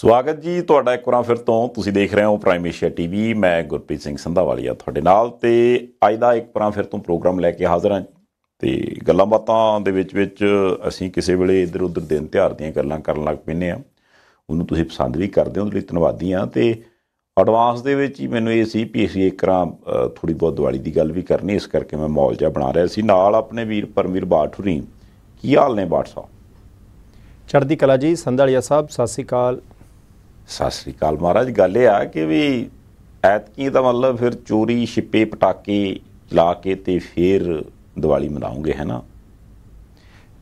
ਸਵਾਗਤ ਜੀ ਤੁਹਾਡਾ ਇੱਕ ਵਾਰ ਫਿਰ ਤੋਂ ਤੁਸੀਂ ਦੇਖ ਰਹੇ ਹੋ ਪ੍ਰਾਈਮ ਏਸ਼ੀਆ ਟੀਵੀ ਮੈਂ ਗੁਰਪ੍ਰੀਤ ਸਿੰਘ ਸੰਧਾਵਾਲੀਆ ਤੁਹਾਡੇ ਨਾਲ ਤੇ ਅੱਜ ਦਾ ਇੱਕ ਵਾਰ ਫਿਰ ਤੋਂ ਪ੍ਰੋਗਰਾਮ ਲੈ ਕੇ ਹਾਜ਼ਰ ਹਾਂ ਤੇ ਗੱਲਾਂ ਬਾਤਾਂ ਦੇ ਵਿੱਚ ਵਿੱਚ ਅਸੀਂ ਕਿਸੇ ਵੇਲੇ ਇੱਧਰ ਉੱਧਰ ਦਿਨ ਤਿਹਾਰ ਦੀਆਂ ਗੱਲਾਂ ਕਰਨ ਲੱਗ ਪੈਨੇ ਆ ਉਹਨੂੰ ਤੁਸੀਂ ਪਸੰਦ ਵੀ ਕਰਦੇ ਹੋ ਉਹਦੇ ਲਈ ਧੰਨਵਾਦੀ ਆ ਤੇ ਐਡਵਾਂਸ ਦੇ ਵਿੱਚ ਹੀ ਮੈਨੂੰ ਇਹ ਸੀ ਪੀ ਅਸੀਂ ਇੱਕ ਵਾਰ ਥੋੜੀ ਬਹੁਤ ਦਿਵਾਲੀ ਦੀ ਗੱਲ ਵੀ ਕਰਨੀ ਇਸ ਕਰਕੇ ਮੈਂ ਮੌਲ ਜਿਹਾ ਬਣਾ ਰਿਹਾ ਸੀ ਨਾਲ ਆਪਣੇ ਵੀਰ ਪਰਮਵੀਰ ਬਾਠੂਰੀ ਕੀ ਹਾਲ ਨੇ ਬਾਠਾ ਸਾਹਿਬ ਚੜ੍ਹਦੀ ਕਲਾ ਜੀ ਸੰਧਾਲੀਆ ਸਾਹਿਬ ਸਤਿ ਸ੍ਰੀ ਅਕਾਲ ਸਤਿ ਸ੍ਰੀ ਅਕਾਲ ਮਹਾਰਾਜ ਗੱਲ ਇਹ ਆ ਕਿ ਵੀ ਐਤਕੀ ਦਾ ਮਤਲਬ ਫਿਰ ਚੋਰੀ ਛਿੱਪੇ ਪਟਾਕੇ ਲਾ ਕੇ ਤੇ ਫਿਰ ਦੀਵਾਲੀ ਮਨਾਉਂਗੇ ਹੈ ਨਾ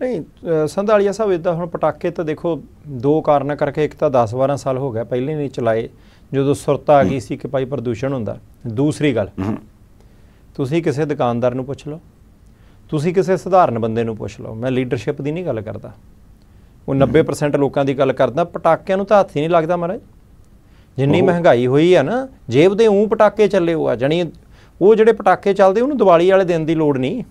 ਨਹੀਂ ਸੰਧਾਲੀਆ ਸਾਹਿਬ ਇਦਾਂ ਹੁਣ ਪਟਾਕੇ ਤਾਂ ਦੇਖੋ ਦੋ ਕਾਰਨਾਂ ਕਰਕੇ ਇੱਕ ਤਾਂ 10 12 ਸਾਲ ਹੋ ਗਿਆ ਪਹਿਲੇ ਨਹੀਂ ਚਲਾਏ ਜਦੋਂ ਸੁਰਤ ਆ ਗਈ ਸੀ ਕਿ ਭਾਈ ਪ੍ਰਦੂਸ਼ਣ ਹੁੰਦਾ ਦੂਸਰੀ ਗੱਲ ਤੁਸੀਂ ਕਿਸੇ ਦੁਕਾਨਦਾਰ ਨੂੰ ਪੁੱਛ ਲਓ ਤੁਸੀਂ ਕਿਸੇ ਸਧਾਰਨ ਬੰਦੇ ਨੂੰ ਪੁੱਛ ਲਓ ਮੈਂ ਲੀਡਰਸ਼ਿਪ ਦੀ ਨਹੀਂ ਗੱਲ ਕਰਦਾ ਉਹ 90% ਲੋਕਾਂ ਦੀ ਗੱਲ ਕਰਦਾ ਪਟਾਕਿਆਂ ਨੂੰ ਤਾਂ ਹੱਥ ਹੀ ਨਹੀਂ ਲੱਗਦਾ ਮਹਾਰਾਜ ਜਿੰਨੀ ਮਹਿੰਗਾਈ ਹੋਈ ਆ ਨਾ ਜੇਬ ਦੇ ਉਂ ਪਟਾਕੇ ਚੱਲੇ ਹੋਆ ਜਣੀ ਉਹ ਜਿਹੜੇ ਪਟਾਕੇ ਚੱਲਦੇ ਉਹਨੂੰ ਦੀਵਾਲੀ ਵਾਲੇ ਦਿਨ ਦੀ ਲੋੜ ਨਹੀਂ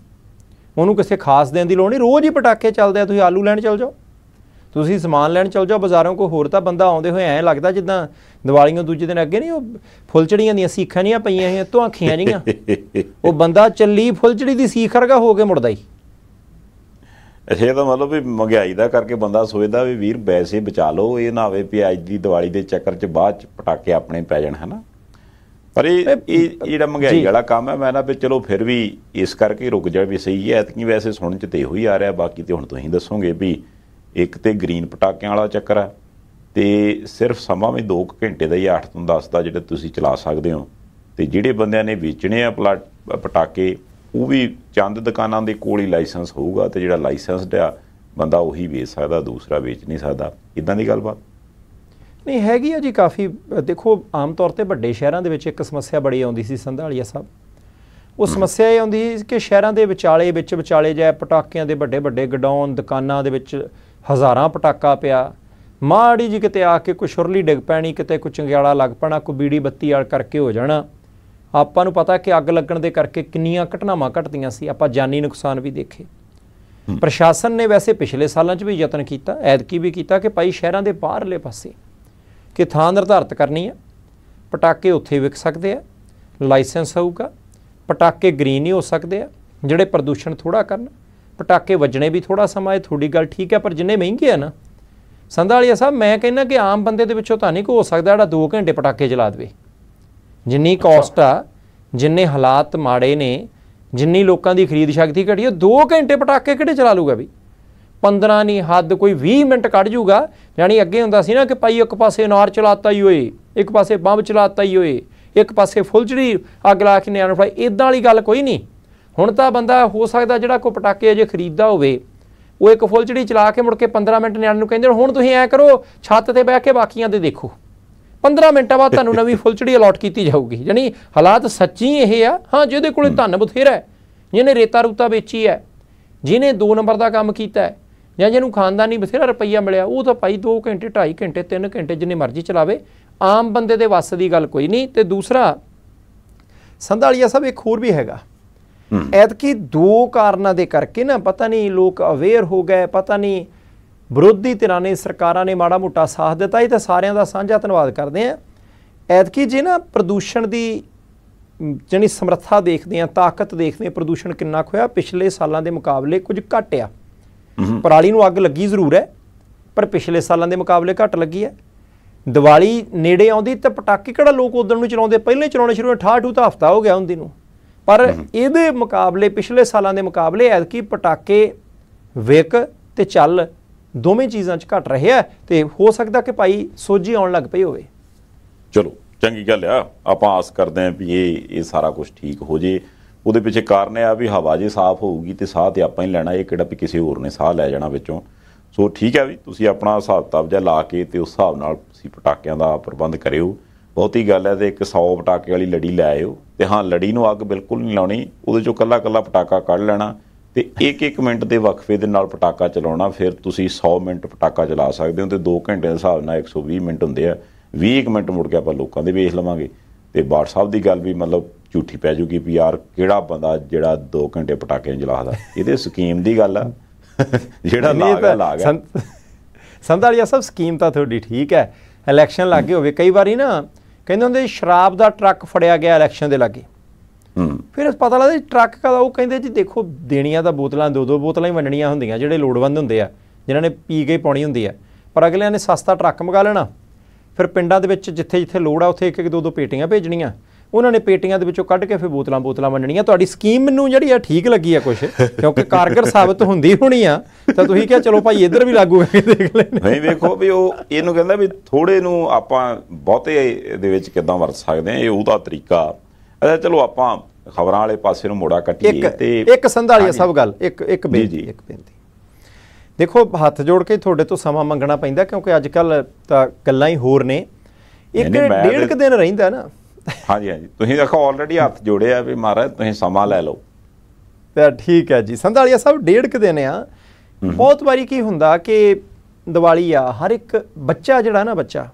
ਉਹਨੂੰ ਕਿਸੇ ਖਾਸ ਦਿਨ ਦੀ ਲੋੜ ਨਹੀਂ ਰੋਜ਼ ਹੀ ਪਟਾਕੇ ਚੱਲਦੇ ਆ ਤੁਸੀਂ ਆਲੂ ਲੈਣ ਚੱਲ ਜਾਓ ਤੁਸੀਂ ਸਮਾਨ ਲੈਣ ਚੱਲ ਜਾਓ ਬਾਜ਼ਾਰੋਂ ਕੋਈ ਹੋਰ ਤਾਂ ਬੰਦਾ ਆਉਂਦੇ ਹੋਏ ਐ ਲੱਗਦਾ ਜਿੱਦਾਂ ਦੀਵਾਲੀਆਂ ਦੂਜੇ ਦਿਨ ਅੱਗੇ ਨਹੀਂ ਉਹ ਫੁੱਲਚੜੀਆਂ ਦੀਆਂ ਸੀਖਾਂ ਨਹੀਂ ਪਈਆਂ ਹੋਈਆਂ ਧੁਆਖੀਆਂ ਜੀਆਂ ਉਹ ਬੰਦਾ ਚੱਲੀ ਫੁੱਲਚੜੀ ਦੀ ਸੀਖ ਵਰਗਾ ਹੋ ਕੇ ਮੁੜਦਾ ਹੀ ਇਹ ਤਾਂ ਮਤਲਬ ਵੀ ਮਹਿੰਗਾਈ ਦਾ ਕਰਕੇ ਬੰਦਾ ਸੋਚਦਾ ਵੀ ਵੀਰ ਪੈਸੇ ਬਚਾ ਲਓ ਇਹ ਨਾ ਹੋਵੇ ਵੀ ਅੱਜ ਦੀ ਦੀਵਾਲੀ ਦੇ ਚੱਕਰ 'ਚ ਬਾਅਦ 'ਚ ਪਟਾਕੇ ਆਪਣੇ ਪੈ ਜਾਣ ਹਨਾ ਪਰ ਇਹ ਇਹ ਜਿਹੜਾ ਮਹਿੰਗਾਈ ਵਾਲਾ ਕੰਮ ਹੈ ਮੈਂ ਨਾ ਵੀ ਚਲੋ ਫਿਰ ਵੀ ਇਸ ਕਰਕੇ ਰੁਕ ਜਾ ਵੀ ਸਹੀ ਹੈ ਐਤਕੀ ਵੈਸੇ ਸੁਣਨ 'ਚ ਤੇ ਇਹੋ ਹੀ ਆ ਰਿਹਾ ਬਾਕੀ ਤੇ ਹੁਣ ਤੁਸੀਂ ਦੱਸੋਗੇ ਵੀ ਇੱਕ ਤੇ ਗ੍ਰੀਨ ਪਟਾਕਿਆਂ ਵਾਲਾ ਚੱਕਰ ਹੈ ਤੇ ਸਿਰਫ ਸਮਾਂ ਵੀ 2 ਘੰਟੇ ਦਾ ਹੀ 8 ਤੋਂ 10 ਦਾ ਜਿਹੜਾ ਤੁਸੀਂ ਚਲਾ ਸਕਦੇ ਹੋ ਤੇ ਜਿਹੜੇ ਬੰਦਿਆਂ ਨੇ ਵੇਚਣੇ ਆ ਪਟਾਕੇ ਉਹ ਵੀ ਚੰਦ ਦੁਕਾਨਾਂ ਦੇ ਕੋਲ ਹੀ ਲਾਇਸੈਂਸ ਹੋਊਗਾ ਤੇ ਜਿਹੜਾ ਲਾਇਸੈਂਸਡ ਆ ਬੰਦਾ ਉਹੀ ਵੇਚ ਸਕਦਾ ਦੂਸਰਾ ਵੇਚ ਨਹੀਂ ਸਕਦਾ ਇਦਾਂ ਦੀ ਗੱਲਬਾਤ ਨਹੀਂ ਹੈਗੀ ਆ ਜੀ ਕਾਫੀ ਦੇਖੋ ਆਮ ਤੌਰ ਤੇ ਵੱਡੇ ਸ਼ਹਿਰਾਂ ਦੇ ਵਿੱਚ ਇੱਕ ਸਮੱਸਿਆ ਬੜੀ ਆਉਂਦੀ ਸੀ ਸੰਧਾਲੀਆ ਸਾਹਿਬ ਉਹ ਸਮੱਸਿਆ ਇਹ ਆਉਂਦੀ ਸੀ ਕਿ ਸ਼ਹਿਰਾਂ ਦੇ ਵਿਚਾਲੇ ਵਿੱਚ ਵਿਚਾਲੇ ਜਾਇ ਪਟਾਕਿਆਂ ਦੇ ਵੱਡੇ ਵੱਡੇ ਗਡਾਉਣ ਦੁਕਾਨਾਂ ਦੇ ਵਿੱਚ ਹਜ਼ਾਰਾਂ ਪਟਾਕਾ ਪਿਆ ਮਾੜੀ ਜੀ ਕਿਤੇ ਆ ਕੇ ਕੋਈ ਸ਼ੁਰਲੀ ਡਿੱਗ ਪੈਣੀ ਕਿਤੇ ਕੋਈ ਚੰਗਿਆੜਾ ਲੱਗ ਪੈਣਾ ਕੋਈ ਬੀੜੀ ਬੱਤੀ ਆੜ ਕਰਕੇ ਹੋ ਜਾਣਾ ਆਪਾਂ ਨੂੰ ਪਤਾ ਕਿ ਅੱਗ ਲੱਗਣ ਦੇ ਕਰਕੇ ਕਿੰਨੀਆਂ ਘਟਨਾਵਾਂ ਘਟਦੀਆਂ ਸੀ ਆਪਾਂ ਜਾਨੀ ਨੁਕਸਾਨ ਵੀ ਦੇਖੇ ਪ੍ਰਸ਼ਾਸਨ ਨੇ ਵੈਸੇ ਪਿਛਲੇ ਸਾਲਾਂ 'ਚ ਵੀ ਯਤਨ ਕੀਤਾ ਐਦਕੀ ਵੀ ਕੀਤਾ ਕਿ ਭਾਈ ਸ਼ਹਿਰਾਂ ਦੇ ਬਾਹਰਲੇ ਪਾਸੇ ਕਿ ਥਾਂ ਨਿਰਧਾਰਤ ਕਰਨੀ ਹੈ ਪਟਾਕੇ ਉੱਥੇ ਵਿਕ ਸਕਦੇ ਆ ਲਾਇਸੈਂਸ ਹੋਊਗਾ ਪਟਾਕੇ ਗ੍ਰੀਨ ਹੀ ਹੋ ਸਕਦੇ ਆ ਜਿਹੜੇ ਪ੍ਰਦੂਸ਼ਣ ਥੋੜਾ ਕਰਨ ਪਟਾਕੇ ਵੱਜਣੇ ਵੀ ਥੋੜਾ ਸਮਾਂ ਹੈ ਥੋੜੀ ਗੱਲ ਠੀਕ ਹੈ ਪਰ ਜਿੰਨੇ ਮਹਿੰਗੇ ਆ ਨਾ ਸੰਧਾਲੀਆ ਸਾਹਿਬ ਮੈਂ ਕਹਿੰਦਾ ਕਿ ਆਮ ਬੰਦੇ ਦੇ ਵਿੱਚੋਂ ਤਾਂ ਨਹੀਂ ਕੋ ਹੋ ਸਕਦਾ ਜਿਹੜਾ 2 ਘੰਟੇ ਪਟਾਕੇ ਚਲਾ ਦੇਵੇ ਜਿੰਨੀ ਕਾਸਟ ਆ ਜਿੰਨੇ ਹਾਲਾਤ ਮਾੜੇ ਨੇ ਜਿੰਨੀ ਲੋਕਾਂ ਦੀ ਖਰੀਦ ਸ਼ਕਤੀ ਘਟੀ ਹੈ 2 ਘੰਟੇ ਪਟਾਕੇ ਕਿਹੜੇ ਚਲਾ ਲੂਗਾ ਵੀ 15 ਨਹੀਂ ਹੱਦ ਕੋਈ 20 ਮਿੰਟ ਕੱਢ ਜੂਗਾ ਯਾਨੀ ਅੱਗੇ ਹੁੰਦਾ ਸੀ ਨਾ ਕਿ ਪਾਈ ਇੱਕ ਪਾਸੇ ਨਾਰ ਚਲਾਤਾ ਹੀ ਹੋਏ ਇੱਕ ਪਾਸੇ ਬੰਬ ਚਲਾਤਾ ਹੀ ਹੋਏ ਇੱਕ ਪਾਸੇ ਫੁੱਲਝੜੀ ਅੱਗ ਲਾ ਕੇ ਨਿਆਣ ਫੜਾਈ ਇਦਾਂ ਵਾਲੀ ਗੱਲ ਕੋਈ ਨਹੀਂ ਹੁਣ ਤਾਂ ਬੰਦਾ ਹੋ ਸਕਦਾ ਜਿਹੜਾ ਕੋ ਪਟਾਕੇ ਅਜੇ ਖਰੀਦਦਾ ਹੋਵੇ ਉਹ ਇੱਕ ਫੁੱਲਝੜੀ ਚਲਾ ਕੇ ਮੁੜ ਕੇ 15 ਮਿੰਟ ਨਿਆਣ ਨੂੰ ਕਹਿੰਦੇ ਹੁਣ ਤੁਸੀਂ ਐ ਕਰੋ ਛੱਤ ਤੇ ਬਹਿ ਕੇ ਬਾਕੀਆਂ ਦੇ ਦੇਖੋ 15 ਮਿੰਟਾਂ ਬਾਅਦ ਤੁਹਾਨੂੰ ਨਵੀਂ ਫੁੱਲਚੜੀ ਅਲਾਟ ਕੀਤੀ ਜਾਊਗੀ ਯਾਨੀ ਹਾਲਾਤ ਸੱਚੀ ਇਹ ਆ ਹਾਂ ਜਿਹਦੇ ਕੋਲੇ ਧਨ ਬਥੇਰਾ ਹੈ ਜਿਹਨੇ ਰੇਤਾ ਰੂਤਾ ਵੇਚੀ ਹੈ ਜਿਹਨੇ 2 ਨੰਬਰ ਦਾ ਕੰਮ ਕੀਤਾ ਹੈ ਜਾਂ ਜਿਹਨੂੰ ਖਾਨਦਾਨੀ ਬਥੇਰਾ ਰੁਪਈਆ ਮਿਲਿਆ ਉਹ ਤਾਂ ਭਾਈ 2 ਘੰਟੇ 2.5 ਘੰਟੇ 3 ਘੰਟੇ ਜਿੰਨੇ ਮਰਜ਼ੀ ਚਲਾਵੇ ਆਮ ਬੰਦੇ ਦੇ ਵੱਸ ਦੀ ਗੱਲ ਕੋਈ ਨਹੀਂ ਤੇ ਦੂਸਰਾ ਸੰਧਾਲੀਆ ਸਾਹਿਬ ਇੱਕ ਹੋਰ ਵੀ ਹੈਗਾ ਐਤਕੀ ਦੋ ਕਾਰਨਾਂ ਦੇ ਕਰਕੇ ਨਾ ਪਤਾ ਨਹੀਂ ਲੋਕ ਅਵੇਅਰ ਹੋ ਗਏ ਪਤਾ ਨਹੀਂ ਵਿਰੋਧੀ ਧਿਰਾਂ ਨੇ ਸਰਕਾਰਾਂ ਨੇ ਮਾੜਾ ਮੋਟਾ ਸਾਥ ਦਿੱਤਾ ਇਹ ਤਾਂ ਸਾਰਿਆਂ ਦਾ ਸਾਂਝਾ ਧੰਨਵਾਦ ਕਰਦੇ ਆਂ ਐਤਕੀ ਜੇ ਨਾ ਪ੍ਰਦੂਸ਼ਣ ਦੀ ਜਣੀ ਸਮਰੱਥਾ ਦੇਖਦੇ ਆਂ ਤਾਕਤ ਦੇਖਦੇ ਆਂ ਪ੍ਰਦੂਸ਼ਣ ਕਿੰਨਾ ਖੋਇਆ ਪਿਛਲੇ ਸਾਲਾਂ ਦੇ ਮੁਕਾਬਲੇ ਕੁਝ ਘਟਿਆ ਪਰਾਲੀ ਨੂੰ ਅੱਗ ਲੱਗੀ ਜ਼ਰੂਰ ਹੈ ਪਰ ਪਿਛਲੇ ਸਾਲਾਂ ਦੇ ਮੁਕਾਬਲੇ ਘਟ ਲੱਗੀ ਹੈ ਦੀਵਾਲੀ ਨੇੜੇ ਆਉਂਦੀ ਤੇ ਪਟਾਕੇ ਕਿਹੜਾ ਲੋਕ ਉਦੋਂ ਨੂੰ ਚਲਾਉਂਦੇ ਪਹਿਲੇ ਚਲਾਉਣੇ ਸ਼ੁਰੂ ਹੋਏ ਠਾਠੂ ਤਾਂ ਹਫਤਾ ਹੋ ਗਿਆ ਹੁੰਦੀ ਨੂੰ ਪਰ ਇਹਦੇ ਮੁਕਾਬਲੇ ਪਿਛਲੇ ਸਾਲਾਂ ਦੇ ਮੁਕਾਬਲੇ ਐਤਕੀ ਪਟਾਕੇ ਵਿਕ ਤੇ ਚੱਲ ਦੋਵੇਂ ਚੀਜ਼ਾਂ 'ਚ ਘਟ ਰਿਹਾ ਤੇ ਹੋ ਸਕਦਾ ਕਿ ਭਾਈ ਸੋਝੀ ਆਉਣ ਲੱਗ ਪਈ ਹੋਵੇ ਚਲੋ ਚੰਗੀ ਗੱਲ ਆ ਆਪਾਂ ਆਸ ਕਰਦੇ ਆਂ ਵੀ ਇਹ ਇਹ ਸਾਰਾ ਕੁਝ ਠੀਕ ਹੋ ਜੇ ਉਹਦੇ ਪਿੱਛੇ ਕਾਰਨ ਆ ਵੀ ਹਵਾ ਜੇ ਸਾਫ਼ ਹੋਊਗੀ ਤੇ ਸਾਹ ਤੇ ਆਪਾਂ ਹੀ ਲੈਣਾ ਇਹ ਕਿਹੜਾ ਵੀ ਕਿਸੇ ਹੋਰ ਨੇ ਸਾਹ ਲੈ ਜਾਣਾ ਵਿੱਚੋਂ ਸੋ ਠੀਕ ਆ ਵੀ ਤੁਸੀਂ ਆਪਣਾ ਹਿਸਾਬ ਤਬ ਜਾ ਲਾ ਕੇ ਤੇ ਉਸ ਹਿਸਾਬ ਨਾਲ ਤੁਸੀਂ ਪਟਾਕਿਆਂ ਦਾ ਪ੍ਰਬੰਧ ਕਰਿਓ ਬਹੁਤੀ ਗੱਲ ਹੈ ਤੇ ਇੱਕ 100 ਪਟਾਕੇ ਵਾਲੀ ਲੜੀ ਲੈ ਆਇਓ ਤੇ ਹਾਂ ਲੜੀ ਨੂੰ ਅੱਗ ਬਿਲਕੁਲ ਨਹੀਂ ਲਾਉਣੀ ਉਹਦੇ ਚੋਂ ਕੱਲਾ ਕੱਲਾ ਪਟਾਕਾ ਕੱਢ ਲੈਣਾ ਤੇ ਇੱਕ ਇੱਕ ਮਿੰਟ ਦੇ ਵਕਫੇ ਦੇ ਨਾਲ ਪਟਾਕਾ ਚਲਾਉਣਾ ਫਿਰ ਤੁਸੀਂ 100 ਮਿੰਟ ਪਟਾਕਾ ਚਲਾ ਸਕਦੇ ਹੋ ਤੇ 2 ਘੰਟੇ ਦੇ ਹਿਸਾਬ ਨਾਲ 120 ਮਿੰਟ ਹੁੰਦੇ ਆ 20 ਮਿੰਟ ਮੁੜ ਕੇ ਆਪਾਂ ਲੋਕਾਂ ਦੇ ਵੇਖ ਲਵਾਂਗੇ ਤੇ WhatsApp ਦੀ ਗੱਲ ਵੀ ਮਤਲਬ ਝੂਠੀ ਪੈ ਜੂਗੀ ਵੀ ਯਾਰ ਕਿਹੜਾ ਬੰਦਾ ਜਿਹੜਾ 2 ਘੰਟੇ ਪਟਾਕੇ ਜਲਾਦਾ ਇਹਦੇ ਸਕੀਮ ਦੀ ਗੱਲ ਆ ਜਿਹੜਾ ਲਾਗ ਆ ਲਾਗ ਆ ਸੰਧਾਲੀਆ ਸਭ ਸਕੀਮ ਤਾਂ ਤੁਹਾਡੀ ਠੀਕ ਹੈ ਇਲੈਕਸ਼ਨ ਲੱਗੇ ਹੋਵੇ ਕਈ ਵਾਰੀ ਨਾ ਕਹਿੰਦੇ ਹੁੰਦੇ ਸ਼ਰਾਬ ਦਾ ਟਰੱਕ ਫੜਿਆ ਗਿਆ ਇਲੈਕਸ਼ਨ ਦੇ ਲਾਗੇ ਫਿਰ ਅਸ ਪਤਾ ਲੱਗਦਾ ਟਰੱਕ ਕਦਾ ਉਹ ਕਹਿੰਦੇ ਜੀ ਦੇਖੋ ਦੇਣੀਆਂ ਤਾਂ ਬੋਤਲਾਂ ਦੋ ਦੋ ਬੋਤਲਾਂ ਹੀ ਵੰਡਣੀਆਂ ਹੁੰਦੀਆਂ ਜਿਹੜੇ ਲੋੜਵੰਦ ਹੁੰਦੇ ਆ ਜਿਨ੍ਹਾਂ ਨੇ ਪੀ ਕੇ ਪਾਣੀ ਹੁੰਦੀ ਆ ਪਰ ਅਗਲਿਆਂ ਨੇ ਸਸਤਾ ਟਰੱਕ ਮੰਗਾ ਲੈਣਾ ਫਿਰ ਪਿੰਡਾਂ ਦੇ ਵਿੱਚ ਜਿੱਥੇ ਜਿੱਥੇ ਲੋੜ ਆ ਉੱਥੇ ਇੱਕ ਇੱਕ ਦੋ ਦੋ ਪੇਟੀਆਂ ਭੇਜਣੀਆਂ ਉਹਨਾਂ ਨੇ ਪੇਟੀਆਂ ਦੇ ਵਿੱਚੋਂ ਕੱਢ ਕੇ ਫਿਰ ਬੋਤਲਾਂ ਬੋਤਲਾਂ ਵੰਡਣੀਆਂ ਤੁਹਾਡੀ ਸਕੀਮ ਮੈਨੂੰ ਜਿਹੜੀ ਆ ਠੀਕ ਲੱਗੀ ਆ ਕੁਝ ਕਿਉਂਕਿ ਕਾਰਗਰ ਸਾਬਤ ਹੁੰਦੀ ਹੋਣੀ ਆ ਤਾਂ ਤੁਸੀਂ ਕਿਹਾ ਚਲੋ ਭਾਈ ਇੱਧਰ ਵੀ ਲਾਗੂ ਕਰਕੇ ਦੇਖ ਲੈਣੇ ਨਹੀਂ ਵੇਖੋ ਵੀ ਉਹ ਇਹਨੂੰ ਕਹਿੰਦਾ ਵੀ ਥੋੜੇ ਨੂੰ ਆਪਾਂ ਬਹੁਤੇ ਦੇ ਵਿੱਚ ਕਿਦਾਂ ਵਰਤ ਸਕਦੇ ਆ ਇਹ ਉਹਦਾ ਤਰੀਕਾ ਅਰੇ ਚਲੋ ਆਪਾਂ ਖਬਰਾਂ ਵਾਲੇ ਪਾਸੇ ਨੂੰ ਮੋੜਾ ਕੱਟੀਏ ਤੇ ਇੱਕ ਸੰਧਾਲੀਆ ਸਭ ਗੱਲ ਇੱਕ ਇੱਕ ਬੇਨਤੀ ਇੱਕ ਬੇਨਤੀ ਦੇਖੋ ਹੱਥ ਜੋੜ ਕੇ ਤੁਹਾਡੇ ਤੋਂ ਸਮਾਂ ਮੰਗਣਾ ਪੈਂਦਾ ਕਿਉਂਕਿ ਅੱਜ ਕੱਲ ਤਾਂ ਗੱਲਾਂ ਹੀ ਹੋਰ ਨੇ ਇੱਕ ਡੇਢ ਦਿਨ ਰਹਿੰਦਾ ਨਾ ਹਾਂਜੀ ਹਾਂਜੀ ਤੁਸੀਂ ਦੇਖੋ ਆਲਰੇਡੀ ਹੱਥ ਜੋੜਿਆ ਵੀ ਮਹਾਰਾਜ ਤੁਸੀਂ ਸਮਾਂ ਲੈ ਲਓ ਤੇ ਠੀਕ ਹੈ ਜੀ ਸੰਧਾਲੀਆ ਸਭ ਡੇਢ ਕ ਦਿਨ ਆ ਬਹੁਤ ਵਾਰੀ ਕੀ ਹੁੰਦਾ ਕਿ ਦੀਵਾਲੀ ਆ ਹਰ ਇੱਕ ਬੱਚਾ ਜਿਹੜਾ ਨਾ ਬੱਚਾ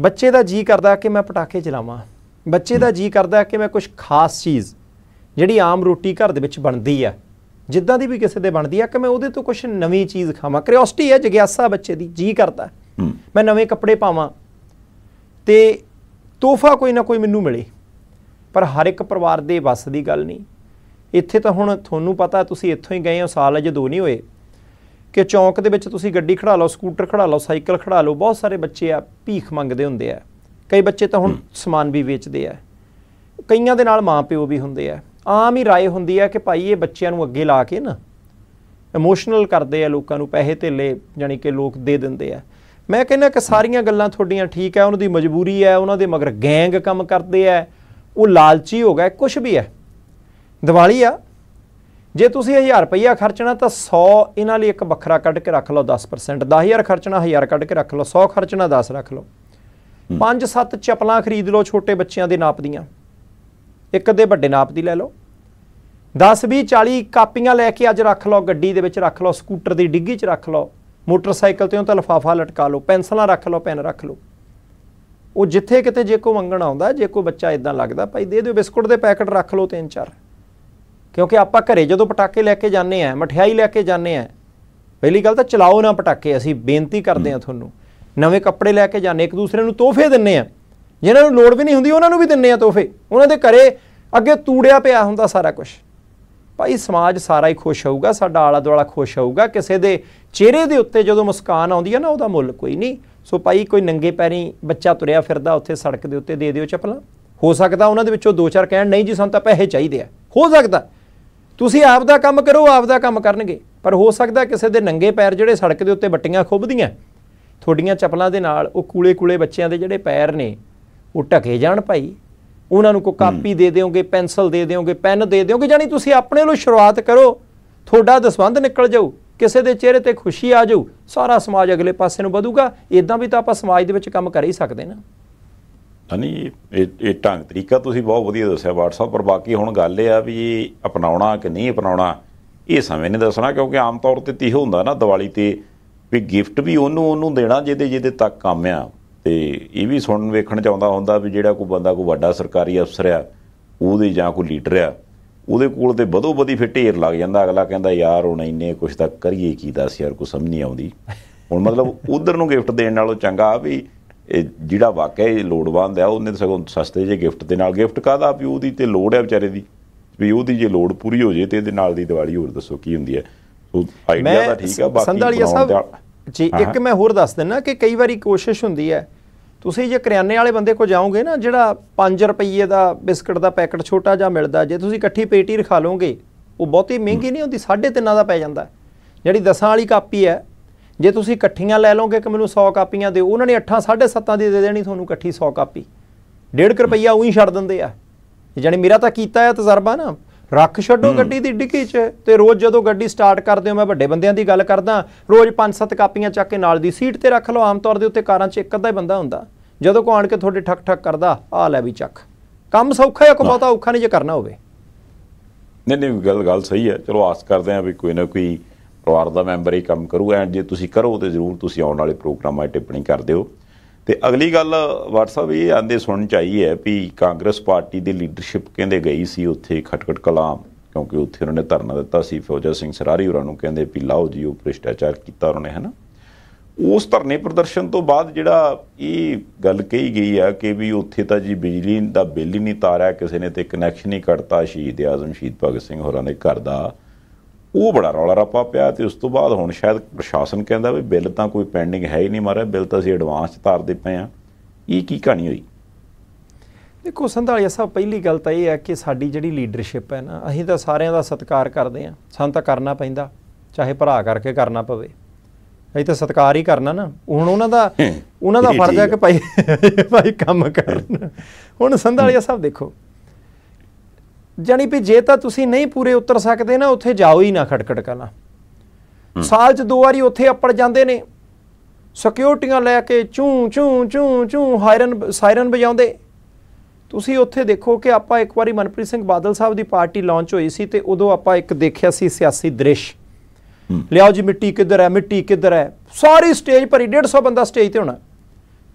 ਬੱਚੇ ਦਾ ਜੀ ਕਰਦਾ ਕਿ ਮੈਂ ਪਟਾਕੇ ਚਲਾਵਾਂ ਬੱਚੇ ਦਾ ਜੀ ਕਰਦਾ ਕਿ ਮੈਂ ਕੁਝ ਖਾਸ ਚੀਜ਼ ਜਿਹੜੀ ਆਮ ਰੋਟੀ ਘਰ ਦੇ ਵਿੱਚ ਬਣਦੀ ਆ ਜਿੱਦਾਂ ਦੀ ਵੀ ਕਿਸੇ ਦੇ ਬਣਦੀ ਆ ਕਿ ਮੈਂ ਉਹਦੇ ਤੋਂ ਕੁਝ ਨਵੀਂ ਚੀਜ਼ ਖਾਵਾਂ ਕਿਉਰਿਓਸਿਟੀ ਹੈ ਜਗਿਆਸਾ ਬੱਚੇ ਦੀ ਜੀ ਕਰਦਾ ਮੈਂ ਨਵੇਂ ਕੱਪੜੇ ਪਾਵਾਂ ਤੇ ਤੋਹਫਾ ਕੋਈ ਨਾ ਕੋਈ ਮੈਨੂੰ ਮਿਲੇ ਪਰ ਹਰ ਇੱਕ ਪਰਿਵਾਰ ਦੇ ਵੱਸ ਦੀ ਗੱਲ ਨਹੀਂ ਇੱਥੇ ਤਾਂ ਹੁਣ ਤੁਹਾਨੂੰ ਪਤਾ ਤੁਸੀਂ ਇੱਥੋਂ ਹੀ ਗਏ ਹੋ ਸਾਲ ਅਜੇ ਦੋ ਨਹੀਂ ਹੋਏ ਕਿ ਚੌਂਕ ਦੇ ਵਿੱਚ ਤੁਸੀਂ ਗੱਡੀ ਖੜਾ ਲਓ ਸਕੂਟਰ ਖੜਾ ਲਓ ਸਾਈਕਲ ਖੜਾ ਲਓ ਬਹੁਤ ਸਾਰੇ ਬੱਚੇ ਆ ਭੀਖ ਮੰਗਦੇ ਹੁੰਦੇ ਆ ਕਈ ਬੱਚੇ ਤਾਂ ਹੁਣ ਸਮਾਨ ਵੀ ਵੇਚਦੇ ਆ ਕਈਆਂ ਦੇ ਨਾਲ ਮਾਪਿਓ ਵੀ ਹੁੰਦੇ ਆ ਆਮ ਹੀ رائے ਹੁੰਦੀ ਆ ਕਿ ਭਾਈ ਇਹ ਬੱਚਿਆਂ ਨੂੰ ਅੱਗੇ ਲਾ ਕੇ ਨਾ ਇਮੋਸ਼ਨਲ ਕਰਦੇ ਆ ਲੋਕਾਂ ਨੂੰ ਪੈਸੇ ਧੇਲੇ ਜਾਨੀ ਕਿ ਲੋਕ ਦੇ ਦਿੰਦੇ ਆ ਮੈਂ ਕਹਿੰਦਾ ਕਿ ਸਾਰੀਆਂ ਗੱਲਾਂ ਤੁਹਾਡੀਆਂ ਠੀਕ ਆ ਉਹਨਾਂ ਦੀ ਮਜਬੂਰੀ ਆ ਉਹਨਾਂ ਦੇ ਮਗਰ ਗੈਂਗ ਕੰਮ ਕਰਦੇ ਆ ਉਹ ਲਾਲਚੀ ਹੋ ਗਏ ਕੁਝ ਵੀ ਆ ਦੀਵਾਲੀ ਆ ਜੇ ਤੁਸੀਂ 1000 ਰੁਪਇਆ ਖਰਚਣਾ ਤਾਂ 100 ਇਹਨਾਂ ਲਈ ਇੱਕ ਵੱਖਰਾ ਕੱਢ ਕੇ ਰੱਖ ਲਓ 10% 10000 ਖਰਚਣਾ 1000 ਕੱਢ ਕੇ ਰੱਖ ਲਓ 100 ਖਰਚਣਾ 10 ਰੱਖ ਲਓ ਪੰਜ ਸੱਤ ਚਪਲਾਂ ਖਰੀਦ ਲਓ ਛੋਟੇ ਬੱਚਿਆਂ ਦੇ ਨਾਪ ਦੀਆਂ ਇੱਕ ਦੇ ਵੱਡੇ ਨਾਪ ਦੀ ਲੈ ਲਓ 10 20 40 ਕਾਪੀਆਂ ਲੈ ਕੇ ਅੱਜ ਰੱਖ ਲਓ ਗੱਡੀ ਦੇ ਵਿੱਚ ਰੱਖ ਲਓ ਸਕੂਟਰ ਦੀ ਡਿੱਗੀ 'ਚ ਰੱਖ ਲਓ ਮੋਟਰਸਾਈਕਲ ਤੇ ਉਹ ਤਾਂ ਲਫਾਫਾ ਲਟਕਾ ਲਓ ਪੈਨਸਲਾਂ ਰੱਖ ਲਓ ਪੈਨ ਰੱਖ ਲਓ ਉਹ ਜਿੱਥੇ ਕਿਤੇ ਜੇ ਕੋ ਮੰਗਣ ਆਉਂਦਾ ਜੇ ਕੋ ਬੱਚਾ ਇਦਾਂ ਲੱਗਦਾ ਭਾਈ ਦੇ ਦਿਓ ਬਿਸਕੁਟ ਦੇ ਪੈਕਟ ਰੱਖ ਲਓ ਤਿੰਨ ਚਾਰ ਕਿਉਂਕਿ ਆਪਾਂ ਘਰੇ ਜਦੋਂ ਪਟਾਕੇ ਲੈ ਕੇ ਜਾਂਦੇ ਆ ਮਠਿਆਈ ਲੈ ਕੇ ਜਾਂਦੇ ਆ ਪਹਿਲੀ ਗੱਲ ਤਾਂ ਚਲਾਓ ਨਾ ਪਟਾਕੇ ਅਸੀਂ ਬੇਨਤੀ ਕਰਦੇ ਆ ਤੁਹਾਨੂੰ ਨਵੇਂ ਕੱਪੜੇ ਲੈ ਕੇ ਜਾਂਦੇ ਇੱਕ ਦੂਸਰੇ ਨੂੰ ਤੋਹਫੇ ਦਿੰਨੇ ਆ ਜਿਨ੍ਹਾਂ ਨੂੰ ਲੋੜ ਵੀ ਨਹੀਂ ਹੁੰਦੀ ਉਹਨਾਂ ਨੂੰ ਵੀ ਦਿੰਨੇ ਆ ਤੋਹਫੇ ਉਹਨਾਂ ਦੇ ਘਰੇ ਅੱਗੇ ਤੂੜਿਆ ਪਿਆ ਹੁੰਦਾ ਸਾਰਾ ਕੁਝ ਭਾਈ ਸਮਾਜ ਸਾਰਾ ਹੀ ਖੁਸ਼ ਹੋਊਗਾ ਸਾਡਾ ਆਲਾ ਦੁਆਲਾ ਖੁਸ਼ ਹੋਊਗਾ ਕਿਸੇ ਦੇ ਚਿਹਰੇ ਦੇ ਉੱਤੇ ਜਦੋਂ ਮੁਸਕਾਨ ਆਉਂਦੀ ਹੈ ਨਾ ਉਹਦਾ ਮੁੱਲ ਕੋਈ ਨਹੀਂ ਸੋ ਭਾਈ ਕੋਈ ਨੰਗੇ ਪੈਰੀ ਬੱਚਾ ਤੁਰਿਆ ਫਿਰਦਾ ਉੱਥੇ ਸੜਕ ਦੇ ਉੱਤੇ ਦੇ ਦਿਓ ਚੱਪਲਾਂ ਹੋ ਸਕਦਾ ਉਹਨਾਂ ਦੇ ਵਿੱਚੋਂ ਦੋ ਚਾਰ ਕਹਿਣ ਨਹੀਂ ਜੀ ਸਾਨੂੰ ਤਾਂ ਪੈਸੇ ਚਾਹੀਦੇ ਆ ਹੋ ਸਕਦਾ ਤੁਸੀਂ ਆਪ ਦਾ ਕੰਮ ਕਰੋ ਆਪ ਦਾ ਕੰਮ ਕਰਨਗੇ ਪਰ ਹੋ ਸਕਦਾ ਕਿਸੇ ਦੇ ਨੰਗੇ ਪੈਰ ਜਿਹੜੇ ਸੜਕ ਦੇ ਉੱਤੇ ਬੱਟੀਆਂ ਖੁੱਬਦੀਆਂ ਤੁਹਾਡੀਆਂ ਚੱਪਲਾਂ ਦੇ ਨਾਲ ਉਹ ਕੂਲੇ-ਕੂਲੇ ਬੱਚਿਆਂ ਦੇ ਜਿਹੜੇ ਪੈਰ ਨੇ ਉਹ ਟਕੇ ਜਾਣ ਭਾਈ ਉਹਨਾਂ ਨੂੰ ਕੋ ਕਾਪੀ ਦੇ ਦਿਓਗੇ ਪੈਨਸਲ ਦੇ ਦਿਓਗੇ ਪੈਨ ਦੇ ਦਿਓਗੇ ਜਾਨੀ ਤੁਸੀਂ ਆਪਣੇ ਵੱਲੋਂ ਸ਼ੁਰੂਆਤ ਕਰੋ ਤੁਹਾਡਾ ਦਸਵੰਦ ਨਿਕਲ ਜਾਊ ਕਿਸੇ ਦੇ ਚਿਹਰੇ ਤੇ ਖੁਸ਼ੀ ਆ ਜਾਊ ਸਾਰਾ ਸਮਾਜ ਅਗਲੇ ਪਾਸੇ ਨੂੰ ਵਧੂਗਾ ਇਦਾਂ ਵੀ ਤਾਂ ਆਪਾਂ ਸਮਾਜ ਦੇ ਵਿੱਚ ਕੰਮ ਕਰ ਹੀ ਸਕਦੇ ਨਾ ਨਹੀਂ ਇਹ ਇਹ ਢੰਗ ਤਰੀਕਾ ਤੁਸੀਂ ਬਹੁਤ ਵਧੀਆ ਦੱਸਿਆ WhatsApp ਪਰ ਬਾਕੀ ਹੁਣ ਗੱਲ ਇਹ ਆ ਵੀ ਅਪਣਾਉਣਾ ਕਿ ਨਹੀਂ ਅਪਣਾਉਣਾ ਇਹ ਸਮੇਂ ਨੇ ਦੱਸਣਾ ਕਿਉਂਕਿ ਆਮ ਤੌਰ ਤੇ ਤੀਹ ਹੁੰਦਾ ਨਾ ਦੀਵਾਲੀ ਤੇ ਵੀ ਗਿਫਟ ਵੀ ਉਹਨੂੰ ਉਹਨੂੰ ਦੇਣਾ ਜਿਹਦੇ ਜਿਹਦੇ ਤੱਕ ਕੰਮ ਆ ਤੇ ਇਹ ਵੀ ਸੁਣਨ ਵੇਖਣ ਚ ਆਉਂਦਾ ਹੁੰਦਾ ਵੀ ਜਿਹੜਾ ਕੋਈ ਬੰਦਾ ਕੋਈ ਵੱਡਾ ਸਰਕਾਰੀ ਅਫਸਰ ਆ ਉਹਦੇ ਜਾਂ ਕੋਈ ਲੀਡਰ ਆ ਉਹਦੇ ਕੋਲ ਤੇ ਬਦੋ ਬਦੀ ਫਿਰ ਢੇਰ ਲੱਗ ਜਾਂਦਾ ਅਗਲਾ ਕਹਿੰਦਾ ਯਾਰ ਹੁਣ ਇੰਨੇ ਕੁਛ ਤਾਂ ਕਰੀਏ ਕੀ ਦੱਸ ਯਾਰ ਕੋ ਸਮਝ ਨਹੀਂ ਆਉਂਦੀ ਹੁਣ ਮਤਲਬ ਉਧਰ ਨੂੰ ਗਿਫਟ ਦੇਣ ਨਾਲੋਂ ਚੰਗਾ ਵੀ ਇਹ ਜਿਹੜਾ ਵਾਕਿਆ ਲੋੜਵੰਦ ਆ ਉਹਨੇ ਸਗੋਂ ਸਸਤੇ ਜੇ ਗਿਫਟ ਦੇ ਨਾਲ ਗਿਫਟ ਕਾਦਾ ਵੀ ਉਹਦੀ ਤੇ ਲੋੜ ਆ ਵਿਚਾਰੇ ਦੀ ਵੀ ਉਹਦੀ ਜੇ ਲੋੜ ਪੂਰੀ ਹੋ ਜੇ ਤੇ ਇਹਦੇ ਨਾਲ ਦੀ ਦੀਵਾਲੀ ਹੋਰ ਦੱਸੋ ਕੀ ਹੁੰਦੀ ਹੈ ਆਈਡੀਆ ਦਾ ਠੀਕ ਆ ਬਾਕੀ ਸੰਧਾਲੀਆ ਸਾਹਿਬ ਜੀ ਇੱਕ ਮੈਂ ਹੋਰ ਦੱਸ ਦਿੰਨਾ ਕਿ ਕਈ ਵਾਰੀ ਕੋਸ਼ਿਸ਼ ਹੁੰਦੀ ਹੈ ਤੁਸੀਂ ਜੇ ਕਰਿਆਨੇ ਵਾਲੇ ਬੰਦੇ ਕੋ ਜਾਓਗੇ ਨਾ ਜਿਹੜਾ 5 ਰੁਪਏ ਦਾ ਬਿਸਕਟ ਦਾ ਪੈਕਟ ਛੋਟਾ ਜਿਹਾ ਮਿਲਦਾ ਜੇ ਤੁਸੀਂ ਇਕੱਠੀ ਪੇਟੀ ਰਖਾ ਲਓਗੇ ਉਹ ਬਹੁਤੀ ਮਹਿੰਗੀ ਨਹੀਂ ਹੁੰਦੀ 3.5 ਦਾ ਪੈ ਜਾਂਦਾ ਜਿਹੜੀ 10 ਵਾਲੀ ਕਾਪੀ ਹੈ ਜੇ ਤੁਸੀਂ ਇਕੱਠੀਆਂ ਲੈ ਲਓਗੇ ਕਿ ਮੈਨੂੰ 100 ਕਾਪੀਆਂ ਦੇ ਉਹਨਾਂ ਨੇ 8 7.5 ਦੀ ਦੇ ਦੇਣੀ ਤੁਹਾਨੂੰ ਇਕੱਠੀ 100 ਕਾਪੀ 1.5 ਰੁਪਈਆ ਉਹੀ ਛੱਡ ਦਿੰਦੇ ਆ ਯਾਨੀ ਮੇਰਾ ਤਾਂ ਕੀਤਾ ਹੈ ਤਜਰਬਾ ਨਾ ਰੱਖ ਛੱਡੋ ਗੱਡੀ ਦੀ ਡਿੱਗੀ 'ਚ ਤੇ ਰੋਜ਼ ਜਦੋਂ ਗੱਡੀ ਸਟਾਰਟ ਕਰਦੇ ਹੋ ਮੈਂ ਵੱਡੇ ਬੰਦਿਆਂ ਦੀ ਗੱਲ ਕਰਦਾ ਰੋਜ਼ 5-7 ਕਾਪੀਆਂ ਚੱਕ ਕੇ ਨਾਲ ਦੀ ਸੀਟ ਤੇ ਰੱਖ ਲਓ ਆਮ ਤੌਰ ਦੇ ਉੱਤੇ ਕਾਰਾਂ 'ਚ ਇੱਕ ਅੱਧਾ ਹੀ ਬੰਦਾ ਹੁੰਦਾ ਜਦੋਂ ਕੋ ਆਣ ਕੇ ਤੁਹਾਡੇ ਠੱਕ ਠੱਕ ਕਰਦਾ ਆ ਲੈ ਵੀ ਚੱਕ ਕੰਮ ਸੌਖਾ ਹੈ ਕੋ ਬਹੁਤਾ ਔਖਾ ਨਹੀਂ ਜੇ ਕਰਨਾ ਹੋਵੇ ਨਹੀਂ ਨਹੀਂ ਗੱਲ ਗੱਲ ਸਹੀ ਹੈ ਚਲੋ ਆਸ ਕਰਦੇ ਆ ਵੀ ਕੋਈ ਨਾ ਕੋਈ ਪਰਿਵਾਰ ਦਾ ਮੈਂਬਰ ਹੀ ਕੰਮ ਕਰੂ ਐਂਡ ਜੇ ਤੁਸੀਂ ਕਰੋ ਤੇ ਜ਼ਰੂਰ ਤੁਸੀਂ ਆਉਣ ਵਾਲੇ ਪ੍ਰੋਗਰਾਮਾਂ 'ਤੇ ਟਿੱਪਣੀ ਕਰ ਦਿਓ ਤੇ ਅਗਲੀ ਗੱਲ WhatsApp ਇਹ ਆਂਦੇ ਸੁਣਨ ਆਈ ਹੈ ਵੀ ਕਾਂਗਰਸ ਪਾਰਟੀ ਦੀ ਲੀਡਰਸ਼ਿਪ ਕਹਿੰਦੇ ਗਈ ਸੀ ਉੱਥੇ ਖਟਖਟ ਕਲਾਮ ਕਿਉਂਕਿ ਉੱਥੇ ਉਹਨਾਂ ਨੇ ਧਰਨਾ ਦਿੱਤਾ ਸੀ ਫੌਜਾ ਸਿੰਘ ਸਰਾਰੀ ਹੋਰਾਂ ਨੂੰ ਕਹਿੰਦੇ ਵੀ ਲਾਓ ਜੀ ਉਹ ਭ੍ਰਿਸ਼ਟਾਚਾਰ ਕੀਤਾ ਉਹਨਾਂ ਨੇ ਹਨਾ ਉਸ ਧਰਨੇ ਪ੍ਰਦਰਸ਼ਨ ਤੋਂ ਬਾਅਦ ਜਿਹੜਾ ਇਹ ਗੱਲ ਕਹੀ ਗਈ ਆ ਕਿ ਵੀ ਉੱਥੇ ਤਾਂ ਜੀ ਬਿਜਲੀ ਦਾ ਬਿੱਲ ਹੀ ਨਹੀਂ ਤਾਰਿਆ ਕਿਸੇ ਨੇ ਤੇ ਕਨੈਕਸ਼ਨ ਹੀ ਕੱਟਤਾ ਸ਼ਹੀਦ ਆਜ਼ਮ ਸ਼ਹੀਦ ਭਗਤ ਸਿੰਘ ਹੋਰਾਂ ਦੇ ਘਰ ਦਾ ਉਹ ਬੜਾ ਰੌਲਾ ਰੱਪਾ ਪਿਆ ਤੇ ਉਸ ਤੋਂ ਬਾਅਦ ਹੁਣ ਸ਼ਾਇਦ ਪ੍ਰਸ਼ਾਸਨ ਕਹਿੰਦਾ ਵੀ ਬਿੱਲ ਤਾਂ ਕੋਈ ਪੈਂਡਿੰਗ ਹੈ ਹੀ ਨਹੀਂ ਮਾਰੇ ਬਿੱਲ ਤਾਂ ਅਸੀਂ ਐਡਵਾਂਸ ਚ ਤਾਰਦੇ ਪਏ ਆ ਇਹ ਕੀ ਕਹਾਣੀ ਹੋਈ ਦੇਖੋ ਸੰਧਾਲੀਆ ਸਾਹਿਬ ਪਹਿਲੀ ਗੱਲ ਤਾਂ ਇਹ ਹੈ ਕਿ ਸਾਡੀ ਜਿਹੜੀ ਲੀਡਰਸ਼ਿਪ ਹੈ ਨਾ ਅਸੀਂ ਤਾਂ ਸਾਰਿਆਂ ਦਾ ਸਤਿਕਾਰ ਕਰਦੇ ਆ ਸਾਨੂੰ ਤਾਂ ਕਰਨਾ ਪੈਂਦਾ ਚਾਹੇ ਭਰਾ ਕਰਕੇ ਕਰਨਾ ਪਵੇ ਅਸੀਂ ਤਾਂ ਸਤਿਕਾਰ ਹੀ ਕਰਨਾ ਨਾ ਹੁਣ ਉਹਨਾਂ ਦਾ ਉਹਨਾਂ ਦਾ ਫਰਜ਼ ਹੈ ਕਿ ਭਾਈ ਭਾਈ ਕੰਮ ਕਰਨ ਹੁਣ ਸੰਧਾਲੀਆ ਸਾਹਿਬ ਦੇਖੋ ਜਾਨੀ ਵੀ ਜੇ ਤਾਂ ਤੁਸੀਂ ਨਹੀਂ ਪੂਰੇ ਉਤਰ ਸਕਦੇ ਨਾ ਉੱਥੇ ਜਾਓ ਹੀ ਨਾ ਖੜਕੜ ਕਲਾ ਸਾਲ 'ਚ ਦੋ ਵਾਰੀ ਉੱਥੇ ਅੱਪੜ ਜਾਂਦੇ ਨੇ ਸਿਕਿਉਰਟੀਆਂ ਲੈ ਕੇ ਚੂ ਚੂ ਚੂ ਚੂ ਹਾਇਰਨ ਸਾਇਰਨ ਵਜਾਉਂਦੇ ਤੁਸੀਂ ਉੱਥੇ ਦੇਖੋ ਕਿ ਆਪਾਂ ਇੱਕ ਵਾਰੀ ਮਨਪ੍ਰੀਤ ਸਿੰਘ ਬਾਦਲ ਸਾਹਿਬ ਦੀ ਪਾਰਟੀ ਲਾਂਚ ਹੋਈ ਸੀ ਤੇ ਉਦੋਂ ਆਪਾਂ ਇੱਕ ਦੇਖਿਆ ਸੀ ਸਿਆਸੀ ਦ੍ਰਿਸ਼ ਲਿਆਓ ਜੀ ਮਿੱਟੀ ਕਿੱਧਰ ਹੈ ਮਿੱਟੀ ਕਿੱਧਰ ਹੈ ਸਾਰੀ ਸਟੇਜ ਭਰੀ 150 ਬੰਦਾ ਸਟੇਜ ਤੇ ਹੋਣਾ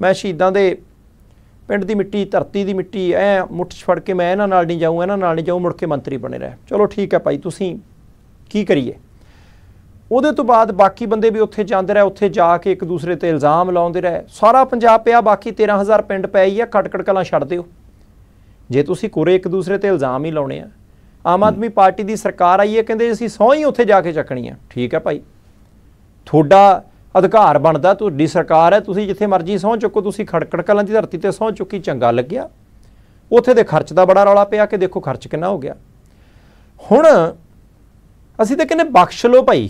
ਮੈਂ ਸ਼ਹੀਦਾਂ ਦੇ ਪਿੰਡ ਦੀ ਮਿੱਟੀ ਧਰਤੀ ਦੀ ਮਿੱਟੀ ਐ ਮੁੱਠ ਛੜ ਕੇ ਮੈਂ ਇਹਨਾਂ ਨਾਲ ਨਹੀਂ ਜਾਊਂ ਇਹਨਾਂ ਨਾਲ ਨਹੀਂ ਜਾਊਂ ਮੁੜ ਕੇ ਮੰਤਰੀ ਬਣੇ ਰਹਿ ਚਲੋ ਠੀਕ ਹੈ ਭਾਈ ਤੁਸੀਂ ਕੀ ਕਰੀਏ ਉਹਦੇ ਤੋਂ ਬਾਅਦ ਬਾਕੀ ਬੰਦੇ ਵੀ ਉੱਥੇ ਜਾਂਦੇ ਰਹੇ ਉੱਥੇ ਜਾ ਕੇ ਇੱਕ ਦੂਸਰੇ ਤੇ ਇਲਜ਼ਾਮ ਲਾਉਂਦੇ ਰਹੇ ਸਾਰਾ ਪੰਜਾਬ ਪਿਆ ਬਾਕੀ 13000 ਪਿੰਡ ਪਏ ਹੀ ਆ ਖਟਕੜਕਲਾਂ ਛੱਡ ਦਿਓ ਜੇ ਤੁਸੀਂ ਕੋਰੇ ਇੱਕ ਦੂਸਰੇ ਤੇ ਇਲਜ਼ਾਮ ਹੀ ਲਾਉਣੇ ਆ ਆਮ ਆਦਮੀ ਪਾਰਟੀ ਦੀ ਸਰਕਾਰ ਆਈ ਹੈ ਕਹਿੰਦੇ ਅਸੀਂ ਸੌਂ ਹੀ ਉੱਥੇ ਜਾ ਕੇ ਚੱਕਣੀ ਆ ਠੀਕ ਹੈ ਭਾਈ ਥੋੜਾ ਅਧਿਕਾਰ ਬਣਦਾ ਤੁਹਾਡੀ ਸਰਕਾਰ ਹੈ ਤੁਸੀਂ ਜਿੱਥੇ ਮਰਜ਼ੀ ਸੌਂ ਚੁੱਕੋ ਤੁਸੀਂ ਖੜਕੜ ਕਲਾਂ ਦੀ ਧਰਤੀ ਤੇ ਸੌਂ ਚੁੱਕੀ ਚੰਗਾ ਲੱਗਿਆ ਉੱਥੇ ਦੇ ਖਰਚ ਦਾ ਬੜਾ ਰੌਲਾ ਪਿਆ ਕਿ ਦੇਖੋ ਖਰਚ ਕਿੰਨਾ ਹੋ ਗਿਆ ਹੁਣ ਅਸੀਂ ਤਾਂ ਕਹਿੰਦੇ ਬਖਸ਼ ਲੋ ਭਾਈ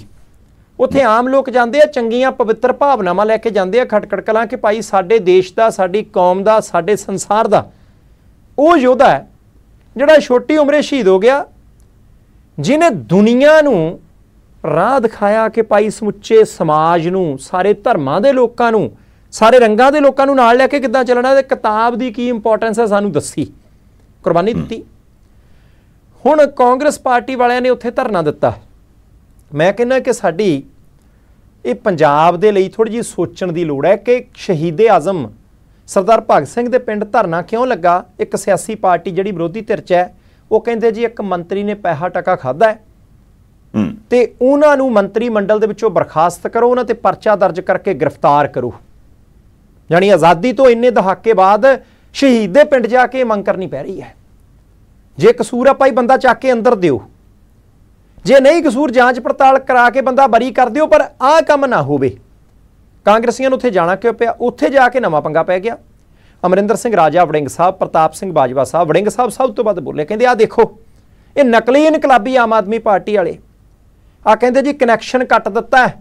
ਉੱਥੇ ਆਮ ਲੋਕ ਜਾਂਦੇ ਆ ਚੰਗੀਆਂ ਪਵਿੱਤਰ ਭਾਵਨਾਵਾਂ ਲੈ ਕੇ ਜਾਂਦੇ ਆ ਖਟਕੜ ਕਲਾਂ ਕਿ ਭਾਈ ਸਾਡੇ ਦੇਸ਼ ਦਾ ਸਾਡੀ ਕੌਮ ਦਾ ਸਾਡੇ ਸੰਸਾਰ ਦਾ ਉਹ ਯੋਧਾ ਜਿਹੜਾ ਛੋਟੀ ਉਮਰੇ ਸ਼ਹੀਦ ਹੋ ਗਿਆ ਜਿਨੇ ਦੁਨੀਆ ਨੂੰ ਰਾਹ ਦਿਖਾਇਆ ਕਿ ਭਾਈ ਸਮੁੱਚੇ ਸਮਾਜ ਨੂੰ ਸਾਰੇ ਧਰਮਾਂ ਦੇ ਲੋਕਾਂ ਨੂੰ ਸਾਰੇ ਰੰਗਾਂ ਦੇ ਲੋਕਾਂ ਨੂੰ ਨਾਲ ਲੈ ਕੇ ਕਿੱਦਾਂ ਚੱਲਣਾ ਤੇ ਕਿਤਾਬ ਦੀ ਕੀ ਇੰਪੋਰਟੈਂਸ ਹੈ ਸਾਨੂੰ ਦੱਸੀ ਕੁਰਬਾਨੀ ਦਿੱਤੀ ਹੁਣ ਕਾਂਗਰਸ ਪਾਰਟੀ ਵਾਲਿਆਂ ਨੇ ਉੱਥੇ ਧਰਨਾ ਦਿੱਤਾ ਮੈਂ ਕਹਿੰਦਾ ਕਿ ਸਾਡੀ ਇਹ ਪੰਜਾਬ ਦੇ ਲਈ ਥੋੜੀ ਜੀ ਸੋਚਣ ਦੀ ਲੋੜ ਹੈ ਕਿ ਸ਼ਹੀਦੇ ਆਜ਼ਮ ਸਰਦਾਰ ਭਗਤ ਸਿੰਘ ਦੇ ਪਿੰਡ ਧਰਨਾ ਕਿਉਂ ਲੱਗਾ ਇੱਕ ਸਿਆਸੀ ਪਾਰਟੀ ਜਿਹੜੀ ਵਿਰੋਧੀ ਧਿਰ ਚ ਹੈ ਉਹ ਕਹਿੰਦੇ ਜੀ ਇੱਕ ਮੰਤਰੀ ਨੇ ਪੈਸਾ ਟਕਾ ਖਾਦਾ ਹੈ ਤੇ ਉਹਨਾਂ ਨੂੰ ਮੰਤਰੀ ਮੰਡਲ ਦੇ ਵਿੱਚੋਂ ਬਰਖਾਸਤ ਕਰੋ ਉਹਨਾਂ ਤੇ ਪਰਚਾ ਦਰਜ ਕਰਕੇ ਗ੍ਰਿਫਤਾਰ ਕਰੋ ਯਾਨੀ ਆਜ਼ਾਦੀ ਤੋਂ ਇੰਨੇ ਦਹਾਕੇ ਬਾਅਦ ਸ਼ਹੀਦ ਦੇ ਪਿੰਡ ਜਾ ਕੇ ਮੰਗ ਕਰਨੀ ਪੈ ਰਹੀ ਹੈ ਜੇ ਕਸੂਰ ਆ ਭਾਈ ਬੰਦਾ ਚੱਕ ਕੇ ਅੰਦਰ ਦਿਓ ਜੇ ਨਹੀਂ ਕਸੂਰ ਜਾਂਚ ਪੜਤਾਲ ਕਰਾ ਕੇ ਬੰਦਾ ਬਰੀ ਕਰ ਦਿਓ ਪਰ ਆਹ ਕੰਮ ਨਾ ਹੋਵੇ ਕਾਂਗਰਸੀਆਂ ਨੂੰ ਉੱਥੇ ਜਾਣਾ ਕਿਉਂ ਪਿਆ ਉੱਥੇ ਜਾ ਕੇ ਨਵਾਂ ਪੰਗਾ ਪੈ ਗਿਆ ਅਮਰਿੰਦਰ ਸਿੰਘ ਰਾਜਾ ਵੜਿੰਗ ਸਾਹਿਬ ਪ੍ਰਤਾਪ ਸਿੰਘ ਬਾਜਵਾ ਸਾਹਿਬ ਵੜਿੰਗ ਸਾਹਿਬ ਸਭ ਤੋਂ ਵੱਧ ਬੋਲੇ ਕਹਿੰਦੇ ਆ ਦੇਖੋ ਇਹ ਨਕਲੀ ਇਨਕਲਾਬੀ ਆਮ ਆਦਮੀ ਪਾਰਟੀ ਵਾਲੇ ਆ ਕਹਿੰਦੇ ਜੀ ਕਨੈਕਸ਼ਨ ਕੱਟ ਦਿੱਤਾ ਹੈ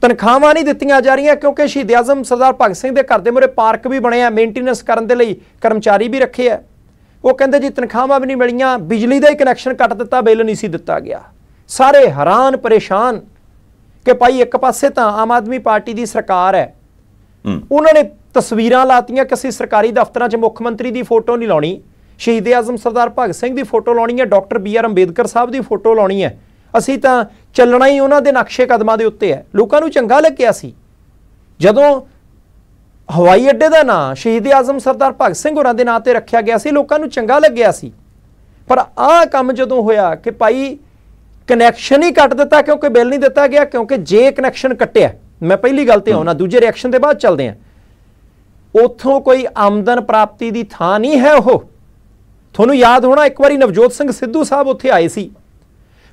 ਤਨਖਾਹਾਂ ਨਹੀਂ ਦਿੱਤੀਆਂ ਜਾ ਰਹੀਆਂ ਕਿਉਂਕਿ ਸ਼ਹੀਦ ਆਜ਼ਮ ਸਰਦਾਰ ਭਗਤ ਸਿੰਘ ਦੇ ਘਰ ਦੇ ਮੂਰੇ ਪਾਰਕ ਵੀ ਬਣਿਆ ਮੇਨਟੇਨੈਂਸ ਕਰਨ ਦੇ ਲਈ ਕਰਮਚਾਰੀ ਵੀ ਰੱਖੇ ਆ ਉਹ ਕਹਿੰਦੇ ਜੀ ਤਨਖਾਹਾਂ ਵੀ ਨਹੀਂ ਮਿਲੀਆਂ ਬਿਜਲੀ ਦਾ ਹੀ ਕਨੈਕਸ਼ਨ ਕੱਟ ਦਿੱਤਾ ਬਿੱਲ ਨਹੀਂ ਸੀ ਦਿੱਤਾ ਗਿਆ ਸਾਰੇ ਹੈਰਾਨ ਪਰੇਸ਼ਾਨ ਕਿ ਭਾਈ ਇੱਕ ਪਾਸੇ ਤਾਂ ਆਮ ਆਦਮੀ ਪਾਰਟੀ ਦੀ ਸਰਕਾਰ ਹੈ ਉਹਨਾਂ ਨੇ ਤਸਵੀਰਾਂ ਲਾਤੀਆਂ ਕਿ ਅਸੀਂ ਸਰਕਾਰੀ ਦਫ਼ਤਰਾਂ 'ਚ ਮੁੱਖ ਮੰਤਰੀ ਦੀ ਫੋਟੋ ਨਹੀਂ ਲਾਉਣੀ ਸ਼ਹੀਦ ਆਜ਼ਮ ਸਰਦਾਰ ਭਗਤ ਸਿੰਘ ਦੀ ਫੋਟੋ ਲਾਉਣੀ ਹੈ ਡਾਕਟਰ ਬੀ ਆਰ ਅੰਬੇਦਕਰ ਸਾਹਿਬ ਦੀ ਫੋਟੋ ਲਾਉਣੀ ਹੈ ਅਸੀਂ ਤਾਂ ਚੱਲਣਾ ਹੀ ਉਹਨਾਂ ਦੇ ਨਕਸ਼ੇ ਕਦਮਾਂ ਦੇ ਉੱਤੇ ਹੈ ਲੋਕਾਂ ਨੂੰ ਚੰਗਾ ਲੱਗਿਆ ਸੀ ਜਦੋਂ ਹਵਾਈ ਅੱਡੇ ਦਾ ਨਾਂ ਸ਼ਹੀਦ ਆਜ਼ਮ ਸਰਦਾਰ ਭਗਤ ਸਿੰਘ ਹੋਰਾਂ ਦੇ ਨਾਂ ਤੇ ਰੱਖਿਆ ਗਿਆ ਸੀ ਲੋਕਾਂ ਨੂੰ ਚੰਗਾ ਲੱਗਿਆ ਸੀ ਪਰ ਆਹ ਕੰਮ ਜਦੋਂ ਹੋਇਆ ਕਿ ਭਾਈ ਕਨੈਕਸ਼ਨ ਹੀ ਕੱਟ ਦਿੱਤਾ ਕਿਉਂਕਿ ਬਿੱਲ ਨਹੀਂ ਦਿੱਤਾ ਗਿਆ ਕਿਉਂਕਿ ਜੇ ਕਨੈਕਸ਼ਨ ਕੱਟਿਆ ਮੈਂ ਪਹਿਲੀ ਗੱਲ ਤੇ ਆਉਣਾ ਦੂਜੇ ਰਿਐਕਸ਼ਨ ਦੇ ਬਾਅਦ ਚੱਲਦੇ ਆ ਉਥੋਂ ਕੋਈ ਆਮਦਨ ਪ੍ਰਾਪਤੀ ਦੀ ਥਾਂ ਨਹੀਂ ਹੈ ਉਹ ਤੁਹਾਨੂੰ ਯਾਦ ਹੋਣਾ ਇੱਕ ਵਾਰੀ ਨਵਜੋਤ ਸਿੰਘ ਸਿੱਧੂ ਸਾਹਿਬ ਉੱਥੇ ਆਏ ਸੀ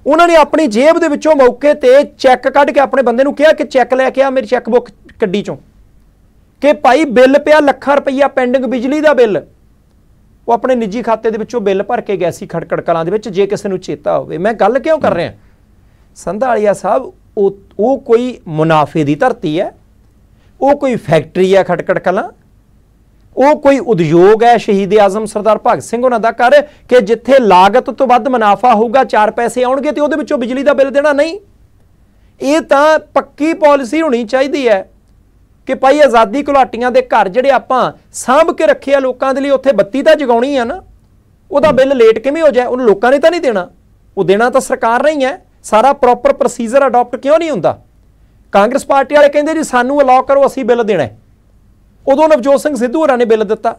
ਉਹਨਾਂ ਨੇ ਆਪਣੀ ਜੇਬ ਦੇ ਵਿੱਚੋਂ ਮੌਕੇ ਤੇ ਚੈੱਕ ਕੱਢ ਕੇ ਆਪਣੇ ਬੰਦੇ ਨੂੰ ਕਿਹਾ ਕਿ ਚੈੱਕ ਲੈ ਕੇ ਆ ਮੇਰੀ ਚੈੱਕ ਬੁੱਕ ਕੱਢੀ ਚੋਂ ਕਿ ਭਾਈ ਬਿੱਲ ਪਿਆ ਲੱਖਾਂ ਰੁਪਈਆ ਪੈਂਡਿੰਗ ਬਿਜਲੀ ਦਾ ਬਿੱਲ ਉਹ ਆਪਣੇ ਨਿੱਜੀ ਖਾਤੇ ਦੇ ਵਿੱਚੋਂ ਬਿੱਲ ਭਰ ਕੇ ਗਿਆ ਸੀ ਖੜਕੜ ਕਲਾਂ ਦੇ ਵਿੱਚ ਜੇ ਕਿਸੇ ਨੂੰ ਚੇਤਾ ਹੋਵੇ ਮੈਂ ਗੱਲ ਕਿਉਂ ਕਰ ਰਿਹਾ ਸੰਧਾਲੀਆ ਸਾਹਿਬ ਉਹ ਉਹ ਕੋਈ ਮੁਨਾਫੇ ਦੀ ਧਰਤੀ ਹੈ ਉਹ ਕੋਈ ਫੈਕਟਰੀ ਹੈ ਖੜਕੜ ਕਲਾਂ ਉਹ ਕੋਈ ਉਦਯੋਗ ਹੈ ਸ਼ਹੀਦ ਆਜ਼ਮ ਸਰਦਾਰ ਭਗਤ ਸਿੰਘ ਉਹਨਾਂ ਦਾ ਕਰ ਕਿ ਜਿੱਥੇ ਲਾਗਤ ਤੋਂ ਵੱਧ ਮੁਨਾਫਾ ਹੋਊਗਾ ਚਾਰ ਪੈਸੇ ਆਉਣਗੇ ਤੇ ਉਹਦੇ ਵਿੱਚੋਂ ਬਿਜਲੀ ਦਾ ਬਿੱਲ ਦੇਣਾ ਨਹੀਂ ਇਹ ਤਾਂ ਪੱਕੀ ਪਾਲਿਸੀ ਹੋਣੀ ਚਾਹੀਦੀ ਹੈ ਕਿ ਭਾਈ ਆਜ਼ਾਦੀ ਘੁਲਾਟੀਆਂ ਦੇ ਘਰ ਜਿਹੜੇ ਆਪਾਂ ਸਾਂਭ ਕੇ ਰੱਖੇ ਆ ਲੋਕਾਂ ਦੇ ਲਈ ਉੱਥੇ ਬੱਤੀ ਤਾਂ ਜਗਾਉਣੀ ਆ ਨਾ ਉਹਦਾ ਬਿੱਲ ਲੇਟ ਕਿਵੇਂ ਹੋ ਜਾਏ ਉਹਨੂੰ ਲੋਕਾਂ ਨੇ ਤਾਂ ਨਹੀਂ ਦੇਣਾ ਉਹ ਦੇਣਾ ਤਾਂ ਸਰਕਾਰ ਨਹੀਂ ਹੈ ਸਾਰਾ ਪ੍ਰੋਪਰ ਪ੍ਰੋਸੀਜਰ ਅਡਾਪਟ ਕਿਉਂ ਨਹੀਂ ਹੁੰਦਾ ਕਾਂਗਰਸ ਪਾਰਟੀ ਵਾਲੇ ਕਹਿੰਦੇ ਜੀ ਸਾਨੂੰ ਅਲਾਉ ਕਰੋ ਅਸੀਂ ਬਿੱਲ ਦੇਣਾ ਉਦੋਂ ਨਵਜੋਤ ਸਿੰਘ ਸਿੱਧੂ ਹੋਰਾਂ ਨੇ ਬਿੱਲ ਦਿੱਤਾ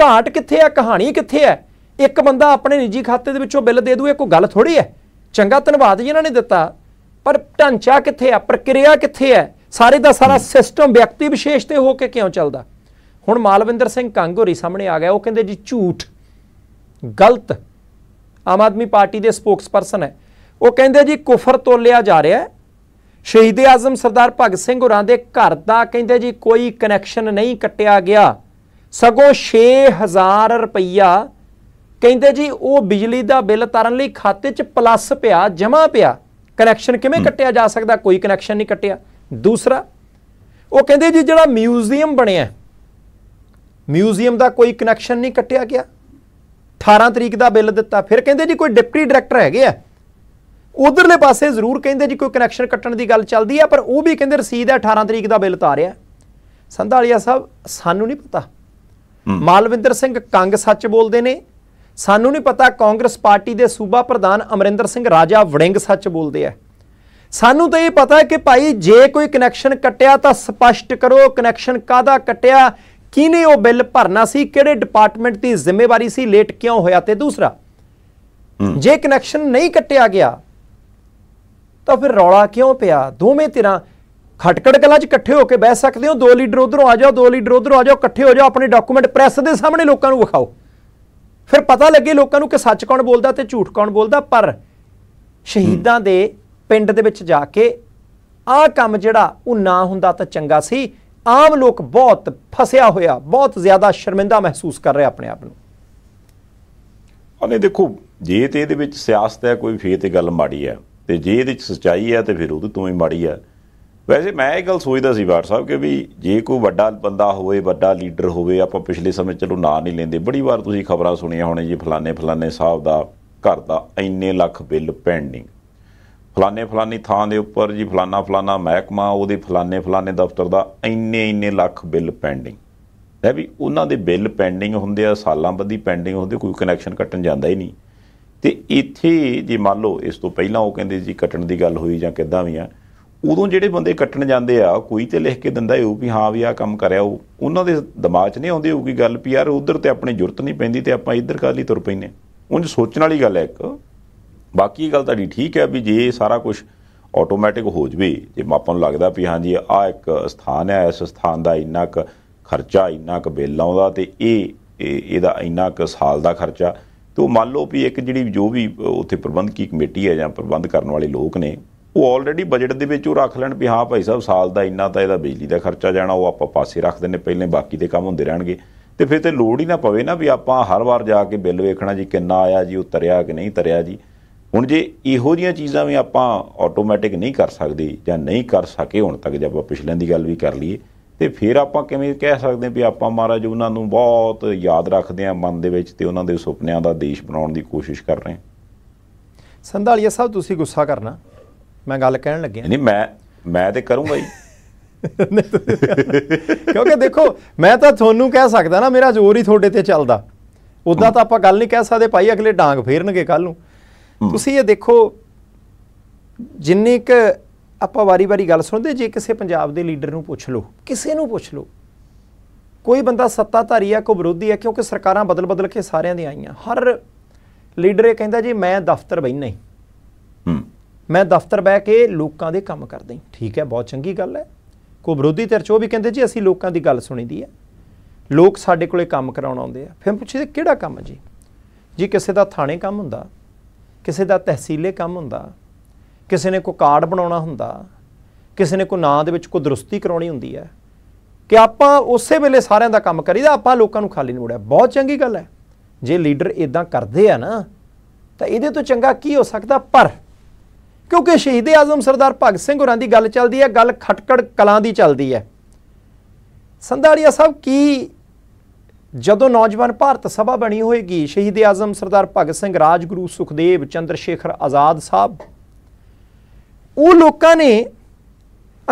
ਘਾਟ ਕਿੱਥੇ ਆ ਕਹਾਣੀ ਕਿੱਥੇ ਆ ਇੱਕ ਬੰਦਾ ਆਪਣੇ ਨਿੱਜੀ ਖਾਤੇ ਦੇ ਵਿੱਚੋਂ ਬਿੱਲ ਦੇ ਦੂ ਇਹ ਕੋਈ ਗੱਲ ਥੋੜੀ ਹੈ ਚੰਗਾ ਧੰਨਵਾਦ ਜੀ ਇਹਨਾਂ ਨੇ ਦਿੱਤਾ ਪਰ ਢਾਂਚਾ ਕਿੱਥੇ ਆ ਪ੍ਰਕਿਰਿਆ ਕਿੱਥੇ ਆ ਸਾਰੇ ਦਾ ਸਾਰਾ ਸਿਸਟਮ ਵਿਅਕਤੀ ਵਿਸ਼ੇਸ਼ ਤੇ ਹੋ ਕੇ ਕਿਉਂ ਚੱਲਦਾ ਹੁਣ ਮਾਲਵਿੰਦਰ ਸਿੰਘ ਕੰਗੋਰੀ ਸਾਹਮਣੇ ਆ ਗਿਆ ਉਹ ਕਹਿੰਦੇ ਜੀ ਝੂਠ ਗਲਤ ਆਮ ਆਦਮੀ ਪਾਰਟੀ ਦੇ ਸਪੋਕਸਪਰਸਨ ਹੈ ਉਹ ਕਹਿੰਦੇ ਜੀ ਕੁਫਰ ਤੋਲਿਆ ਜਾ ਰਿਹਾ ਹੈ ਸ਼ਹੀਦ ਆਜ਼ਮ ਸਰਦਾਰ ਭਗਤ ਸਿੰਘ ਹੋਰਾਂ ਦੇ ਘਰ ਦਾ ਕਹਿੰਦੇ ਜੀ ਕੋਈ ਕਨੈਕਸ਼ਨ ਨਹੀਂ ਕੱਟਿਆ ਗਿਆ ਸਗੋਂ 6000 ਰੁਪਈਆ ਕਹਿੰਦੇ ਜੀ ਉਹ ਬਿਜਲੀ ਦਾ ਬਿੱਲ ਤਰਨ ਲਈ ਖਾਤੇ 'ਚ ਪਲੱਸ ਪਿਆ ਜਮਾ ਪਿਆ ਕਨੈਕਸ਼ਨ ਕਿਵੇਂ ਕੱਟਿਆ ਜਾ ਸਕਦਾ ਕੋਈ ਕਨੈਕਸ਼ਨ ਨਹੀਂ ਕੱਟਿਆ ਦੂਸਰਾ ਉਹ ਕਹਿੰਦੇ ਜੀ ਜਿਹੜਾ ਮਿਊਜ਼ੀਅਮ ਬਣਿਆ ਮਿਊਜ਼ੀਅਮ ਦਾ ਕੋਈ ਕਨੈਕਸ਼ਨ ਨਹੀਂ ਕੱਟਿਆ ਗਿਆ 18 ਤਰੀਕ ਦਾ ਬਿੱਲ ਦਿੱਤਾ ਫਿਰ ਕਹਿੰਦੇ ਜੀ ਕੋਈ ਡਿਪਟੀ ਡਾਇਰੈਕਟਰ ਹੈਗੇ ਆ ਉਧਰਲੇ ਪਾਸੇ ਜ਼ਰੂਰ ਕਹਿੰਦੇ ਜੀ ਕੋਈ ਕਨੈਕਸ਼ਨ ਕੱਟਣ ਦੀ ਗੱਲ ਚੱਲਦੀ ਆ ਪਰ ਉਹ ਵੀ ਕਹਿੰਦੇ ਰਸੀਦ ਹੈ 18 ਤਰੀਕ ਦਾ ਬਿੱਲ ਤਾਰਿਆ ਸੰਧਾਲੀਆ ਸਾਹਿਬ ਸਾਨੂੰ ਨਹੀਂ ਪਤਾ ਮਾਲਵਿੰਦਰ ਸਿੰਘ ਕੰਗ ਸੱਚ ਬੋਲਦੇ ਨੇ ਸਾਨੂੰ ਨਹੀਂ ਪਤਾ ਕਾਂਗਰਸ ਪਾਰਟੀ ਦੇ ਸੂਬਾ ਪ੍ਰਧਾਨ ਅਮਰਿੰਦਰ ਸਿੰਘ ਰਾਜਾ ਵੜਿੰਗ ਸੱਚ ਬੋਲਦੇ ਆ ਸਾਨੂੰ ਤਾਂ ਇਹ ਪਤਾ ਕਿ ਭਾਈ ਜੇ ਕੋਈ ਕਨੈਕਸ਼ਨ ਕੱਟਿਆ ਤਾਂ ਸਪਸ਼ਟ ਕਰੋ ਕਨੈਕਸ਼ਨ ਕਾਦਾ ਕੱਟਿਆ ਕਿਨੇ ਉਹ ਬਿੱਲ ਭਰਨਾ ਸੀ ਕਿਹੜੇ ਡਿਪਾਰਟਮੈਂਟ ਦੀ ਜ਼ਿੰਮੇਵਾਰੀ ਸੀ ਲੇਟ ਕਿਉਂ ਹੋਇਆ ਤੇ ਦੂਸਰਾ ਜੇ ਕਨੈਕਸ਼ਨ ਨਹੀਂ ਕੱਟਿਆ ਗਿਆ ਤਾਂ ਫਿਰ ਰੌਲਾ ਕਿਉਂ ਪਿਆ ਦੋਵੇਂ ਧਿਰਾਂ ਖਟਕੜ ਕਲਾ 'ਚ ਇਕੱਠੇ ਹੋ ਕੇ ਬਹਿ ਸਕਦੇ ਹੋ ਦੋ ਲੀਡਰ ਉਧਰੋਂ ਆ ਜਾਓ ਦੋ ਲੀਡਰ ਉਧਰੋਂ ਆ ਜਾਓ ਇਕੱਠੇ ਹੋ ਜਾਓ ਆਪਣੇ ਡਾਕੂਮੈਂਟ ਪ੍ਰੈਸ ਦੇ ਸਾਹਮਣੇ ਲੋਕਾਂ ਨੂੰ ਵਿਖਾਓ ਫਿਰ ਪਤਾ ਲੱਗੇ ਲੋਕਾਂ ਨੂੰ ਕਿ ਸੱਚ ਕੌਣ ਬੋਲਦਾ ਤੇ ਝੂਠ ਕੌਣ ਬੋਲਦਾ ਪਰ ਸ਼ਹੀਦਾਂ ਦੇ ਪਿੰਡ ਦੇ ਵਿੱਚ ਜਾ ਕੇ ਆਹ ਕੰਮ ਜਿਹੜਾ ਉਹ ਨਾ ਹੁੰਦਾ ਤਾਂ ਚੰਗਾ ਸੀ ਆਮ ਲੋਕ ਬਹੁਤ ਫਸਿਆ ਹੋਇਆ ਬਹੁਤ ਜ਼ਿਆਦਾ ਸ਼ਰਮਿੰਦਾ ਮਹਿਸੂਸ ਕਰ ਰਿਹਾ ਆਪਣੇ ਆਪ ਨੂੰ ਅਨੇ ਦੇਖੋ ਜੇ ਤੇ ਇਹਦੇ ਵਿੱਚ ਸਿਆਸਤ ਹੈ ਕੋਈ ਫੇਰ ਤੇ ਗੱਲ ਮਾੜੀ ਹੈ ਤੇ ਜੇ ਇਹਦੇ ਚ ਸਚਾਈ ਹੈ ਤੇ ਫਿਰ ਉਹਦੇ ਤੋਂ ਹੀ ਮਾੜੀ ਆ ਵੈਸੇ ਮੈਂ ਇਹ ਗੱਲ ਸੋਚਦਾ ਸੀ ਵਾਰ ਸਾਹਿਬ ਕਿ ਵੀ ਜੇ ਕੋਈ ਵੱਡਾ ਬੰਦਾ ਹੋਵੇ ਵੱਡਾ ਲੀਡਰ ਹੋਵੇ ਆਪਾਂ ਪਿਛਲੇ ਸਮੇਂ ਚਲੋ ਨਾਂ ਨਹੀਂ ਲੈਂਦੇ ਬੜੀ ਵਾਰ ਤੁਸੀਂ ਖਬਰਾਂ ਸੁਣੀਆਂ ਹੋਣੇ ਜੀ ਫਲਾਣੇ ਫਲਾਣੇ ਸਾਹਿਬ ਦਾ ਘਰ ਦਾ ਇੰਨੇ ਲੱਖ ਬਿੱਲ ਪੈਂਡਿੰਗ ਫਲਾਣੇ ਫਲਾਣੀ ਥਾਂ ਦੇ ਉੱਪਰ ਜੀ ਫਲਾਣਾ ਫਲਾਣਾ ਮਹਿਕਮਾ ਉਹਦੇ ਫਲਾਣੇ ਫਲਾਣੇ ਦਫ਼ਤਰ ਦਾ ਇੰਨੇ ਇੰਨੇ ਲੱਖ ਬਿੱਲ ਪੈਂਡਿੰਗ ਇਹ ਵੀ ਉਹਨਾਂ ਦੇ ਬਿੱਲ ਪੈਂਡਿੰਗ ਹੁੰਦੇ ਆ ਸਾਲਾਂ ਬੱਧੀ ਪੈਂਡਿੰਗ ਹੁੰਦੇ ਕੋਈ ਕਨੈਕਸ਼ਨ ਕੱਟਣ ਜਾਂਦਾ ਹੀ ਨਹੀਂ ਤੇ ਇੱਥੇ ਜੇ ਮੰਨ ਲਓ ਇਸ ਤੋਂ ਪਹਿਲਾਂ ਉਹ ਕਹਿੰਦੇ ਜੀ ਕੱਟਣ ਦੀ ਗੱਲ ਹੋਈ ਜਾਂ ਕਿੱਦਾਂ ਵੀ ਆ ਉਦੋਂ ਜਿਹੜੇ ਬੰਦੇ ਕੱਟਣ ਜਾਂਦੇ ਆ ਕੋਈ ਤੇ ਲਿਖ ਕੇ ਦਿੰਦਾ ਹੋਊ ਵੀ ਹਾਂ ਵੀ ਆ ਕੰਮ ਕਰਿਆ ਉਹ ਉਹਨਾਂ ਦੇ ਦਿਮਾਗ 'ਚ ਨਹੀਂ ਆਉਂਦੀ ਹੋਊਗੀ ਗੱਲ ਵੀ ਯਾਰ ਉਧਰ ਤੇ ਆਪਣੀ ਜ਼ਰੂਰਤ ਨਹੀਂ ਪੈਂਦੀ ਤੇ ਆਪਾਂ ਇੱਧਰ ਲਈ ਤੁਰ ਪੈਨੇ ਉਂਝ ਸੋਚਣ ਵਾਲੀ ਗੱਲ ਹੈ ਇੱਕ ਬਾਕੀ ਗੱਲ ਤੁਹਾਡੀ ਠੀਕ ਹੈ ਵੀ ਜੇ ਸਾਰਾ ਕੁਝ ਆਟੋਮੈਟਿਕ ਹੋ ਜਵੇ ਜੇ ਮਾਪਾਂ ਨੂੰ ਲੱਗਦਾ ਵੀ ਹਾਂਜੀ ਆ ਇੱਕ ਸਥਾਨ ਹੈ ਇਸ ਸਥਾਨ ਦਾ ਇੰਨਾ ਕੁ ਖਰਚਾ ਇੰਨਾ ਕੁ ਬਿੱਲ ਆਉਂਦਾ ਤੇ ਇਹ ਇਹਦਾ ਇੰਨਾ ਕੁ ਸਾਲ ਦਾ ਖਰਚਾ ਤੋ ਮੰਨ ਲਓ ਵੀ ਇੱਕ ਜਿਹੜੀ ਜੋ ਵੀ ਉੱਥੇ ਪ੍ਰਬੰਧਕੀ ਕਮੇਟੀ ਹੈ ਜਾਂ ਪ੍ਰਬੰਧ ਕਰਨ ਵਾਲੇ ਲੋਕ ਨੇ ਉਹ ਆਲਰੇਡੀ ਬਜਟ ਦੇ ਵਿੱਚ ਉਹ ਰੱਖ ਲੈਣ ਵੀ ਹਾਂ ਭਾਈ ਸਾਹਿਬ ਸਾਲ ਦਾ ਇੰਨਾ ਤਾਂ ਇਹਦਾ ਬਿਜਲੀ ਦਾ ਖਰਚਾ ਜਾਣਾ ਉਹ ਆਪਾਂ ਪਾਸੇ ਰੱਖ ਦਿੰਨੇ ਪਹਿਲੇ ਬਾਕੀ ਦੇ ਕੰਮ ਹੁੰਦੇ ਰਹਿਣਗੇ ਤੇ ਫਿਰ ਤੇ ਲੋੜ ਹੀ ਨਾ ਪਵੇ ਨਾ ਵੀ ਆਪਾਂ ਹਰ ਵਾਰ ਜਾ ਕੇ ਬਿੱਲ ਵੇਖਣਾ ਜੀ ਕਿੰਨਾ ਆਇਆ ਜੀ ਉਹ ਤਰਿਆ ਕਿ ਨਹੀਂ ਤਰਿਆ ਜੀ ਹੁਣ ਜੇ ਇਹੋ ਜੀਆਂ ਚੀਜ਼ਾਂ ਵੀ ਆਪਾਂ ਆਟੋਮੈਟਿਕ ਨਹੀਂ ਕਰ ਸਕਦੇ ਜਾਂ ਨਹੀਂ ਕਰ ਸਕੇ ਹੁਣ ਤੱਕ ਜੇ ਆਪਾਂ ਪਿਛਲਿਆਂ ਦੀ ਗੱਲ ਵੀ ਕਰ ਲਈਏ ਤੇ ਫਿਰ ਆਪਾਂ ਕਿਵੇਂ ਕਹਿ ਸਕਦੇ ਵੀ ਆਪਾਂ ਮਹਾਰਾਜ ਉਹਨਾਂ ਨੂੰ ਬਹੁਤ ਯਾਦ ਰੱਖਦੇ ਆ ਮਨ ਦੇ ਵਿੱਚ ਤੇ ਉਹਨਾਂ ਦੇ ਸੁਪਨਿਆਂ ਦਾ ਦੇਸ਼ ਬਣਾਉਣ ਦੀ ਕੋਸ਼ਿਸ਼ ਕਰ ਰਹੇ ਸੰਧਾਲੀਆ ਸਾਹਿਬ ਤੁਸੀਂ ਗੁੱਸਾ ਕਰਨਾ ਮੈਂ ਗੱਲ ਕਹਿਣ ਲੱਗਿਆ ਨਹੀਂ ਮੈਂ ਮੈਂ ਤੇ ਕਰੂੰਗਾ ਹੀ ਕਿਉਂਕਿ ਦੇਖੋ ਮੈਂ ਤਾਂ ਤੁਹਾਨੂੰ ਕਹਿ ਸਕਦਾ ਨਾ ਮੇਰਾ ਜ਼ੋਰ ਹੀ ਤੁਹਾਡੇ ਤੇ ਚੱਲਦਾ ਉਦਾਂ ਤਾਂ ਆਪਾਂ ਗੱਲ ਨਹੀਂ ਕਹਿ ਸਕਦੇ ਭਾਈ ਅਗਲੇ ਡਾਂਗ ਫੇਰਨਗੇ ਕੱਲ ਨੂੰ ਤੁਸੀਂ ਇਹ ਦੇਖੋ ਜਿੰਨੇ ਕ ਆਪਾਂ ਵਾਰੀ-ਵਾਰੀ ਗੱਲ ਸੁਣਦੇ ਜੇ ਕਿਸੇ ਪੰਜਾਬ ਦੇ ਲੀਡਰ ਨੂੰ ਪੁੱਛ ਲਓ ਕਿਸੇ ਨੂੰ ਪੁੱਛ ਲਓ ਕੋਈ ਬੰਦਾ ਸੱਤਾਧਾਰੀ ਆ ਕੋ ਵਿਰੋਧੀ ਆ ਕਿਉਂਕਿ ਸਰਕਾਰਾਂ ਬਦਲ-ਬਦਲ ਕੇ ਸਾਰਿਆਂ ਦੀਆਂ ਆਈਆਂ ਹਰ ਲੀਡਰ ਇਹ ਕਹਿੰਦਾ ਜੀ ਮੈਂ ਦਫ਼ਤਰ ਬੈਣਾ ਹੀ ਮੈਂ ਦਫ਼ਤਰ ਬਹਿ ਕੇ ਲੋਕਾਂ ਦੇ ਕੰਮ ਕਰਦਾ ਹਾਂ ਠੀਕ ਹੈ ਬਹੁਤ ਚੰਗੀ ਗੱਲ ਹੈ ਕੋ ਵਿਰੋਧੀ ਧਿਰ ਚੋ ਵੀ ਕਹਿੰਦੇ ਜੀ ਅਸੀਂ ਲੋਕਾਂ ਦੀ ਗੱਲ ਸੁਣੀਦੀ ਹੈ ਲੋਕ ਸਾਡੇ ਕੋਲੇ ਕੰਮ ਕਰਾਉਣ ਆਉਂਦੇ ਆ ਫਿਰ ਪੁੱਛੀਦੇ ਕਿਹੜਾ ਕੰਮ ਜੀ ਜੀ ਕਿਸੇ ਦਾ ਥਾਣੇ ਕੰਮ ਹੁੰਦਾ ਕਿਸੇ ਦਾ ਤਹਿਸੀਲੇ ਕੰਮ ਹੁੰਦਾ ਕਿਸੇ ਨੇ ਕੋ ਕਾਰਡ ਬਣਾਉਣਾ ਹੁੰਦਾ ਕਿਸੇ ਨੇ ਕੋ ਨਾਂ ਦੇ ਵਿੱਚ ਕੋ ਦਰਸਤੀ ਕਰਾਉਣੀ ਹੁੰਦੀ ਹੈ ਕਿ ਆਪਾਂ ਉਸੇ ਵੇਲੇ ਸਾਰਿਆਂ ਦਾ ਕੰਮ ਕਰੀਦਾ ਆਪਾਂ ਲੋਕਾਂ ਨੂੰ ਖਾਲੀ ਨਹੀਂ ਮੋੜਿਆ ਬਹੁਤ ਚੰਗੀ ਗੱਲ ਹੈ ਜੇ ਲੀਡਰ ਇਦਾਂ ਕਰਦੇ ਆ ਨਾ ਤਾਂ ਇਹਦੇ ਤੋਂ ਚੰਗਾ ਕੀ ਹੋ ਸਕਦਾ ਪਰ ਕਿਉਂਕਿ ਸ਼ਹੀਦ ਆਜ਼ਮ ਸਰਦਾਰ ਭਗਤ ਸਿੰਘ ਹੋਰਾਂ ਦੀ ਗੱਲ ਚੱਲਦੀ ਹੈ ਗੱਲ ਖਟਕੜ ਕਲਾਂ ਦੀ ਚੱਲਦੀ ਹੈ ਸੰਧਾਰੀਆ ਸਾਹਿਬ ਕੀ ਜਦੋਂ ਨੌਜਵਾਨ ਭਾਰਤ ਸਭਾ ਬਣੀ ਹੋਏਗੀ ਸ਼ਹੀਦ ਆਜ਼ਮ ਸਰਦਾਰ ਭਗਤ ਸਿੰਘ ਰਾਜਗੁਰੂ ਸੁਖਦੇਵ ਚੰਦਰ ਸ਼ੇਖਰ ਆਜ਼ਾਦ ਸਾਹਿਬ ਉਹ ਲੋਕਾਂ ਨੇ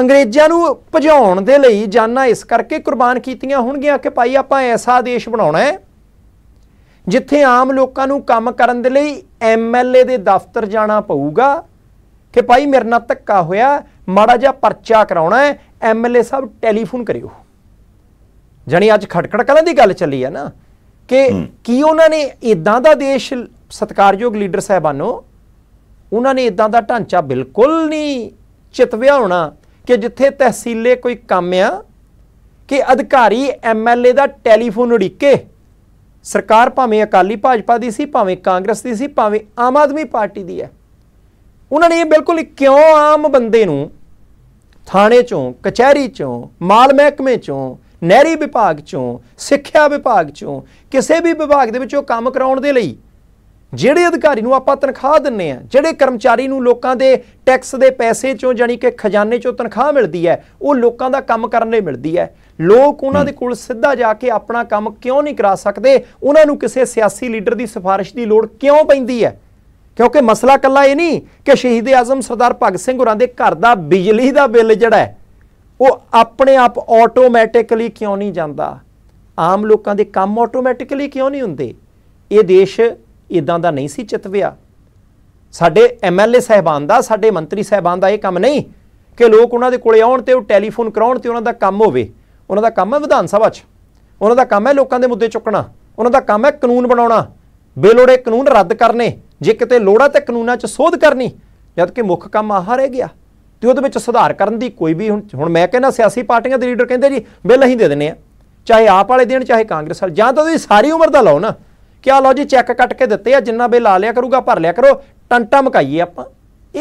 ਅੰਗਰੇਜ਼ਾਂ ਨੂੰ ਭਜਾਉਣ ਦੇ ਲਈ ਜਾਨਾਂ ਇਸ ਕਰਕੇ ਕੁਰਬਾਨ ਕੀਤੀਆਂ ਹੋਣਗੀਆਂ ਕਿ ਭਾਈ ਆਪਾਂ ਐਸਾ ਦੇਸ਼ ਬਣਾਉਣਾ ਹੈ ਜਿੱਥੇ ਆਮ ਲੋਕਾਂ ਨੂੰ ਕੰਮ ਕਰਨ ਦੇ ਲਈ ਐਮਐਲਏ ਦੇ ਦਫ਼ਤਰ ਜਾਣਾ ਪਊਗਾ ਕਿ ਭਾਈ ਮੇਰੇ ਨਾਲ ਧੱਕਾ ਹੋਇਆ ਮਾੜਾ ਜਿਹਾ ਪਰਚਾ ਕਰਾਉਣਾ ਹੈ ਐਮਐਲਏ ਸਾਹਿਬ ਟੈਲੀਫੋਨ ਕਰਿਓ ਜਾਨੀ ਅੱਜ ਖਟਕੜ ਕਲਾਂ ਦੀ ਗੱਲ ਚੱਲੀ ਆ ਨਾ ਕਿ ਕੀ ਉਹਨਾਂ ਨੇ ਇਦਾਂ ਦਾ ਦੇਸ਼ ਸਤਕਾਰਯੋਗ ਲੀਡਰ ਸਾਹਿਬਾਨੋ ਉਹਨਾਂ ਨੇ ਇਦਾਂ ਦਾ ਢਾਂਚਾ ਬਿਲਕੁਲ ਨਹੀਂ ਚਿਤਵਿਆ ਹੋਣਾ ਕਿ ਜਿੱਥੇ ਤਹਿਸੀਲੇ ਕੋਈ ਕੰਮ ਆ ਕਿ ਅਧਿਕਾਰੀ ਐਮਐਲਏ ਦਾ ਟੈਲੀਫੋਨ ਉਡੀਕੇ ਸਰਕਾਰ ਭਾਵੇਂ ਅਕਾਲੀ ਭਾਜਪਾ ਦੀ ਸੀ ਭਾਵੇਂ ਕਾਂਗਰਸ ਦੀ ਸੀ ਭਾਵੇਂ ਆਮ ਆਦਮੀ ਪਾਰਟੀ ਦੀ ਹੈ ਉਹਨਾਂ ਨੇ ਇਹ ਬਿਲਕੁਲ ਕਿਉਂ ਆਮ ਬੰਦੇ ਨੂੰ ਥਾਣੇ ਚੋਂ ਕਚਹਿਰੀ ਚੋਂ ਮਾਲ ਮਹਿਕਮੇ ਚੋਂ ਨਹਿਰੀ ਵਿਭਾਗ ਚੋਂ ਸਿੱਖਿਆ ਵਿਭਾਗ ਚੋਂ ਕਿਸੇ ਵੀ ਵਿਭਾਗ ਦੇ ਵਿੱਚ ਉਹ ਕੰਮ ਕਰਾਉਣ ਦੇ ਲਈ ਜਿਹੜੇ ਅਧਿਕਾਰੀ ਨੂੰ ਆਪਾਂ ਤਨਖਾਹ ਦਿੰਨੇ ਆ ਜਿਹੜੇ ਕਰਮਚਾਰੀ ਨੂੰ ਲੋਕਾਂ ਦੇ ਟੈਕਸ ਦੇ ਪੈਸੇ ਚੋਂ ਜਾਨੀ ਕਿ ਖਜ਼ਾਨੇ ਚੋਂ ਤਨਖਾਹ ਮਿਲਦੀ ਹੈ ਉਹ ਲੋਕਾਂ ਦਾ ਕੰਮ ਕਰਨ ਲਈ ਮਿਲਦੀ ਹੈ ਲੋਕ ਉਹਨਾਂ ਦੇ ਕੋਲ ਸਿੱਧਾ ਜਾ ਕੇ ਆਪਣਾ ਕੰਮ ਕਿਉਂ ਨਹੀਂ ਕਰਾ ਸਕਦੇ ਉਹਨਾਂ ਨੂੰ ਕਿਸੇ ਸਿਆਸੀ ਲੀਡਰ ਦੀ ਸਿਫਾਰਿਸ਼ ਦੀ ਲੋੜ ਕਿਉਂ ਪੈਂਦੀ ਹੈ ਕਿਉਂਕਿ ਮਸਲਾ ਕੱਲਾ ਇਹ ਨਹੀਂ ਕਿ ਸ਼ਹੀਦ ਆਜ਼ਮ ਸਰਦਾਰ ਭਗਤ ਸਿੰਘ ਹੋਰਾਂ ਦੇ ਘਰ ਦਾ ਬਿਜਲੀ ਦਾ ਬਿੱਲ ਜਿਹੜਾ ਉਹ ਆਪਣੇ ਆਪ ਆਟੋਮੈਟਿਕਲੀ ਕਿਉਂ ਨਹੀਂ ਜਾਂਦਾ ਆਮ ਲੋਕਾਂ ਦੇ ਕੰਮ ਆਟੋਮੈਟਿਕਲੀ ਕਿਉਂ ਨਹੀਂ ਹੁੰਦੇ ਇਹ ਦੇਸ਼ ਇਦਾਂ ਦਾ ਨਹੀਂ ਸੀ ਚਿਤਵਿਆ ਸਾਡੇ ਐਮਐਲਏ ਸਹਿਬਾਨ ਦਾ ਸਾਡੇ ਮੰਤਰੀ ਸਹਿਬਾਨ ਦਾ ਇਹ ਕੰਮ ਨਹੀਂ ਕਿ ਲੋਕ ਉਹਨਾਂ ਦੇ ਕੋਲੇ ਆਉਣ ਤੇ ਉਹ ਟੈਲੀਫੋਨ ਕਰਾਉਣ ਤੇ ਉਹਨਾਂ ਦਾ ਕੰਮ ਹੋਵੇ ਉਹਨਾਂ ਦਾ ਕੰਮ ਹੈ ਵਿਧਾਨ ਸਭਾ 'ਚ ਉਹਨਾਂ ਦਾ ਕੰਮ ਹੈ ਲੋਕਾਂ ਦੇ ਮੁੱਦੇ ਚੁੱਕਣਾ ਉਹਨਾਂ ਦਾ ਕੰਮ ਹੈ ਕਾਨੂੰਨ ਬਣਾਉਣਾ ਬੇਲੋੜੇ ਕਾਨੂੰਨ ਰੱਦ ਕਰਨੇ ਜੇ ਕਿਤੇ ਲੋੜਾ ਤੇ ਕਾਨੂੰਨਾਂ 'ਚ ਸੋਧ ਕਰਨੀ ਜਦ ਕਿ ਮੁੱਖ ਕੰਮ ਆਹ ਰਹਿ ਗਿਆ ਤੇ ਉਹਦੇ ਵਿੱਚ ਸੁਧਾਰ ਕਰਨ ਦੀ ਕੋਈ ਵੀ ਹੁਣ ਮੈਂ ਕਹਿੰਦਾ ਸਿਆਸੀ ਪਾਰਟੀਆਂ ਦੇ ਲੀਡਰ ਕਹਿੰਦੇ ਜੀ ਬਿੱਲ ਅਸੀਂ ਦੇ ਦਿੰਨੇ ਆ ਚਾਹੇ ਆਪ ਵਾਲੇ ਦੇਣ ਚਾਹੇ ਕਾਂਗਰਸ ਵਾਲੇ ਜਾਂ ਤਾਂ ਉਹਦੀ ਸਾਰੀ ਉਮਰ ਦਾ ਲਾਓ ਨਾ ਕਿਆ ਲੋ ਜੀ ਚੈੱਕ ਕੱਟ ਕੇ ਦਿੱਤੇ ਆ ਜਿੰਨਾ ਬੇ ਲਾ ਲਿਆ ਕਰੂਗਾ ਭਰ ਲਿਆ ਕਰੋ ਟੰਟਾ ਮਕਾਈਏ ਆਪਾਂ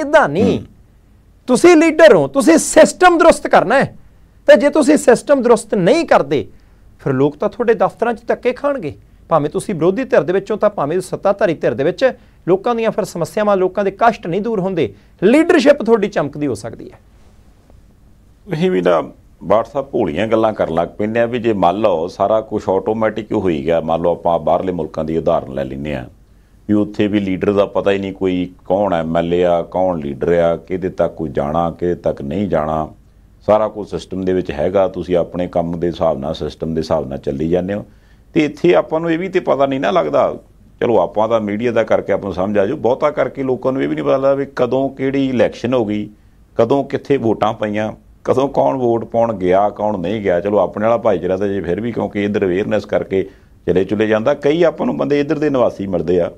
ਇਦਾਂ ਨਹੀਂ ਤੁਸੀਂ ਲੀਡਰ ਹੋ ਤੁਸੀਂ ਸਿਸਟਮ ਦਰੁਸਤ ਕਰਨਾ ਹੈ ਤੇ ਜੇ ਤੁਸੀਂ ਸਿਸਟਮ ਦਰੁਸਤ ਨਹੀਂ ਕਰਦੇ ਫਿਰ ਲੋਕ ਤਾਂ ਤੁਹਾਡੇ ਦਫ਼ਤਰਾਂ 'ਚ ਤੱਕੇ ਖਾਣਗੇ ਭਾਵੇਂ ਤੁਸੀਂ ਵਿਰੋਧੀ ਧਿਰ ਦੇ ਵਿੱਚੋਂ ਤਾਂ ਭਾਵੇਂ ਸੱਤਾਧਾਰੀ ਧਿਰ ਦੇ ਵਿੱਚ ਲੋਕਾਂ ਦੀਆਂ ਫਿਰ ਸਮੱਸਿਆਵਾਂ ਲੋਕਾਂ ਦੇ ਕਸ਼ਟ ਨਹੀਂ ਦੂਰ ਹੁੰਦੇ ਲੀਡਰਸ਼ਿਪ ਤੁਹਾਡੀ ਚਮਕਦੀ ਹੋ ਸਕਦੀ ਹੈ ਇਹ ਵੀ ਦਾ WhatsApp ਭੋਲੀਆਂ ਗੱਲਾਂ ਕਰਨ ਲੱਗ ਪੈਂਦੇ ਆ ਵੀ ਜੇ ਮੰਨ ਲਓ ਸਾਰਾ ਕੁਝ ਆਟੋਮੈਟਿਕ ਹੋ ਹੀ ਗਿਆ ਮੰਨ ਲਓ ਆਪਾਂ ਬਾਹਰਲੇ ਮੁਲਕਾਂ ਦੀ ਉਦਾਹਰਨ ਲੈ ਲੈਂਦੇ ਆ ਵੀ ਉੱਥੇ ਵੀ ਲੀਡਰ ਦਾ ਪਤਾ ਹੀ ਨਹੀਂ ਕੋਈ ਕੌਣ ਐਮਐਲਏ ਆ ਕੌਣ ਲੀਡਰ ਆ ਕਿਹਦੇ ਤੱਕ ਕੋਈ ਜਾਣਾ ਕਿਹਦੇ ਤੱਕ ਨਹੀਂ ਜਾਣਾ ਸਾਰਾ ਕੁਝ ਸਿਸਟਮ ਦੇ ਵਿੱਚ ਹੈਗਾ ਤੁਸੀਂ ਆਪਣੇ ਕੰਮ ਦੇ ਹਿਸਾਬ ਨਾਲ ਸਿਸਟਮ ਦੇ ਹਿਸਾਬ ਨਾਲ ਚੱਲੀ ਜਾਂਦੇ ਹੋ ਤੇ ਇੱਥੇ ਆਪਾਂ ਨੂੰ ਇਹ ਵੀ ਤੇ ਪਤਾ ਨਹੀਂ ਨਾ ਲੱਗਦਾ ਚਲੋ ਆਪਾਂ ਦਾ ਮੀਡੀਆ ਦਾ ਕਰਕੇ ਆਪਾਂ ਨੂੰ ਸਮਝ ਆ ਜਾਓ ਬਹੁਤਾ ਕਰਕੇ ਲੋਕਾਂ ਨੂੰ ਇਹ ਵੀ ਨਹੀਂ ਪਤਾ ਲੱਗਦਾ ਵੀ ਕਦੋਂ ਕਿਹੜੀ ਇਲੈਕਸ਼ਨ ਹੋ ਗਈ ਕਦੋਂ ਕਿੱਥੇ ਵੋਟਾਂ ਪਈਆਂ ਕਦੋਂ ਕੌਣ ਵੋਟ ਪਾਉਣ ਗਿਆ ਕੌਣ ਨਹੀਂ ਗਿਆ ਚਲੋ ਆਪਣੇ ਵਾਲਾ ਭਾਈਚਾਰਾ ਤਾਂ ਜੇ ਫਿਰ ਵੀ ਕਿਉਂਕਿ ਇਧਰ ਅਵੇਅਰਨੈਸ ਕਰਕੇ ਚਲੇ ਚੁਲੇ ਜਾਂਦਾ ਕਈ ਆਪਾਂ ਨੂੰ ਬੰਦੇ ਇਧਰ ਦੇ ਨਿਵਾਸੀ ਮਿਲਦੇ ਆ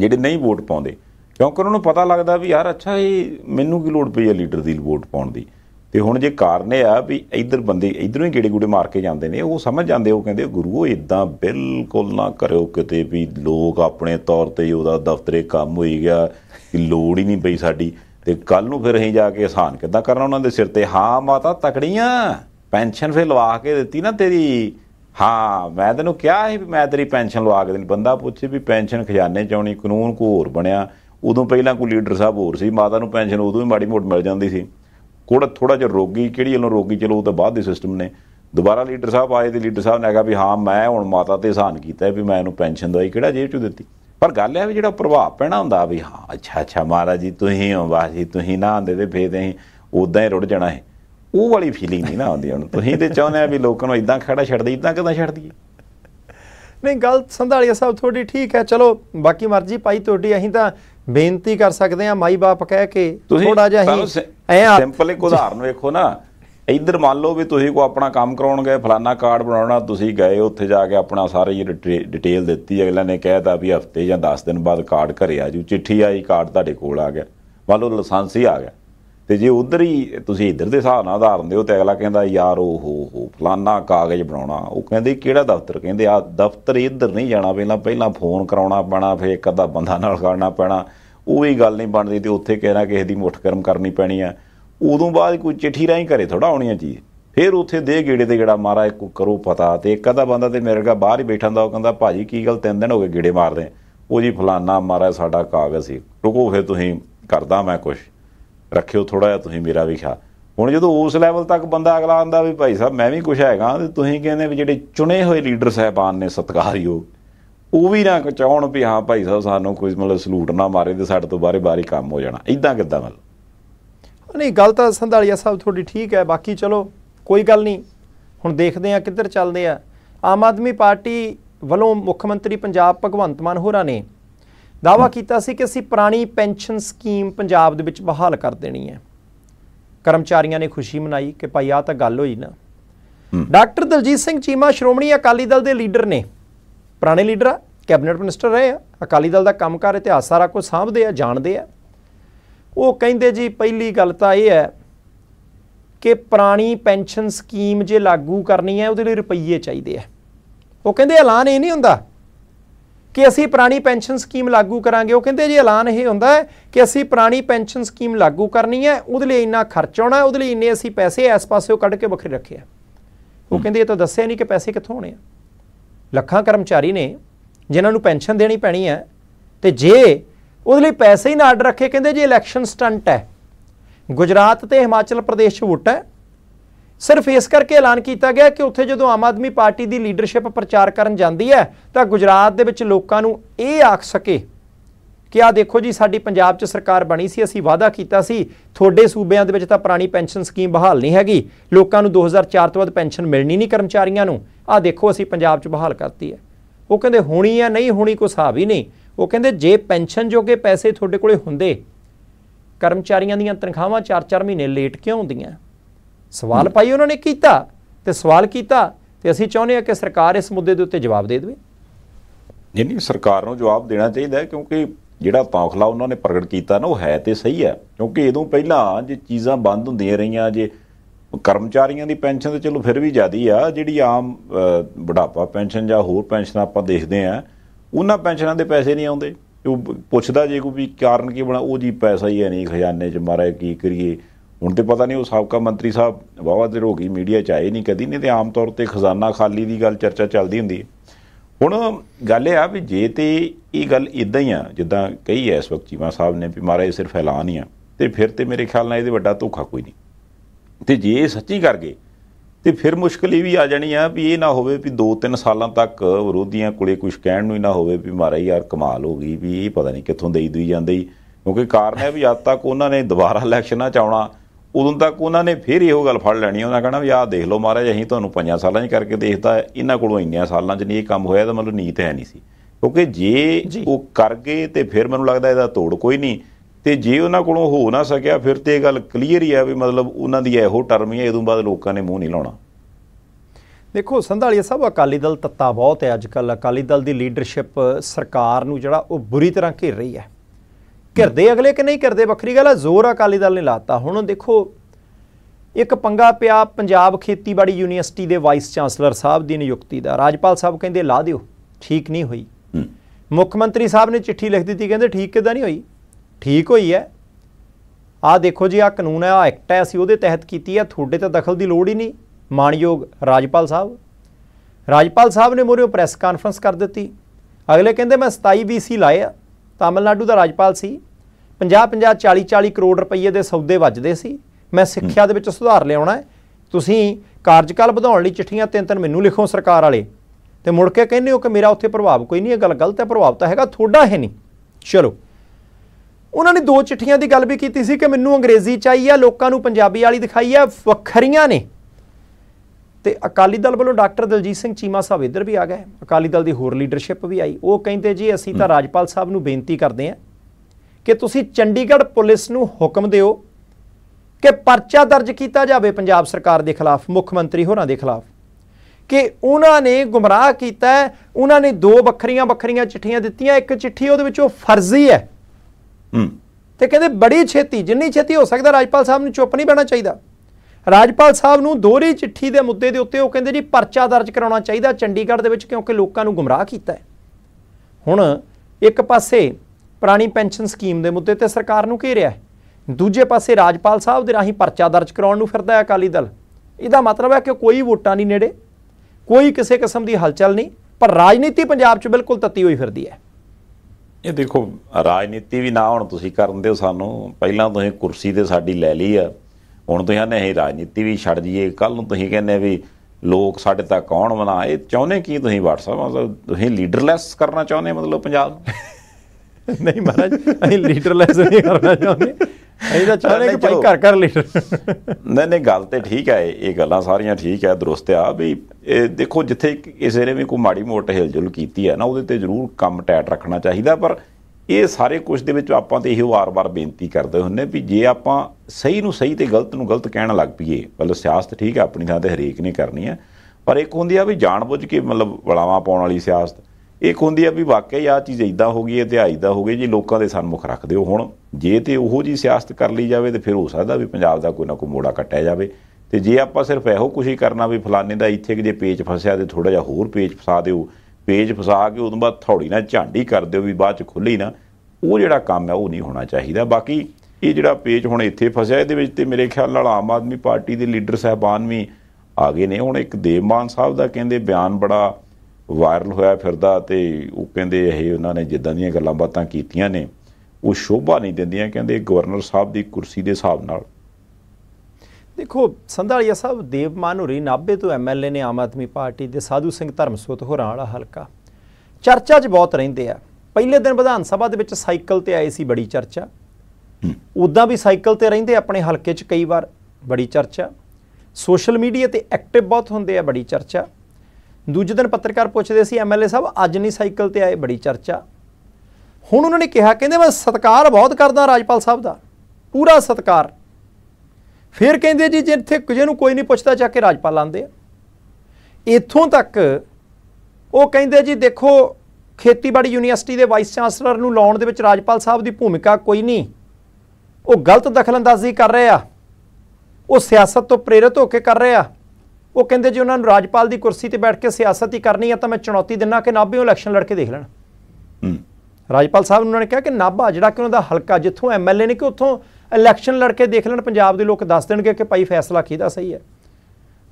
ਜਿਹੜੇ ਨਹੀਂ ਵੋਟ ਪਾਉਂਦੇ ਕਿਉਂਕਿ ਉਹਨਾਂ ਨੂੰ ਪਤਾ ਲੱਗਦਾ ਵੀ ਯਾਰ ਅੱਛਾ ਇਹ ਮੈਨੂੰ ਕੀ ਲੋੜ ਪਈ ਹੈ ਲੀਡਰ ਦੀ ਵੋਟ ਪਾਉਣ ਦੀ ਤੇ ਹੁਣ ਜੇ ਕਾਰਨ ਇਹ ਆ ਵੀ ਇਧਰ ਬੰਦੇ ਇਧਰੋਂ ਹੀ ਗੇੜੇ ਗੂੜੇ ਮਾਰ ਕੇ ਜਾਂਦੇ ਨੇ ਉਹ ਸਮਝ ਜਾਂਦੇ ਉਹ ਕਹਿੰਦੇ ਗੁਰੂ ਉਹ ਇਦਾਂ ਬਿਲਕੁਲ ਨਾ ਕਰਿਓ ਕਿਤੇ ਵੀ ਲੋਕ ਆਪਣੇ ਤੌਰ ਤੇ ਉਹਦਾ ਦਫ਼ਤਰੇ ਕੰਮ ਹੋਈ ਗਿਆ ਕਿ ਲੋੜ ਹੀ ਨਹੀਂ ਪਈ ਸਾਡੀ ਤੇ ਕੱਲ ਨੂੰ ਫਿਰ ਅਸੀਂ ਜਾ ਕੇ ਆਸਾਨ ਕਿੱਦਾਂ ਕਰਨਾ ਉਹਨਾਂ ਦੇ ਸਿਰ ਤੇ ਹਾਂ ਮਾਤਾ ਤਕੜੀਆਂ ਪੈਨਸ਼ਨ ਫੇ ਲਵਾ ਕੇ ਦਿੱਤੀ ਨਾ ਤੇਰੀ ਹਾਂ ਮੈਂ ਤੈਨੂੰ ਕਿਹਾ ਸੀ ਵੀ ਮੈਂ ਤੇਰੀ ਪੈਨਸ਼ਨ ਲਵਾ ਕੇ ਦੇਣੀ ਬੰਦਾ ਪੁੱਛੇ ਵੀ ਪੈਨਸ਼ਨ ਖਜ਼ਾਨੇ ਚ ਆਉਣੀ ਕਾਨੂੰਨ ਕੋ ਹੋਰ ਬਣਿਆ ਉਦੋਂ ਪਹਿਲਾਂ ਕੋਈ ਲੀਡਰ ਸਾਹਿਬ ਹੋਰ ਸੀ ਮਾਤਾ ਨੂੰ ਪੈਨਸ਼ਨ ਉਦੋਂ ਹੀ ਮਾੜੀ ਮੋਟ ਮਿਲ ਜਾਂਦੀ ਸੀ ਕੋੜਾ ਥੋੜਾ ਜਿਹਾ ਰੋਗੀ ਕਿਹੜੀ ਵੱਲੋਂ ਰੋਗੀ ਚਲੋ ਉਹ ਤਾਂ ਬਾਅਦ ਦੇ ਸਿਸਟਮ ਨੇ ਦੁਬਾਰਾ ਲੀਡਰ ਸਾਹਿਬ ਆਏ ਤੇ ਲੀਡਰ ਸਾਹਿਬ ਨੇ ਕਿਹਾ ਵੀ ਹਾਂ ਮੈਂ ਹੁਣ ਮਾਤਾ ਤੇ ਆਸਾਨ ਕੀਤਾ ਵੀ ਮੈਂ ਇਹਨੂੰ ਪੈਨਸ਼ਨ ਦਵਾਈ ਕਿਹੜਾ ਜੇਬ ਚੋਂ ਦਿੱਤੀ ਪਰ ਗੱਲ ਇਹ ਵੀ ਜਿਹੜਾ ਪ੍ਰਭਾਵ ਪੈਣਾ ਹੁੰਦਾ ਵੀ ਹਾਂ ਅੱਛਾ ਅੱਛਾ ਮਹਾਰਾਜ ਜੀ ਤੁਸੀਂ ਹੋ ਵਾਹ ਜੀ ਤੁਸੀਂ ਨਾ ਆਂਦੇ ਤੇ ਫੇਰ ਅਸੀਂ ਉਦਾਂ ਹੀ ਰੁੜ ਜਾਣਾ ਹੈ ਉਹ ਵਾਲੀ ਫੀਲਿੰਗ ਨਹੀਂ ਨਾ ਆਉਂਦੀ ਹੁਣ ਤੁਸੀਂ ਤੇ ਚਾਹੁੰਦੇ ਆ ਵੀ ਲੋਕਾਂ ਨੂੰ ਇਦਾਂ ਖੜਾ ਛੱਡ ਦੇ ਇਦਾਂ ਕਿਦਾਂ ਛੱਡ ਦਈਏ ਨਹੀਂ ਗੱਲ ਸੰਧਾਲੀਆ ਸਾਹਿਬ ਤੁਹਾਡੀ ਠੀਕ ਹੈ ਚਲੋ ਬਾਕੀ ਮਰਜ਼ੀ ਪਾਈ ਤੁਹਾਡੀ ਅਸੀਂ ਤਾਂ ਬੇਨਤੀ ਕਰ ਸਕਦੇ ਆ ਮਾਈ ਬਾਪ ਕਹਿ ਕੇ ਥੋੜਾ ਜਿਹਾ ਹੀ ਐ ਸਿੰਪਲ ਇੱਕ ਉਦਾਹਰਨ ਵੇਖੋ ਨਾ ਇੱਧਰ ਮੰਨ ਲਓ ਵੀ ਤੁਸੀਂ ਕੋ ਆਪਣਾ ਕੰਮ ਕਰਾਉਣ ਗਏ ਫਲਾਨਾ ਕਾਰਡ ਬਣਾਉਣਾ ਤੁਸੀਂ ਗਏ ਉੱਥੇ ਜਾ ਕੇ ਆਪਣਾ ਸਾਰੀ ਡਿਟੇਲ ਦਿੱਤੀ ਅਗਲਾ ਨੇ ਕਹਿਤਾ ਵੀ ਹਫਤੇ ਜਾਂ 10 ਦਿਨ ਬਾਅਦ ਕਾਰਡ ਘਰੇ ਆ ਜੂ ਚਿੱਠੀ ਆਈ ਕਾਰਡ ਤੁਹਾਡੇ ਕੋਲ ਆ ਗਿਆ ਮੰਨ ਲਓ ਲਾਇਸੈਂਸ ਹੀ ਆ ਗਿਆ ਤੇ ਜੇ ਉਧਰ ਹੀ ਤੁਸੀਂ ਇੱਧਰ ਦੇ ਹਿਸਾਬ ਨਾਲ ਆਧਾਰਨ ਦਿਓ ਤੇ ਅਗਲਾ ਕਹਿੰਦਾ ਯਾਰ ਉਹ ਹੋ ਹੋ ਫਲਾਨਾ ਕਾਗਜ਼ ਬਣਾਉਣਾ ਉਹ ਕਹਿੰਦੇ ਕਿਹੜਾ ਦਫ਼ਤਰ ਕਹਿੰਦੇ ਆ ਦਫ਼ਤਰ ਇੱਧਰ ਨਹੀਂ ਜਾਣਾ ਪਹਿਲਾਂ ਪਹਿਲਾਂ ਫੋਨ ਕਰਾਉਣਾ ਪੈਣਾ ਫੇਰ ਇੱਕ ਅੱਧਾ ਬੰਦਾ ਨਾਲ ਕਰਨਾ ਪੈਣਾ ਉਹ ਵੀ ਗੱਲ ਨਹੀਂ ਬਣਦੀ ਤੇ ਉੱਥੇ ਕਹਿਣਾ ਕਿਸੇ ਦੀ ਮੁੱਠ ਕਰਮ ਕਰਨੀ ਪੈਣੀ ਆ ਉਦੋਂ ਬਾਅਦ ਕੋਈ ਚਿੱਠੀ ਰਾਹੀਂ ਘਰੇ ਥੋੜਾ ਆਉਣੀਆਂ ਚੀ ਫਿਰ ਉੱਥੇ ਦੇ ਗੇੜੇ ਤੇ ਜਿਹੜਾ ਮਾਰਾ ਕੋ ਕਰੋ ਪਤਾ ਤੇ ਇੱਕ ਅਦਾ ਬੰਦਾ ਤੇ ਮੇਰੇ ਕੋਲ ਬਾਹਰ ਹੀ ਬੈਠਾ ਹੁੰਦਾ ਉਹ ਕਹਿੰਦਾ ਭਾਜੀ ਕੀ ਗੱਲ ਤਿੰਨ ਦਿਨ ਹੋ ਗਏ ਗੇੜੇ ਮਾਰਦੇ ਉਹ ਜੀ ਫਲਾਨਾ ਮਾਰਾ ਸਾਡਾ ਕਾਗਜ਼ ਸੀ ਰੁਕੋ ਫਿਰ ਤੁਸੀਂ ਕਰਦਾ ਮੈਂ ਕੁਝ ਰੱਖਿਓ ਥੋੜਾ ਜਿਹਾ ਤੁਸੀਂ ਮੇਰਾ ਵੀ ਖਿਆਲ ਹੁਣ ਜਦੋਂ ਉਸ ਲੈਵਲ ਤੱਕ ਬੰਦਾ ਅਗਲਾ ਆਂਦਾ ਵੀ ਭਾਈ ਸਾਹਿਬ ਮੈਂ ਵੀ ਕੁਝ ਹੈਗਾ ਤੇ ਤੁਸੀਂ ਕਹਿੰਦੇ ਵੀ ਜਿਹੜੇ ਚੁਣੇ ਹੋਏ ਲੀਡਰ ਸਹਿਬਾਨ ਨੇ ਸਤਕਾਰਯੋਗ ਉਹ ਵੀ ਨਾ ਚਾਹਣ ਵੀ ਹਾਂ ਭਾਈ ਸਾਹਿਬ ਸਾਨੂੰ ਕੋਈ ਮਤਲਬ ਸਲੂਟ ਨਾ ਮਾਰੇ ਤੇ ਸਾਡੇ ਤੋਂ ਬਾਰੇ ਬਾਰੀ ਕੰਮ ਹੋ ਜਾਣਾ ਇਦਾਂ ਕਿਦਾਂ ਮਤਲਬ ਨਹੀਂ ਗੱਲ ਤਾਂ ਸੰਧਾਲੀਆ ਸਾਹਿਬ ਤੁਹਾਡੀ ਠੀਕ ਹੈ ਬਾਕੀ ਚਲੋ ਕੋਈ ਗੱਲ ਨਹੀਂ ਹੁਣ ਦੇਖਦੇ ਆ ਕਿੱਧਰ ਚੱਲਦੇ ਆ ਆਮ ਆਦਮੀ ਪਾਰਟੀ ਵੱਲੋਂ ਮੁੱਖ ਮੰਤਰੀ ਪੰਜਾਬ ਭਗਵੰਤ ਮਾਨ ਹੋਰਾਂ ਨੇ ਦਾਵਾ ਕੀਤਾ ਸੀ ਕਿ ਅਸੀਂ ਪੁਰਾਣੀ ਪੈਨਸ਼ਨ ਸਕੀਮ ਪੰਜਾਬ ਦੇ ਵਿੱਚ ਬਹਾਲ ਕਰ ਦੇਣੀ ਹੈ ਕਰਮਚਾਰੀਆਂ ਨੇ ਖੁਸ਼ੀ ਮਨਾਈ ਕਿ ਭਾਈ ਆ ਤਾਂ ਗੱਲ ਹੋਈ ਨਾ ਡਾਕਟਰ ਦਲਜੀਤ ਸਿੰਘ ਚੀਮਾ ਸ਼੍ਰੋਮਣੀ ਅਕਾਲੀ ਦਲ ਦੇ ਲੀਡਰ ਨੇ ਪੁਰਾਣੇ ਲੀਡਰ ਆ ਕੈਬਨਿਟ ਮਿਨਿਸਟਰ ਰਹੇ ਆ ਅਕਾਲੀ ਦਲ ਦਾ ਕੰਮਕਾਰ ਇਤਿਹਾਸ ਸਾਰਾ ਕੁਝ ਸਾਂਭਦੇ ਆ ਜਾਣਦੇ ਆ ਉਹ ਕਹਿੰਦੇ ਜੀ ਪਹਿਲੀ ਗੱਲ ਤਾਂ ਇਹ ਹੈ ਕਿ ਪੁਰਾਣੀ ਪੈਨਸ਼ਨ ਸਕੀਮ ਜੇ ਲਾਗੂ ਕਰਨੀ ਹੈ ਉਹਦੇ ਲਈ ਰੁਪਈਏ ਚਾਹੀਦੇ ਆ ਉਹ ਕਹਿੰਦੇ ਐਲਾਨ ਇਹ ਨਹੀਂ ਹੁੰਦਾ ਕਿ ਅਸੀਂ ਪੁਰਾਣੀ ਪੈਨਸ਼ਨ ਸਕੀਮ ਲਾਗੂ ਕਰਾਂਗੇ ਉਹ ਕਹਿੰਦੇ ਜੀ ਐਲਾਨ ਇਹ ਹੁੰਦਾ ਹੈ ਕਿ ਅਸੀਂ ਪੁਰਾਣੀ ਪੈਨਸ਼ਨ ਸਕੀਮ ਲਾਗੂ ਕਰਨੀ ਹੈ ਉਹਦੇ ਲਈ ਇੰਨਾ ਖਰਚ ਆਉਣਾ ਉਹਦੇ ਲਈ ਇੰਨੇ ਅਸੀਂ ਪੈਸੇ ਇਸ ਪਾਸਿਓਂ ਕੱਢ ਕੇ ਵੱਖਰੇ ਰੱਖੇ ਆ ਉਹ ਕਹਿੰਦੇ ਇਹ ਤਾਂ ਦੱਸਿਆ ਨਹੀਂ ਕਿ ਪੈਸੇ ਕਿੱਥੋਂ ਆਉਣੇ ਆ ਲੱਖਾਂ ਕਰਮਚਾਰੀ ਨੇ ਜਿਨ੍ਹਾਂ ਨੂੰ ਪੈਨਸ਼ਨ ਦੇਣੀ ਪੈਣੀ ਹੈ ਤੇ ਜੇ ਉਹਦੇ ਲਈ ਪੈਸੇ ਹੀ ਨਾ ਅੱਡ ਰੱਖੇ ਕਹਿੰਦੇ ਜੀ ਇਲੈਕਸ਼ਨ ਸਟੰਟ ਹੈ ਗੁਜਰਾਤ ਤੇ ਹਿਮਾਚਲ ਪ੍ਰਦੇਸ਼ ਚ ਵੋਟ ਹੈ ਸਿਰਫ ਇਸ ਕਰਕੇ ਐਲਾਨ ਕੀਤਾ ਗਿਆ ਕਿ ਉੱਥੇ ਜਦੋਂ ਆਮ ਆਦਮੀ ਪਾਰਟੀ ਦੀ ਲੀਡਰਸ਼ਿਪ ਪ੍ਰਚਾਰ ਕਰਨ ਜਾਂਦੀ ਹੈ ਤਾਂ ਗੁਜਰਾਤ ਦੇ ਵਿੱਚ ਲੋਕਾਂ ਨੂੰ ਇਹ ਆਖ ਸਕੇ ਕਿ ਆ ਦੇਖੋ ਜੀ ਸਾਡੀ ਪੰਜਾਬ 'ਚ ਸਰਕਾਰ ਬਣੀ ਸੀ ਅਸੀਂ ਵਾਅਦਾ ਕੀਤਾ ਸੀ ਤੁਹਾਡੇ ਸੂਬਿਆਂ ਦੇ ਵਿੱਚ ਤਾਂ ਪੁਰਾਣੀ ਪੈਨਸ਼ਨ ਸਕੀਮ ਬਹਾਲ ਨਹੀਂ ਹੈਗੀ ਲੋਕਾਂ ਨੂੰ 2004 ਤੋਂ ਬਾਅਦ ਪੈਨਸ਼ਨ ਮਿਲਣੀ ਨਹੀਂ ਕਰਮਚਾਰੀਆਂ ਨੂੰ ਆ ਦੇਖੋ ਅਸੀਂ ਪੰਜਾਬ 'ਚ ਬਹਾਲ ਕਰਤੀ ਹੈ ਉਹ ਕਹਿੰਦੇ ਹੋਣੀ ਆ ਨਹੀਂ ਹੋਣੀ ਕੋਈ ਹਿਸਾਬ ਹੀ ਨਹੀਂ ਉਹ ਕਹਿੰਦੇ ਜੇ ਪੈਨਸ਼ਨ ਜੋਗੇ ਪੈਸੇ ਤੁਹਾਡੇ ਕੋਲੇ ਹੁੰਦੇ ਕਰਮਚਾਰੀਆਂ ਦੀਆਂ ਤਨਖਾਹਾਂ 4-4 ਮਹੀਨੇ ਲੇਟ ਕਿਉਂ ਹੁੰਦੀਆਂ ਸਵਾਲ ਪਾਈ ਉਹਨਾਂ ਨੇ ਕੀਤਾ ਤੇ ਸਵਾਲ ਕੀਤਾ ਤੇ ਅਸੀਂ ਚਾਹੁੰਦੇ ਹਾਂ ਕਿ ਸਰਕਾਰ ਇਸ ਮੁੱਦੇ ਦੇ ਉੱਤੇ ਜਵਾਬ ਦੇ ਦੇਵੇ ਜਿੰਨੀ ਸਰਕਾਰ ਨੂੰ ਜਵਾਬ ਦੇਣਾ ਚਾਹੀਦਾ ਕਿਉਂਕਿ ਜਿਹੜਾ ਤੌਖਲਾ ਉਹਨਾਂ ਨੇ ਪ੍ਰਗਟ ਕੀਤਾ ਨਾ ਉਹ ਹੈ ਤੇ ਸਹੀ ਹੈ ਕਿਉਂਕਿ ਇਦੋਂ ਪਹਿਲਾਂ ਜੇ ਚੀਜ਼ਾਂ ਬੰਦ ਹੁੰਦੀਆਂ ਰਹੀਆਂ ਜੇ ਕਰਮਚਾਰੀਆਂ ਦੀ ਪੈਨਸ਼ਨ ਤੇ ਚਲੋ ਫਿਰ ਵੀ ਜ਼ਿਆਦੀ ਆ ਜਿਹੜੀ ਆਮ ਬੁਢਾਪਾ ਪੈਨਸ਼ਨ ਜਾਂ ਹੋਰ ਪੈਨਸ਼ਨ ਆਪਾਂ ਦੇਖਦੇ ਆ ਉਹਨਾਂ ਪੈਨਸ਼ਨਾਂ ਦੇ ਪੈਸੇ ਨਹੀਂ ਆਉਂਦੇ ਉਹ ਪੁੱਛਦਾ ਜੇ ਕੋਈ ਵੀ ਕਾਰਨ ਕੀ ਬਣਾ ਉਹ ਜੀ ਪੈਸਾ ਹੀ ਹੈ ਨਹੀਂ ਖਜ਼ਾਨੇ 'ਚ ਮਾਰੇ ਕੀ ਕਰੀਏ ਹੁਣ ਤੇ ਪਤਾ ਨਹੀਂ ਉਹ ਸਾਬਕਾ ਮੰਤਰੀ ਸਾਹਿਬ ਵਾਵਾ ਦੇ ਰੋਗੀ ਮੀਡੀਆ 'ਚ ਆਏ ਨਹੀਂ ਕਦੀ ਨਹੀਂ ਤੇ ਆਮ ਤੌਰ ਤੇ ਖਜ਼ਾਨਾ ਖਾਲੀ ਦੀ ਗੱਲ ਚਰਚਾ ਚੱਲਦੀ ਹੁੰਦੀ ਹੈ ਹੁਣ ਗੱਲ ਇਹ ਆ ਵੀ ਜੇ ਤੇ ਇਹ ਗੱਲ ਇਦਾਂ ਹੀ ਆ ਜਿੱਦਾਂ ਕਹੀ ਐ ਇਸ ਵਕਤ ਚੀਮਾ ਸਾਹਿਬ ਨੇ ਵੀ ਮਾਰੇ ਸਿਰਫ ਐਲਾਨ ਹੀ ਆ ਤੇ ਫਿਰ ਤੇ ਮੇਰੇ ਖਿਆਲ ਨਾਲ ਇਹਦੇ ਵੱਡਾ ਧੋਖਾ ਕੋਈ ਨਹੀਂ ਤੇ ਜੇ ਇਹ ਸੱਚੀ ਕਰ ਗਏ ਤੇ ਫਿਰ ਮੁਸ਼ਕਲ ਇਹ ਵੀ ਆ ਜਾਣੀ ਆ ਵੀ ਇਹ ਨਾ ਹੋਵੇ ਵੀ 2-3 ਸਾਲਾਂ ਤੱਕ ਵਿਰੋਧੀਆਂ ਕੋਲੇ ਕੁਝ ਕਹਿਣ ਨੂੰ ਹੀ ਨਾ ਹੋਵੇ ਵੀ ਮਾਰਾ ਯਾਰ ਕਮਾਲ ਹੋ ਗਈ ਵੀ ਇਹ ਪਤਾ ਨਹੀਂ ਕਿੱਥੋਂ ਦੇਈ ਦੂਈ ਜਾਂਦੇ ਹੀ ਕਿਉਂਕਿ ਕਾਰਨ ਹੈ ਵੀ ਜਦ ਤੱਕ ਉਹਨਾਂ ਨੇ ਦੁਬਾਰਾ ਇਲੈਕਸ਼ਨਾਂ 'ਚ ਆਉਣਾ ਉਦੋਂ ਤੱਕ ਉਹਨਾਂ ਨੇ ਫਿਰ ਇਹੋ ਗੱਲ ਫੜ ਲੈਣੀ ਉਹਨਾਂ ਕਹਣਾ ਵੀ ਆਹ ਦੇਖ ਲਓ ਮਹਾਰਾਜ ਅਸੀਂ ਤੁਹਾਨੂੰ 5 ਸਾਲਾਂ 'ਚ ਕਰਕੇ ਦੇਖਦਾ ਇਹਨਾਂ ਕੋਲੋਂ ਇੰਨੀਆਂ ਸਾਲਾਂ 'ਚ ਨਹੀਂ ਇਹ ਕੰਮ ਹੋਇਆ ਤਾਂ ਮਤਲਬ ਨੀਤ ਹੈ ਨਹੀਂ ਸੀ ਕਿਉਂਕਿ ਜੇ ਉਹ ਕਰ ਗਏ ਤੇ ਫਿਰ ਮੈਨੂੰ ਲੱਗਦਾ ਇਹਦਾ ਤੋੜ ਕੋਈ ਨਹੀਂ ਤੇ ਜੇ ਉਹਨਾਂ ਕੋਲੋਂ ਹੋ ਨਾ ਸਕਿਆ ਫਿਰ ਤੇ ਇਹ ਗੱਲ ਕਲੀਅਰ ਹੀ ਆ ਵੀ ਮਤਲਬ ਉਹਨਾਂ ਦੀ ਇਹੋ ਟਰਮ ਹੀ ਹੈ ਇਦੋਂ ਬਾਅਦ ਲੋਕਾਂ ਨੇ ਮੂੰਹ ਨਹੀਂ ਲਾਉਣਾ ਦੇਖੋ ਸੰਧਾਲੀਆ ਸਾਹਿਬ ਅਕਾਲੀ ਦਲ ਤੱਤਾ ਬਹੁਤ ਹੈ ਅੱਜ ਕੱਲ ਅਕਾਲੀ ਦਲ ਦੀ ਲੀਡਰਸ਼ਿਪ ਸਰਕਾਰ ਨੂੰ ਜਿਹੜਾ ਉਹ ਬੁਰੀ ਤਰ੍ਹਾਂ ਘੇਰ ਰਹੀ ਹੈ ਘਿਰਦੇ ਅਗਲੇ ਕਿ ਨਹੀਂ ਕਰਦੇ ਵੱਖਰੀ ਗੱਲ ਹੈ ਜ਼ੋਰ ਅਕਾਲੀ ਦਲ ਨੇ ਲਾਤਾ ਹੁਣ ਦੇਖੋ ਇੱਕ ਪੰਗਾ ਪਿਆ ਪੰਜਾਬ ਖੇਤੀਬਾੜੀ ਯੂਨੀਵਰਸਿਟੀ ਦੇ ਵਾਈਸ ਚਾਂਸਲਰ ਸਾਹਿਬ ਦੀ ਨਿਯੁਕਤੀ ਦਾ ਰਾਜਪਾਲ ਸਾਹਿਬ ਕਹਿੰਦੇ ਲਾ ਦਿਓ ਠੀਕ ਨਹੀਂ ਹੋਈ ਮੁੱਖ ਮੰਤਰੀ ਸਾਹਿਬ ਨੇ ਚਿੱਠੀ ਲਿਖ ਦਿੱਤੀ ਕਹਿੰਦੇ ਠੀਕ ਕਿਦਾਂ ਨਹੀਂ ਹੋਈ ਠੀਕ ਹੋਈ ਹੈ ਆ ਦੇਖੋ ਜੀ ਆ ਕਾਨੂੰਨ ਹੈ ਆ ਐਕਟ ਹੈ ਅਸੀਂ ਉਹਦੇ ਤਹਿਤ ਕੀਤੀ ਹੈ ਤੁਹਾਡੇ ਤਾਂ ਦਖਲ ਦੀ ਲੋੜ ਹੀ ਨਹੀਂ ਮਾਨਯੋਗ ਰਾਜਪਾਲ ਸਾਹਿਬ ਰਾਜਪਾਲ ਸਾਹਿਬ ਨੇ ਮੋਰੇ ਪ੍ਰੈਸ ਕਾਨਫਰੰਸ ਕਰ ਦਿੱਤੀ ਅਗਲੇ ਕਹਿੰਦੇ ਮੈਂ 27 ਬੀਸੀ ਲਾਏ ਆ ਤਾਮਿਲਨਾਡੂ ਦਾ ਰਾਜਪਾਲ ਸੀ 50 50 40 40 ਕਰੋੜ ਰੁਪਏ ਦੇ ਸੌਦੇ ਵੱਜਦੇ ਸੀ ਮੈਂ ਸਿੱਖਿਆ ਦੇ ਵਿੱਚ ਸੁਧਾਰ ਲਿਆਉਣਾ ਤੁਸੀਂ ਕਾਰਜਕਾਲ ਵਧਾਉਣ ਲਈ ਚਿੱਠੀਆਂ ਤਿੰਨ ਤਿੰਨ ਮੈਨੂੰ ਲਿਖੋ ਸਰਕਾਰ ਵਾਲੇ ਤੇ ਮੁੜ ਕੇ ਕਹਿੰਦੇ ਹੋ ਕਿ ਮੇਰਾ ਉੱਥੇ ਪ੍ਰਭਾਵ ਕੋਈ ਨਹੀਂ ਇਹ ਗੱਲ ਗਲਤ ਹੈ ਪ੍ਰਭਾਵ ਤਾਂ ਹੈਗਾ ਥੋੜਾ ਹੈ ਨਹੀਂ ਚਲੋ ਉਹਨਾਂ ਨੇ ਦੋ ਚਿੱਠੀਆਂ ਦੀ ਗੱਲ ਵੀ ਕੀਤੀ ਸੀ ਕਿ ਮੈਨੂੰ ਅੰਗਰੇਜ਼ੀ ਚਾਹੀਏ ਲੋਕਾਂ ਨੂੰ ਪੰਜਾਬੀ ਵਾਲੀ ਦਿਖਾਈ ਆ ਵੱਖਰੀਆਂ ਨੇ ਤੇ ਅਕਾਲੀ ਦਲ ਵੱਲੋਂ ਡਾਕਟਰ ਦਲਜੀਤ ਸਿੰਘ ਚੀਮਾ ਸਾਹਿਬ ਇੱਧਰ ਵੀ ਆ ਗਏ ਅਕਾਲੀ ਦਲ ਦੀ ਹੋਰ ਲੀਡਰਸ਼ਿਪ ਵੀ ਆਈ ਉਹ ਕਹਿੰਦੇ ਜੀ ਅਸੀਂ ਤਾਂ ਰਾਜਪਾਲ ਸਾਹਿਬ ਨੂੰ ਬੇਨਤੀ ਕਰਦੇ ਆ ਕਿ ਤੁਸੀਂ ਚੰਡੀਗੜ੍ਹ ਪੁਲਿਸ ਨੂੰ ਹੁਕਮ ਦਿਓ ਕਿ ਪਰਚਾ ਦਰਜ ਕੀਤਾ ਜਾਵੇ ਪੰਜਾਬ ਸਰਕਾਰ ਦੇ ਖਿਲਾਫ ਮੁੱਖ ਮੰਤਰੀ ਹੋਰਾਂ ਦੇ ਖਿਲਾਫ ਕਿ ਉਹਨਾਂ ਨੇ ਗੁੰਮਰਾਹ ਕੀਤਾ ਉਹਨਾਂ ਨੇ ਦੋ ਵੱਖਰੀਆਂ ਵੱਖਰੀਆਂ ਚਿੱਠੀਆਂ ਦਿੱਤੀਆਂ ਇੱਕ ਚਿੱਠੀ ਉਹਦੇ ਵਿੱਚ ਉਹ ਫਰਜ਼ੀ ਹੈ ਤੇ ਕਹਿੰਦੇ ਬੜੀ ਛੇਤੀ ਜਿੰਨੀ ਛੇਤੀ ਹੋ ਸਕਦਾ ਰਾਜਪਾਲ ਸਾਹਿਬ ਨੂੰ ਚੁੱਪ ਨਹੀਂ ਬਹਿਣਾ ਚਾਹੀਦਾ ਰਾਜਪਾਲ ਸਾਹਿਬ ਨੂੰ ਦੋਹਰੀ ਚਿੱਠੀ ਦੇ ਮੁੱਦੇ ਦੇ ਉੱਤੇ ਉਹ ਕਹਿੰਦੇ ਜੀ ਪਰਚਾ ਦਰਜ ਕਰਾਉਣਾ ਚਾਹੀਦਾ ਚੰਡੀਗੜ੍ਹ ਦੇ ਵਿੱਚ ਕਿਉਂਕਿ ਲੋਕਾਂ ਨੂੰ ਗੁੰਮਰਾਹ ਕੀਤਾ ਹੈ ਹੁਣ ਇੱਕ ਪਾਸੇ ਪੁਰਾਣੀ ਪੈਨਸ਼ਨ ਸਕੀਮ ਦੇ ਮੁੱਦੇ ਤੇ ਸਰਕਾਰ ਨੂੰ ਘੇਰਿਆ ਹੈ ਦੂਜੇ ਪਾਸੇ ਰਾਜਪਾਲ ਸਾਹਿਬ ਦੇ ਰਾਹੀਂ ਪਰਚਾ ਦਰਜ ਕਰਾਉਣ ਨੂੰ ਫਿਰਦਾ ਹੈ ਅਕਾਲੀ ਦਲ ਇਹਦਾ ਮਤਲਬ ਹੈ ਕਿ ਕੋਈ ਵੋਟਾਂ ਨਹੀਂ ਨੇੜੇ ਕੋਈ ਕਿਸੇ ਕਿਸਮ ਦੀ ਹਲਚਲ ਨਹੀਂ ਪਰ ਰਾਜਨੀਤੀ ਪੰਜਾਬ 'ਚ ਬਿਲਕੁਲ ਤੱਤੀ ਹੋਈ ਫਿਰਦੀ ਹੈ ਇਹ ਦੇਖੋ ਰਾਜਨੀਤੀ ਵੀ ਨਾ ਹੁਣ ਤੁਸੀਂ ਕਰਨ ਦਿਓ ਸਾਨੂੰ ਪਹਿਲਾਂ ਤੁਸੀਂ ਕੁਰਸੀ ਤੇ ਸਾਡੀ ਲੈ ਲਈ ਆ ਹੁਣ ਤੁਸੀਂ ਇਹ ਰਾਜਨੀਤੀ ਵੀ ਛੱਡ ਜੀਏ ਕੱਲ ਨੂੰ ਤੁਸੀਂ ਕਹਿੰਦੇ ਵੀ ਲੋਕ ਸਾਡੇ ਤੱਕ ਕੌਣ ਬਣਾ ਇਹ ਚਾਹੁੰਦੇ ਕੀ ਤੁਸੀਂ WhatsApp ਮਤਲਬ ਤੁਸੀਂ ਲੀਡਰਲੈਸ ਕਰਨਾ ਚਾਹੁੰਦੇ ਮਤਲਬ ਪੰਜਾਬ ਨਹੀਂ ਮਹਾਰਾਜ ਅਸੀਂ ਲੀਡਰਲੈਸ ਨਹੀਂ ਕਰਨਾ ਚਾਹੁੰਦੇ ਅਸੀਂ ਤਾਂ ਚਾਹ ਕਿ ਭਾਈ ਘਰ ਘਰ ਲੀਡਰ ਨਹੀਂ ਨਹੀਂ ਗੱਲ ਤੇ ਠੀਕ ਹੈ ਇਹ ਗੱਲਾਂ ਸਾਰੀਆਂ ਠੀਕ ਹੈ ਦਰੁਸਤ ਆ ਵੀ ਇਹ ਦੇਖੋ ਜਿੱਥੇ ਕਿਸੇ ਨੇ ਵੀ ਕੋਈ ਮਾੜੀ ਮੋਟ ਹਿਲਜੁਲ ਕੀਤੀ ਹੈ ਨਾ ਉਹਦੇ ਤੇ ਜ਼ਰੂਰ ਕੰਮ ਟਾਈਟ ਰੱਖਣਾ ਚਾਹੀਦਾ ਪਰ ਇਹ ਸਾਰੇ ਕੁਝ ਦੇ ਵਿੱਚ ਆਪਾਂ ਤੇ ਇਹੋ ਵਾਰ-ਵਾਰ ਬੇਨਤੀ ਕਰਦੇ ਹੁੰਨੇ ਵੀ ਜੇ ਆਪਾਂ ਸਹੀ ਨੂੰ ਸਹੀ ਤੇ ਗਲਤ ਨੂੰ ਗਲਤ ਕਹਿਣ ਲੱਗ ਪਈਏ ਮਤਲਬ ਸਿਆਸਤ ਠੀਕ ਹੈ ਆਪਣੀ ਥਾਂ ਤੇ ਹਰੇਕ ਨੇ ਕਰਨੀ ਹੈ ਪਰ ਇੱਕ ਹੁੰਦੀ ਆ ਵੀ ਜਾਣਬੁੱਝ ਕੇ ਮਤਲਬ ਵਲਾਵਾ ਪਾਉਣ ਵਾਲੀ ਸਿਆਸਤ ਇੱਕ ਹੁੰਦੀ ਆ ਵੀ ਵਾਕਿਆ ਆ ਚੀਜ਼ ਇਦਾਂ ਹੋ ਗਈ ਹੈ ਤੇ ਆਈਦਾ ਹੋ ਗਈ ਜੀ ਲੋਕਾਂ ਦੇ ਸਨਮੁਖ ਰੱਖਦੇ ਹੋ ਹੁਣ ਜੇ ਤੇ ਉਹੋ ਜੀ ਸਿਆਸਤ ਕਰ ਲਈ ਜਾਵੇ ਤੇ ਫਿਰ ਹੋ ਸਕਦਾ ਵੀ ਪੰਜਾਬ ਦਾ ਕੋਈ ਨਾ ਕੋਈ ਮੋੜਾ ਕੱਟਿਆ ਜਾਵੇ ਤੇ ਜੇ ਆਪਾਂ ਸਿਰਫ ਇਹੋ ਕੁਝ ਹੀ ਕਰਨਾ ਵੀ ਫਲਾਣੇ ਦਾ ਇੱਥੇ ਕਿ ਜੇ ਪੇਚ ਫਸਿਆ ਤੇ ਥੋੜਾ ਜਿਹਾ ਹੋਰ ਪੇਚ ਫਸਾ ਦਿਓ ਪੇਚ ਫਸਾ ਕੇ ਉਦੋਂ ਬਾਅਦ ਥੋੜੀ ਨਾ ਝਾਂਡੀ ਕਰ ਦਿਓ ਵੀ ਬਾਅਦ ਚ ਖੁੱਲੀ ਨਾ ਉਹ ਜਿਹੜਾ ਕੰਮ ਹੈ ਉਹ ਨਹੀਂ ਹੋਣਾ ਚਾਹੀਦਾ ਬਾਕੀ ਇਹ ਜਿਹੜਾ ਪੇਜ ਹੁਣ ਇੱਥੇ ਫਸਿਆ ਇਹਦੇ ਵਿੱਚ ਤੇ ਮੇਰੇ ਖਿਆਲ ਨਾਲ ਆਮ ਆਦਮੀ ਪਾਰਟੀ ਦੇ ਲੀਡਰ ਸਹਿਬਾਨ ਵੀ ਆ ਗਏ ਨੇ ਹੁਣ ਇੱਕ ਦੇਵਮਾਨ ਸਾਹਿਬ ਦਾ ਕਹਿੰਦੇ ਬਿਆਨ ਬੜਾ ਵਾਇਰਲ ਹੋਇਆ ਫਿਰਦਾ ਤੇ ਉਹ ਕਹਿੰਦੇ ਇਹ ਉਹਨਾਂ ਨੇ ਜਿੱਦਾਂ ਦੀਆਂ ਗੱਲਾਂ ਬਾਤਾਂ ਕੀਤੀਆਂ ਨੇ ਉਹ ਸ਼ੋਭਾ ਨਹੀਂ ਦਿੰਦੀਆਂ ਕਹਿੰਦੇ ਗਵਰਨਰ ਸਾਹਿਬ ਦੀ ਕੁਰਸੀ ਦੇ ਹਿਸਾਬ ਨਾਲ ਦੇਖੋ ਸੰਧਾਲੀਆ ਸਾਹਿਬ ਦੇਵਮਾਨ ਹੋਰੀ ਨਾਬੇ ਤੋਂ ਐਮਐਲਏ ਨੇ ਆਮ ਆਦਮੀ ਪਾਰਟੀ ਦੇ ਸਾਧੂ ਸਿੰਘ ਧਰਮਸੋਤ ਹੋਰਾਂ ਵਾਲਾ ਹਲਕਾ ਚਰਚਾ 'ਚ ਬਹੁਤ ਰਹਿੰਦੇ ਆ ਪਹਿਲੇ ਦਿਨ ਵਿਧਾਨ ਸਭਾ ਦੇ ਵਿੱਚ ਸਾਈਕਲ ਤੇ ਆਏ ਸੀ ਬੜੀ ਚਰਚਾ ਉਦਾਂ ਵੀ ਸਾਈਕਲ ਤੇ ਰਹਿੰਦੇ ਆਪਣੇ ਹਲਕੇ 'ਚ ਕਈ ਵਾਰ ਬੜੀ ਚਰਚਾ ਸੋਸ਼ਲ ਮੀਡੀਆ ਤੇ ਐਕਟਿਵ ਬਹੁਤ ਹੁੰਦੇ ਆ ਬੜੀ ਚਰਚਾ ਦੂਜੇ ਦਿਨ ਪੱਤਰਕਾਰ ਪੁੱਛਦੇ ਸੀ ਐਮਐਲਏ ਸਾਹਿਬ ਅੱਜ ਨਹੀਂ ਸਾਈਕਲ ਤੇ ਆਏ ਬੜੀ ਚਰਚਾ ਹੁਣ ਉਹਨਾਂ ਨੇ ਕਿਹਾ ਕਹਿੰਦੇ ਮੈਂ ਸਤਕਾਰ ਬਹੁਤ ਕਰਦਾ ਰਾਜਪਾਲ ਸਾਹਿਬ ਦਾ ਪੂਰਾ ਸਤਕਾਰ ਫਿਰ ਕਹਿੰਦੇ ਜੀ ਜਿੱਥੇ ਕਿਸੇ ਨੂੰ ਕੋਈ ਨਹੀਂ ਪੁੱਛਦਾ ਜਾ ਕੇ ਰਾਜਪਾਲ ਆਂਦੇ ਆ ਇੱਥੋਂ ਤੱਕ ਉਹ ਕਹਿੰਦੇ ਜੀ ਦੇਖੋ ਖੇਤੀਬਾੜੀ ਯੂਨੀਵਰਸਿਟੀ ਦੇ ਵਾਈਸ ਚਾਂਸਲਰ ਨੂੰ ਲਾਉਣ ਦੇ ਵਿੱਚ ਰਾਜਪਾਲ ਸਾਹਿਬ ਦੀ ਭੂਮਿਕਾ ਕੋਈ ਨਹੀਂ ਉਹ ਗਲਤ ਦਖਲਅੰਦਾਜ਼ੀ ਕਰ ਰਹੇ ਆ ਉਹ ਸਿਆਸਤ ਤੋਂ ਪ੍ਰੇਰਿਤ ਹੋ ਕੇ ਕਰ ਰਹੇ ਆ ਉਹ ਕਹਿੰਦੇ ਜੀ ਉਹਨਾਂ ਨੂੰ ਰਾਜਪਾਲ ਦੀ ਕੁਰਸੀ ਤੇ ਬੈਠ ਕੇ ਸਿਆਸਤ ਹੀ ਕਰਨੀ ਆ ਤਾਂ ਮੈਂ ਚੁਣੌਤੀ ਦਿੰਨਾ ਕਿ ਨਾਭਿਓ ਇਲੈਕਸ਼ਨ ਲੜ ਕੇ ਦੇਖ ਲੈਣ ਹੂੰ ਰਾਜਪਾਲ ਸਾਹਿਬ ਨੂੰ ਉਹਨਾਂ ਨੇ ਕਿਹਾ ਕਿ ਨਾਭਾ ਜਿਹੜਾ ਕਿ ਉਹਨਾਂ ਦਾ ਹਲਕਾ ਜਿੱਥੋਂ ਐਮਐਲਏ ਨੇ ਕਿ ਉੱਥੋਂ ਇਲੈਕਸ਼ਨ ਲੜ ਕੇ ਦੇਖ ਲੈਣ ਪੰਜਾਬ ਦੇ ਲੋਕ ਦੱਸ ਦੇਣਗੇ ਕਿ ਭਾਈ ਫੈਸਲਾ ਕਿਹਦਾ ਸਹੀ ਹੈ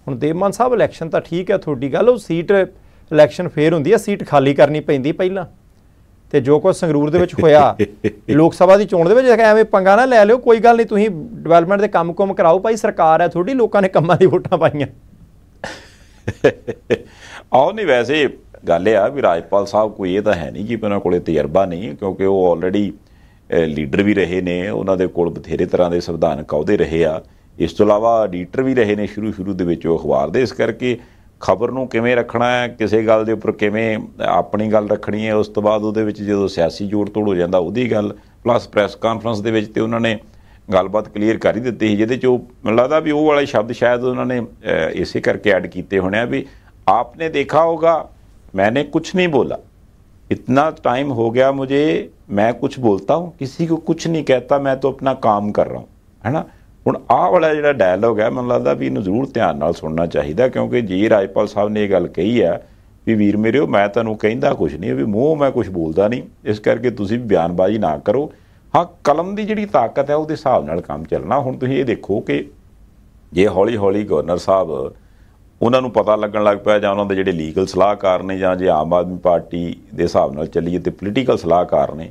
ਹੁਣ ਦੇਵਮਨ ਸਾਹਿਬ ਇਲੈਕਸ਼ਨ ਤਾਂ ਠੀਕ ਹੈ ਤੁਹਾਡੀ ਗੱਲ ਉਹ ਸੀਟ ਇਲੈਕਸ਼ਨ ਫੇਰ ਹੁੰਦੀ ਹੈ ਸੀਟ ਖਾਲੀ ਕਰਨੀ ਪੈਂਦੀ ਪਹਿਲਾਂ ਤੇ ਜੋ ਕੁਝ ਸੰਗਰੂਰ ਦੇ ਵਿੱਚ ਹੋਇਆ ਲੋਕ ਸਭਾ ਦੀ ਚੋਣ ਦੇ ਵਿੱਚ ਐਵੇਂ ਪੰਗਾ ਨਾ ਲੈ ਲਿਓ ਕੋਈ ਗੱਲ ਨਹੀਂ ਤੁਸੀਂ ਡਿਵੈਲਪਮੈਂਟ ਦੇ ਕੰਮ ਕੁਮ ਕਰਾਓ ਭਾਈ ਸਰਕਾਰ ਹੈ ਤੁਹਾਡੀ ਲੋਕਾਂ ਨੇ ਕੰਮਾਂ ਦੀ ਵੋਟਾਂ ਪਾਈਆਂ ਆਉ ਨਹੀਂ ਵੈਸੇ ਗੱਲ ਇਹ ਆ ਵੀ ਰਾਜਪਾਲ ਸਾਹਿਬ ਕੋਈ ਇਹ ਤਾਂ ਹੈ ਨਹੀਂ ਕਿ ਉਹਨਾਂ ਕੋਲੇ ਤਜਰਬਾ ਨਹੀਂ ਕਿਉਂਕਿ ਉਹ ਆਲਰੇਡੀ ਲੀਡਰ ਵੀ ਰਹੇ ਨੇ ਉਹਨਾਂ ਦੇ ਕੋਲ ਬਥੇਰੇ ਤਰ੍ਹਾਂ ਦੇ ਸੰਵਿਧਾਨਕ ਅਹੁਦੇ ਰਹੇ ਆ ਇਸ ਤੋਂ ਇਲਾਵਾ ਐਡੀਟਰ ਵੀ ਰਹੇ ਨੇ ਸ਼ੁਰੂ ਸ਼ੁਰੂ ਦੇ ਵਿੱਚ ਉਹ ਅਖਬਾਰ ਦੇ ਇਸ ਕਰਕੇ ਖਬਰ ਨੂੰ ਕਿਵੇਂ ਰੱਖਣਾ ਹੈ ਕਿਸੇ ਗੱਲ ਦੇ ਉੱਪਰ ਕਿਵੇਂ ਆਪਣੀ ਗੱਲ ਰੱਖਣੀ ਹੈ ਉਸ ਤੋਂ ਬਾਅਦ ਉਹਦੇ ਵਿੱਚ ਜਦੋਂ ਸਿਆਸੀ ਜੋੜ ਤੋੜ ਹੋ ਜਾਂਦਾ ਉਹਦੀ ਗੱਲ ਪਲੱਸ ਪ੍ਰੈਸ ਕਾਨਫਰੰਸ ਦੇ ਵਿੱਚ ਤੇ ਉਹਨਾਂ ਨੇ ਗੱਲਬਾਤ ਕਲੀਅਰ ਕਰ ਹੀ ਦਿੱਤੀ ਸੀ ਜਿਹਦੇ ਚ ਉਹ ਮੈਨੂੰ ਲੱਗਦਾ ਵੀ ਉਹ ਵਾਲੇ ਸ਼ਬਦ ਸ਼ਾਇਦ ਉਹਨਾਂ ਨੇ ਇਸੇ ਕਰਕੇ ਐਡ ਕੀਤੇ ਹੋਣੇ ਆ ਵੀ ਆਪਨੇ ਦੇਖਾ ਹੋਗਾ मैंने कुछ नहीं बोला इतना टाइम हो गया मुझे मैं कुछ बोलता हूँ किसी को कुछ ਨਹੀਂ ਕਹਤਾ ਮੈਂ ਤਾਂ ਆਪਣਾ ਕੰਮ ਕਰ ਰਹਾ है ਹੈਨਾ ਹੁਣ ਆਹ ਵਾਲਾ ਜਿਹੜਾ ਡਾਇਲੋਗ ਹੈ ਮੈਨੂੰ ਲੱਗਦਾ ਵੀ ਇਹਨੂੰ ਜ਼ਰੂਰ ਧਿਆਨ ਨਾਲ ਸੁਣਨਾ ਚਾਹੀਦਾ ਕਿਉਂਕਿ ਜੀ ਰਾਜਪਾਲ ਸਾਹਿਬ ਨੇ ਇਹ ਗੱਲ ਕਹੀ ਹੈ ਵੀ ਵੀਰ ਮੇਰਿਓ ਮੈਂ ਤੁਹਾਨੂੰ ਕਹਿੰਦਾ ਕੁਝ ਨਹੀਂ ਵੀ ਮੂੰਹ ਮੈਂ ਕੁਝ ਬੋਲਦਾ ਨਹੀਂ ਇਸ ਕਰਕੇ ਤੁਸੀਂ ਬਿਆਨਬਾਜ਼ੀ ਨਾ ਕਰੋ ਹਾਂ ਕਲਮ ਦੀ ਜਿਹੜੀ ਤਾਕਤ ਹੈ ਉਹਦੇ ਹਿਸਾਬ ਨਾਲ ਕੰਮ ਚੱਲਣਾ ਹੁਣ ਤੁਸੀਂ ਇਹ ਦੇਖੋ ਕਿ ਜੇ ਹੌਲੀ ਹੌਲੀ ਗਵਰਨਰ ਸਾਹਿਬ ਉਹਨਾਂ ਨੂੰ ਪਤਾ ਲੱਗਣ ਲੱਗ ਪਿਆ ਜਾਂ ਉਹਨਾਂ ਦੇ ਜਿਹੜੇ ਲੀਗਲ ਸਲਾਹਕਾਰ ਨੇ ਜਾਂ ਜੇ ਆਮ ਆਦਮੀ ਪਾਰਟੀ ਦੇ ਹਿਸਾਬ ਨਾਲ ਚੱਲੀਏ ਤੇ ਪੋਲੀਟੀਕਲ ਸਲਾਹਕਾਰ ਨੇ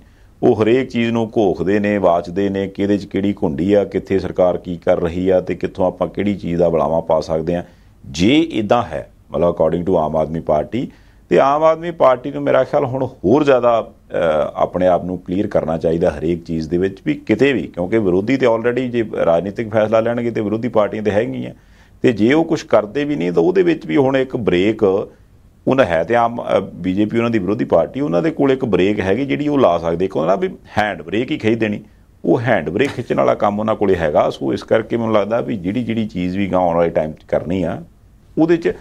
ਉਹ ਹਰੇਕ ਚੀਜ਼ ਨੂੰ ਘੋਖਦੇ ਨੇ ਵਾਚਦੇ ਨੇ ਕਿਹਦੇ 'ਚ ਕਿਹੜੀ ਘੁੰਡੀ ਆ ਕਿੱਥੇ ਸਰਕਾਰ ਕੀ ਕਰ ਰਹੀ ਆ ਤੇ ਕਿੱਥੋਂ ਆਪਾਂ ਕਿਹੜੀ ਚੀਜ਼ ਦਾ ਬਲਾਵਾ ਪਾ ਸਕਦੇ ਆ ਜੇ ਇਦਾਂ ਹੈ ਮਤਲਬ according to Aam Aadmi party ਤੇ ਆਮ ਆਦਮੀ ਪਾਰਟੀ ਨੂੰ ਮੇਰਾ ਖਿਆਲ ਹੁਣ ਹੋਰ ਜ਼ਿਆਦਾ ਆਪਣੇ ਆਪ ਨੂੰ ਕਲੀਅਰ ਕਰਨਾ ਚਾਹੀਦਾ ਹਰੇਕ ਚੀਜ਼ ਦੇ ਵਿੱਚ ਵੀ ਕਿਤੇ ਵੀ ਕਿਉਂਕਿ ਵਿਰੋਧੀ ਤੇ ਆਲਰੇਡੀ ਜੇ ਰਾਜਨੀਤਿਕ ਫੈਸਲਾ ਲੈਣਗੇ ਤੇ ਵਿਰੋਧੀ ਪਾਰਟੀਆਂ ਤੇ ਹੈਗੀਆਂ ਤੇ ਜੇ ਉਹ ਕੁਝ ਕਰਦੇ ਵੀ ਨਹੀਂ ਤਾਂ ਉਹਦੇ ਵਿੱਚ ਵੀ ਹੁਣ ਇੱਕ ਬ੍ਰੇਕ ਉਹਨਾਂ ਹੈ ਤੇ ਆਮ ਬੀਜੇਪੀ ਉਹਨਾਂ ਦੀ ਵਿਰੋਧੀ ਪਾਰਟੀ ਉਹਨਾਂ ਦੇ ਕੋਲ ਇੱਕ ਬ੍ਰੇਕ ਹੈਗੀ ਜਿਹੜੀ ਉਹ ਲਾ ਸਕਦੇ ਕੋਈ ਨਾ ਵੀ ਹੈਂਡ ਬ੍ਰੇਕ ਹੀ ਖਿੱਚ ਦੇਣੀ ਉਹ ਹੈਂਡ ਬ੍ਰੇਕ ਖਿੱਚਣ ਵਾਲਾ ਕੰਮ ਉਹਨਾਂ ਕੋਲੇ ਹੈਗਾ ਸੋ ਇਸ ਕਰਕੇ ਮੈਨੂੰ ਲੱਗਦਾ ਵੀ ਜਿਹੜੀ ਜਿਹੜੀ ਚੀਜ਼ ਵੀ ਗਾਉਣ ਵਾਲੇ ਟਾਈਮ 'ਚ ਕਰਨੀ ਆ ਉਹਦੇ 'ਚ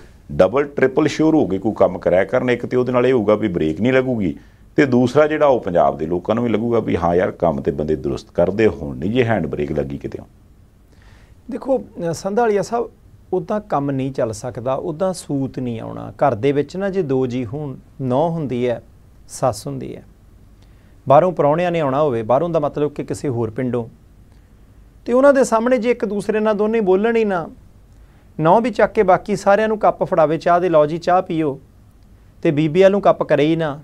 ਡਬਲ ਟ੍ਰਿਪਲ ਸ਼ੋਰ ਹੋ ਗਏ ਕੋਈ ਕੰਮ ਕਰਿਆ ਕਰਨ ਇੱਕ ਤੇ ਉਹਦੇ ਨਾਲ ਇਹ ਹੋਊਗਾ ਵੀ ਬ੍ਰੇਕ ਨਹੀਂ ਲੱਗੂਗੀ ਤੇ ਦੂਸਰਾ ਜਿਹੜਾ ਉਹ ਪੰਜਾਬ ਦੇ ਲੋਕਾਂ ਨੂੰ ਵੀ ਲੱਗੂਗਾ ਵੀ ਹਾਂ ਯਾਰ ਕੰਮ ਤੇ ਬੰਦੇ ਦਰੁਸਤ ਕਰਦੇ ਹੋਣ ਨਹੀਂ ਜੇ ਹੈਂਡ ਬ੍ਰੇਕ ਲੱਗੀ ਕਿਤੇ ਦੇਖੋ ਸੰਧਾਲੀਆ ਸਾਹਿਬ ਉਦਾਂ ਕੰਮ ਨਹੀਂ ਚੱਲ ਸਕਦਾ ਉਦਾਂ ਸੂਤ ਨਹੀਂ ਆਉਣਾ ਘਰ ਦੇ ਵਿੱਚ ਨਾ ਜੇ ਦੋ ਜੀ ਹੋਣ ਨੌ ਹੁੰਦੀ ਹੈ ਸੱਸ ਹੁੰਦੀ ਹੈ ਬਾਹਰੋਂ ਪਰੌਣਿਆਂ ਨੇ ਆਉਣਾ ਹੋਵੇ ਬਾਹਰੋਂ ਦਾ ਮਤਲਬ ਕਿ ਕਿਸੇ ਹੋਰ ਪਿੰਡੋਂ ਤੇ ਉਹਨਾਂ ਦੇ ਸਾਹਮਣੇ ਜੇ ਇੱਕ ਦੂਸਰੇ ਨਾਲ ਦੋਨੇ ਬੋਲਣ ਹੀ ਨਾ ਨੌ ਵੀ ਚੱਕ ਕੇ ਬਾਕੀ ਸਾਰਿਆਂ ਨੂੰ ਕੱਪ ਫੜਾਵੇ ਚਾਹ ਦੇ ਲਓ ਜੀ ਚਾਹ ਪੀਓ ਤੇ ਬੀਬੀਆਂ ਨੂੰ ਕੱਪ ਕਰੇ ਹੀ ਨਾ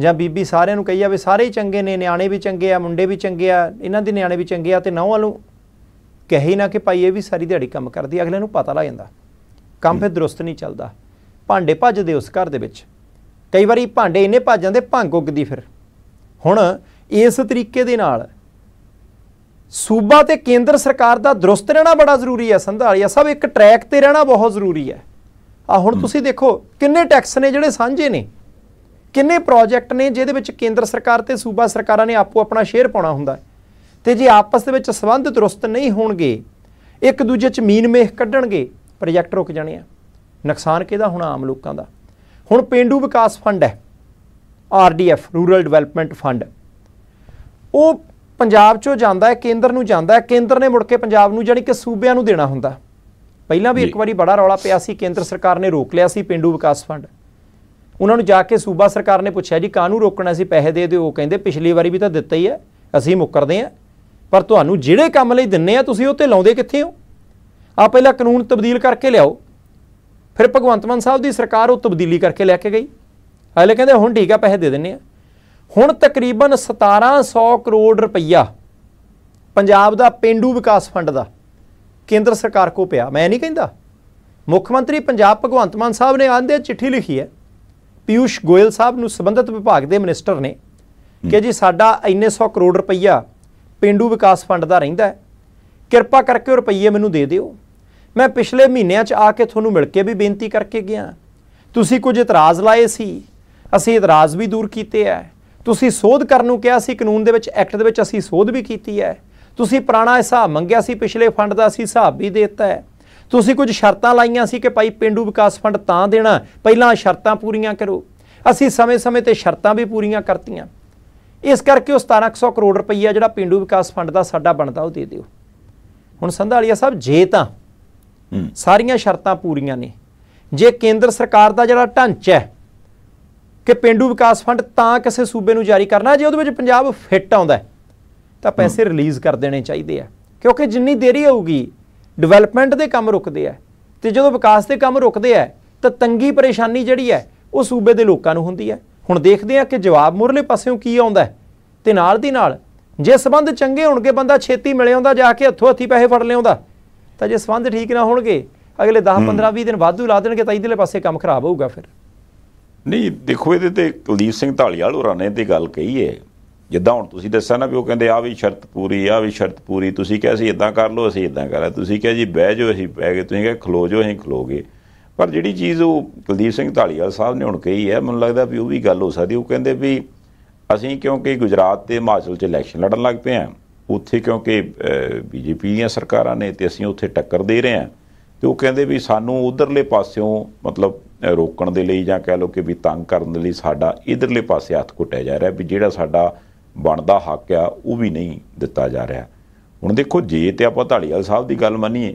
ਜਾਂ ਬੀਬੀ ਸਾਰਿਆਂ ਨੂੰ ਕਹੀ ਜਾਵੇ ਸਾਰੇ ਹੀ ਚੰਗੇ ਨੇ ਨਿਆਣੇ ਵੀ ਚੰਗੇ ਆ ਮੁੰਡੇ ਵੀ ਚੰਗੇ ਆ ਇਹਨਾਂ ਦੇ ਨਿਆਣੇ ਵੀ ਚੰਗੇ ਆ ਤੇ ਨੌ ਨੂੰ ਕਹੇ ਨਾ ਕਿ ਭਾਈ ਇਹ ਵੀ ਸਾਰੀ ਦਿਹਾੜੀ ਕੰਮ ਕਰਦੀ ਅਗਲੇ ਨੂੰ ਪਤਾ ਲੱਗ ਜਾਂਦਾ ਕੰਮ ਫਿਰ ਦਰੁਸਤ ਨਹੀਂ ਚੱਲਦਾ ਭਾਂਡੇ ਭੱਜਦੇ ਉਸ ਘਰ ਦੇ ਵਿੱਚ ਕਈ ਵਾਰੀ ਭਾਂਡੇ ਇੰਨੇ ਭੱਜ ਜਾਂਦੇ ਭੰਗ ਉੱਗਦੀ ਫਿਰ ਹੁਣ ਇਸ ਤਰੀਕੇ ਦੇ ਨਾਲ ਸੂਬਾ ਤੇ ਕੇਂਦਰ ਸਰਕਾਰ ਦਾ ਦਰੁਸਤ ਰਹਿਣਾ ਬੜਾ ਜ਼ਰੂਰੀ ਹੈ ਸੰਧਾਲੀਆ ਸਭ ਇੱਕ ਟਰੈਕ ਤੇ ਰਹਿਣਾ ਬਹੁਤ ਜ਼ਰੂਰੀ ਹੈ ਆ ਹੁਣ ਤੁਸੀਂ ਦੇਖੋ ਕਿੰਨੇ ਟੈਕਸ ਨੇ ਜਿਹੜੇ ਸਾਂਝੇ ਨੇ ਕਿੰਨੇ ਪ੍ਰੋਜੈਕਟ ਨੇ ਜਿਹਦੇ ਵਿੱਚ ਕੇਂਦਰ ਸਰਕਾਰ ਤੇ ਸੂਬਾ ਸਰਕਾਰਾਂ ਨੇ ਆਪੋ ਆਪਣਾ ਸ਼ੇਅਰ ਪਾਉਣਾ ਹੁੰਦਾ ਹੈ ਤੇ ਜੇ ਆਪਸ ਦੇ ਵਿੱਚ ਸੰਬੰਧ ਦਰੁਸਤ ਨਹੀਂ ਹੋਣਗੇ ਇੱਕ ਦੂਜੇ 'ਚ ਮੀਨ ਮੇਖ ਕੱਢਣਗੇ ਪ੍ਰੋਜੈਕਟ ਰੁਕ ਜਾਣੇ ਆ ਨੁਕਸਾਨ ਕਿਹਦਾ ਹੋਣਾ ਆਮ ਲੋਕਾਂ ਦਾ ਹੁਣ ਪਿੰਡੂ ਵਿਕਾਸ ਫੰਡ ਹੈ ਆਰਡੀਐਫ ਰੂਰਲ ਡਿਵੈਲਪਮੈਂਟ ਫੰਡ ਉਹ ਪੰਜਾਬ 'ਚੋਂ ਜਾਂਦਾ ਹੈ ਕੇਂਦਰ ਨੂੰ ਜਾਂਦਾ ਹੈ ਕੇਂਦਰ ਨੇ ਮੁੜ ਕੇ ਪੰਜਾਬ ਨੂੰ ਜਾਨੀ ਕਿ ਸੂਬਿਆਂ ਨੂੰ ਦੇਣਾ ਹੁੰਦਾ ਪਹਿਲਾਂ ਵੀ ਇੱਕ ਵਾਰੀ ਬੜਾ ਰੌਲਾ ਪਿਆ ਸੀ ਕੇਂਦਰ ਸਰਕਾਰ ਨੇ ਰੋਕ ਲਿਆ ਸੀ ਪਿੰਡੂ ਵਿਕਾਸ ਫੰਡ ਉਹਨਾਂ ਨੂੰ ਜਾ ਕੇ ਸੂਬਾ ਸਰਕਾਰ ਨੇ ਪੁੱਛਿਆ ਜੀ ਕਾਹਨੂੰ ਰੋਕਣਾ ਸੀ ਪੈਸੇ ਦੇ ਦਿਓ ਉਹ ਕਹਿੰਦੇ ਪਿਛਲੀ ਵਾਰੀ ਵੀ ਤਾਂ ਦਿੱਤਾ ਹੀ ਹੈ ਅਸੀਂ ਮੁੱਕਰਦੇ ਆ ਪਰ ਤੁਹਾਨੂੰ ਜਿਹੜੇ ਕੰਮ ਲਈ ਦਿੰਨੇ ਆ ਤੁਸੀਂ ਉਹ ਤੇ ਲਾਉਂਦੇ ਕਿੱਥੇ ਹੋ ਆ ਪਹਿਲਾਂ ਕਾਨੂੰਨ ਤਬਦੀਲ ਕਰਕੇ ਲਿਆਓ ਫਿਰ ਭਗਵੰਤ ਮਾਨ ਸਾਹਿਬ ਦੀ ਸਰਕਾਰ ਉਹ ਤਬਦੀਲੀ ਕਰਕੇ ਲੈ ਕੇ ਗਈ ਹਲੇ ਕਹਿੰਦੇ ਹੁਣ ਠੀਕ ਆ ਪੈਸੇ ਦੇ ਦਿੰਨੇ ਆ ਹੁਣ ਤਕਰੀਬਨ 1700 ਕਰੋੜ ਰੁਪਈਆ ਪੰਜਾਬ ਦਾ ਪਿੰਡੂ ਵਿਕਾਸ ਫੰਡ ਦਾ ਕੇਂਦਰ ਸਰਕਾਰ ਕੋ ਪਿਆ ਮੈਂ ਨਹੀਂ ਕਹਿੰਦਾ ਮੁੱਖ ਮੰਤਰੀ ਪੰਜਾਬ ਭਗਵੰਤ ਮਾਨ ਸਾਹਿਬ ਨੇ ਆਂਦੇ ਚਿੱਠੀ ਲਿਖੀ ਹੈ ਪਿਊਸ਼ ਗੋਇਲ ਸਾਹਿਬ ਨੂੰ ਸਬੰਧਤ ਵਿਭਾਗ ਦੇ ਮਿਨਿਸਟਰ ਨੇ ਕਿ ਜੀ ਸਾਡਾ ਇੰਨੇ 100 ਕਰੋੜ ਰੁਪਈਆ ਪਿੰਡੂ ਵਿਕਾਸ ਫੰਡ ਦਾ ਰਹਿੰਦਾ ਕਿਰਪਾ ਕਰਕੇ ਰੁਪਈਏ ਮੈਨੂੰ ਦੇ ਦਿਓ ਮੈਂ ਪਿਛਲੇ ਮਹੀਨਿਆਂ 'ਚ ਆ ਕੇ ਤੁਹਾਨੂੰ ਮਿਲ ਕੇ ਵੀ ਬੇਨਤੀ ਕਰਕੇ ਗਿਆ ਤੁਸੀਂ ਕੁਝ ਇਤਰਾਜ਼ ਲਾਏ ਸੀ ਅਸੀਂ ਇਤਰਾਜ਼ ਵੀ ਦੂਰ ਕੀਤੇ ਆ ਤੁਸੀਂ ਸੋਧ ਕਰਨ ਨੂੰ ਕਿਹਾ ਸੀ ਕਾਨੂੰਨ ਦੇ ਵਿੱਚ ਐਕਟ ਦੇ ਵਿੱਚ ਅਸੀਂ ਸੋਧ ਵੀ ਕੀਤੀ ਹੈ ਤੁਸੀਂ ਪੁਰਾਣਾ ਹਿਸਾਬ ਮੰਗਿਆ ਸੀ ਪਿਛਲੇ ਫੰਡ ਦਾ ਅਸੀਂ ਹਿਸਾਬ ਵੀ ਦਿੱਤਾ ਹੈ ਤੁਸੀਂ ਕੁਝ ਸ਼ਰਤਾਂ ਲਾਈਆਂ ਸੀ ਕਿ ਭਾਈ ਪਿੰਡੂ ਵਿਕਾਸ ਫੰਡ ਤਾਂ ਦੇਣਾ ਪਹਿਲਾਂ ਸ਼ਰਤਾਂ ਪੂਰੀਆਂ ਕਰੋ ਅਸੀਂ ਸਮੇਂ-ਸਮੇਂ ਤੇ ਸ਼ਰਤਾਂ ਵੀ ਪੂਰੀਆਂ ਕਰਤੀਆਂ ਇਸ ਕਰਕੇ ਉਹ 1700 ਕਰੋੜ ਰੁਪਈਆ ਜਿਹੜਾ ਪਿੰਡੂ ਵਿਕਾਸ ਫੰਡ ਦਾ ਸਾਡਾ ਬਣਦਾ ਉਹ ਦੇ ਦਿਓ ਹੁਣ ਸੰਧਾਲੀਆ ਸਾਹਿਬ ਜੇ ਤਾਂ ਸਾਰੀਆਂ ਸ਼ਰਤਾਂ ਪੂਰੀਆਂ ਨੇ ਜੇ ਕੇਂਦਰ ਸਰਕਾਰ ਦਾ ਜਿਹੜਾ ਢਾਂਚਾ ਹੈ ਕਿ ਪਿੰਡੂ ਵਿਕਾਸ ਫੰਡ ਤਾਂ ਕਿਸੇ ਸੂਬੇ ਨੂੰ ਜਾਰੀ ਕਰਨਾ ਜੇ ਉਹਦੇ ਵਿੱਚ ਪੰਜਾਬ ਫਿੱਟ ਆਉਂਦਾ ਤਾਂ ਪੈਸੇ ਰਿਲੀਜ਼ ਕਰ ਦੇਣੇ ਚਾਹੀਦੇ ਆ ਕਿਉਂਕਿ ਜਿੰਨੀ ਦੇਰੀ ਹੋਊਗੀ ਡਿਵੈਲਪਮੈਂਟ ਦੇ ਕੰਮ ਰੁਕਦੇ ਆ ਤੇ ਜਦੋਂ ਵਿਕਾਸ ਦੇ ਕੰਮ ਰੁਕਦੇ ਆ ਤਾਂ ਤੰਗੀ ਪਰੇਸ਼ਾਨੀ ਜਿਹੜੀ ਹੈ ਉਹ ਸੂਬੇ ਦੇ ਲੋਕਾਂ ਨੂੰ ਹੁੰਦੀ ਹੈ ਹੁਣ ਦੇਖਦੇ ਹਾਂ ਕਿ ਜਵਾਬ ਮੁਰਲੇ ਪਾਸਿਓਂ ਕੀ ਆਉਂਦਾ ਤੇ ਨਾਲ ਦੀ ਨਾਲ ਜੇ ਸਬੰਧ ਚੰਗੇ ਹੋਣਗੇ ਬੰਦਾ ਛੇਤੀ ਮਿਲੇ ਆਉਂਦਾ ਜਾ ਕੇ ਹੱਥੋਂ ਹੱਥੀ ਪੈਸੇ ਫੜ ਲਿਆਉਂਦਾ ਤਾਂ ਜੇ ਸਬੰਧ ਠੀਕ ਨਾ ਹੋਣਗੇ ਅਗਲੇ 10 15 20 ਦਿਨ ਵਾਧੂ ਲਾ ਦੇਣਗੇ ਤਾਂ ਇਹਦੇਲੇ ਪਾਸੇ ਕੰਮ ਖਰਾਬ ਹੋਊਗਾ ਫਿਰ ਨਹੀਂ ਦੇਖੋ ਇਹਦੇ ਤੇ ਕੁਲਦੀਪ ਸਿੰਘ ਢਾਲੀਆਲ ਹੋਰਾਂ ਨੇ ਤੇ ਗੱਲ ਕਹੀ ਏ ਜਿੱਦਾਂ ਹੁਣ ਤੁਸੀਂ ਦੱਸਿਆ ਨਾ ਵੀ ਉਹ ਕਹਿੰਦੇ ਆ ਵੀ ਸ਼ਰਤ ਪੂਰੀ ਆ ਵੀ ਸ਼ਰਤ ਪੂਰੀ ਤੁਸੀਂ ਕਹੇ ਸੀ ਇਦਾਂ ਕਰ ਲਓ ਅਸੀਂ ਇਦਾਂ ਕਰਾਂ ਤੁਸੀਂ ਕਹੇ ਜੀ ਬਹਿ ਜਾਓ ਅਸੀਂ ਬਹਿ ਗਏ ਤੁਸੀਂ ਕਹੇ ਖਲੋ ਜਾਓ ਅਸੀਂ ਖਲੋ ਗਏ ਪਰ ਜਿਹੜੀ ਚੀਜ਼ ਉਹ ਕੁਲਦੀਪ ਸਿੰਘ ਢਾਲੀਵਾਲ ਸਾਹਿਬ ਨੇ ਹੁਣ ਕਹੀ ਹੈ ਮੈਨੂੰ ਲੱਗਦਾ ਵੀ ਉਹ ਵੀ ਗੱਲ ਹੋ ਸਕਦੀ ਉਹ ਕਹਿੰਦੇ ਵੀ ਅਸੀਂ ਕਿਉਂਕਿ ਗੁਜਰਾਤ ਤੇ ਹਿਮਾਚਲ 'ਚ ਇਲੈਕਸ਼ਨ ਲੜਨ ਲੱਗ ਪਏ ਆ ਉੱਥੇ ਕਿਉਂਕਿ ਬੀਜੇਪੀ ਦੀਆਂ ਸਰਕਾਰਾਂ ਨੇ ਤੇ ਅਸੀਂ ਉੱਥੇ ਟੱਕਰ ਦੇ ਰਹੇ ਆ ਤੇ ਉਹ ਕਹਿੰਦੇ ਵੀ ਸਾਨੂੰ ਉਧਰਲੇ ਪਾਸਿਓਂ ਮਤਲਬ ਰੋਕਣ ਦੇ ਲਈ ਜਾਂ ਕਹਿ ਲਓ ਕਿ ਵੀ ਤੰਗ ਕਰਨ ਦੇ ਲਈ ਸਾਡਾ ਇਧਰਲੇ ਪਾਸੇ ਹੱਥ ਘੁੱਟਿਆ ਜਾ ਰਿਹਾ ਵੀ ਜਿਹੜਾ ਸਾਡਾ ਬਣਦਾ ਹੱਕ ਆ ਉਹ ਵੀ ਨਹੀਂ ਦਿੱਤਾ ਜਾ ਰਿਹਾ ਹੁਣ ਦੇਖੋ ਜੇ ਤੇ ਆਪਾਂ ਢਾਲੀਵਾਲ ਸਾਹਿਬ ਦੀ ਗੱਲ ਮੰਨੀਏ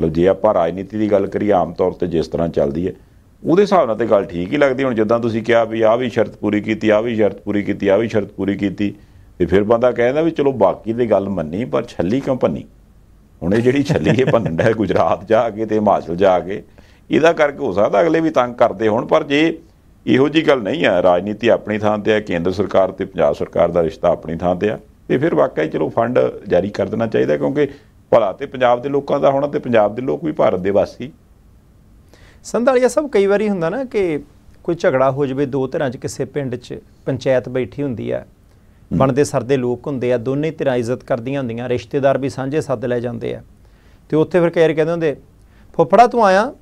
ਮਤਲਬ ਜੇ ਆਪਾਂ ਰਾਜਨੀਤੀ ਦੀ ਗੱਲ ਕਰੀਏ ਆਮ ਤੌਰ ਤੇ ਜਿਸ ਤਰ੍ਹਾਂ ਚੱਲਦੀ ਹੈ ਉਹਦੇ ਹਿਸਾਬ ਨਾਲ ਤੇ ਗੱਲ ਠੀਕ ਹੀ ਲੱਗਦੀ ਹੁਣ ਜਿੱਦਾਂ ਤੁਸੀਂ ਕਿਹਾ ਵੀ ਆਹ ਵੀ ਸ਼ਰਤ ਪੂਰੀ ਕੀਤੀ ਆਹ ਵੀ ਸ਼ਰਤ ਪੂਰੀ ਕੀਤੀ ਆਹ ਵੀ ਸ਼ਰਤ ਪੂਰੀ ਕੀਤੀ ਤੇ ਫਿਰ ਬੰਦਾ ਕਹਿੰਦਾ ਵੀ ਚਲੋ ਬਾਕੀ ਦੀ ਗੱਲ ਮੰਨੀ ਪਰ ਛੱਲੀ ਕਿਉਂ ਭੰਨੀ ਹੁਣ ਇਹ ਜਿਹੜੀ ਛੱਲੀ ਇਹ ਭੰਨਣ ਹੈ ਗੁਜਰਾਤ ਜਾ ਕੇ ਤੇ ਹਿਮਾਚਲ ਜਾ ਕੇ ਇਹਦਾ ਕਰਕੇ ਹੋ ਸਕਦਾ ਅਗਲੇ ਵੀ ਤੰਗ ਕਰਦੇ ਹੋਣ ਪਰ ਜੇ ਇਹੋ ਜੀ ਗੱਲ ਨਹੀਂ ਆ ਰਾਜਨੀਤੀ ਆਪਣੀ ਥਾਂ ਤੇ ਆ ਕੇਂਦਰ ਸਰਕਾਰ ਤੇ ਪੰਜਾਬ ਸਰਕਾਰ ਦਾ ਰਿਸ਼ਤਾ ਆਪਣੀ ਥਾਂ ਤੇ ਆ ਤੇ ਫਿਰ ਵਾਕਿਆ ਚਲੋ ਫੰਡ ਜਾਰੀ ਕਰ ਦੇਣਾ ਚਾਹੀਦਾ ਕਿਉਂਕਿ ਭਲਾ ਤੇ ਪੰਜਾਬ ਦੇ ਲੋਕਾਂ ਦਾ ਹੋਣਾ ਤੇ ਪੰਜਾਬ ਦੇ ਲੋਕ ਵੀ ਭਾਰਤ ਦੇ ਵਾਸੀ ਸੰਧਾਲੀਆ ਸਭ ਕਈ ਵਾਰੀ ਹੁੰਦਾ ਨਾ ਕਿ ਕੋਈ ਝਗੜਾ ਹੋ ਜਵੇ ਦੋ ਧਿਰਾਂ 'ਚ ਕਿਸੇ ਪਿੰਡ 'ਚ ਪੰਚਾਇਤ ਬੈਠੀ ਹੁੰਦੀ ਆ ਬਣਦੇ ਸਰਦੇ ਲੋਕ ਹੁੰਦੇ ਆ ਦੋਨੇ ਧਿਰਾਂ ਇੱਜ਼ਤ ਕਰਦੀਆਂ ਹੁੰਦੀਆਂ ਰਿਸ਼ਤੇਦਾਰ ਵੀ ਸਾਂਝੇ ਸੱਦ ਲੈ ਜਾਂਦੇ ਆ ਤੇ ਉੱਥੇ ਫਿਰ ਕਹਿਰ ਕਹਿੰਦੇ ਹੁੰਦੇ ਫੁੱਫੜਾ ਤੂੰ ਆਇਆ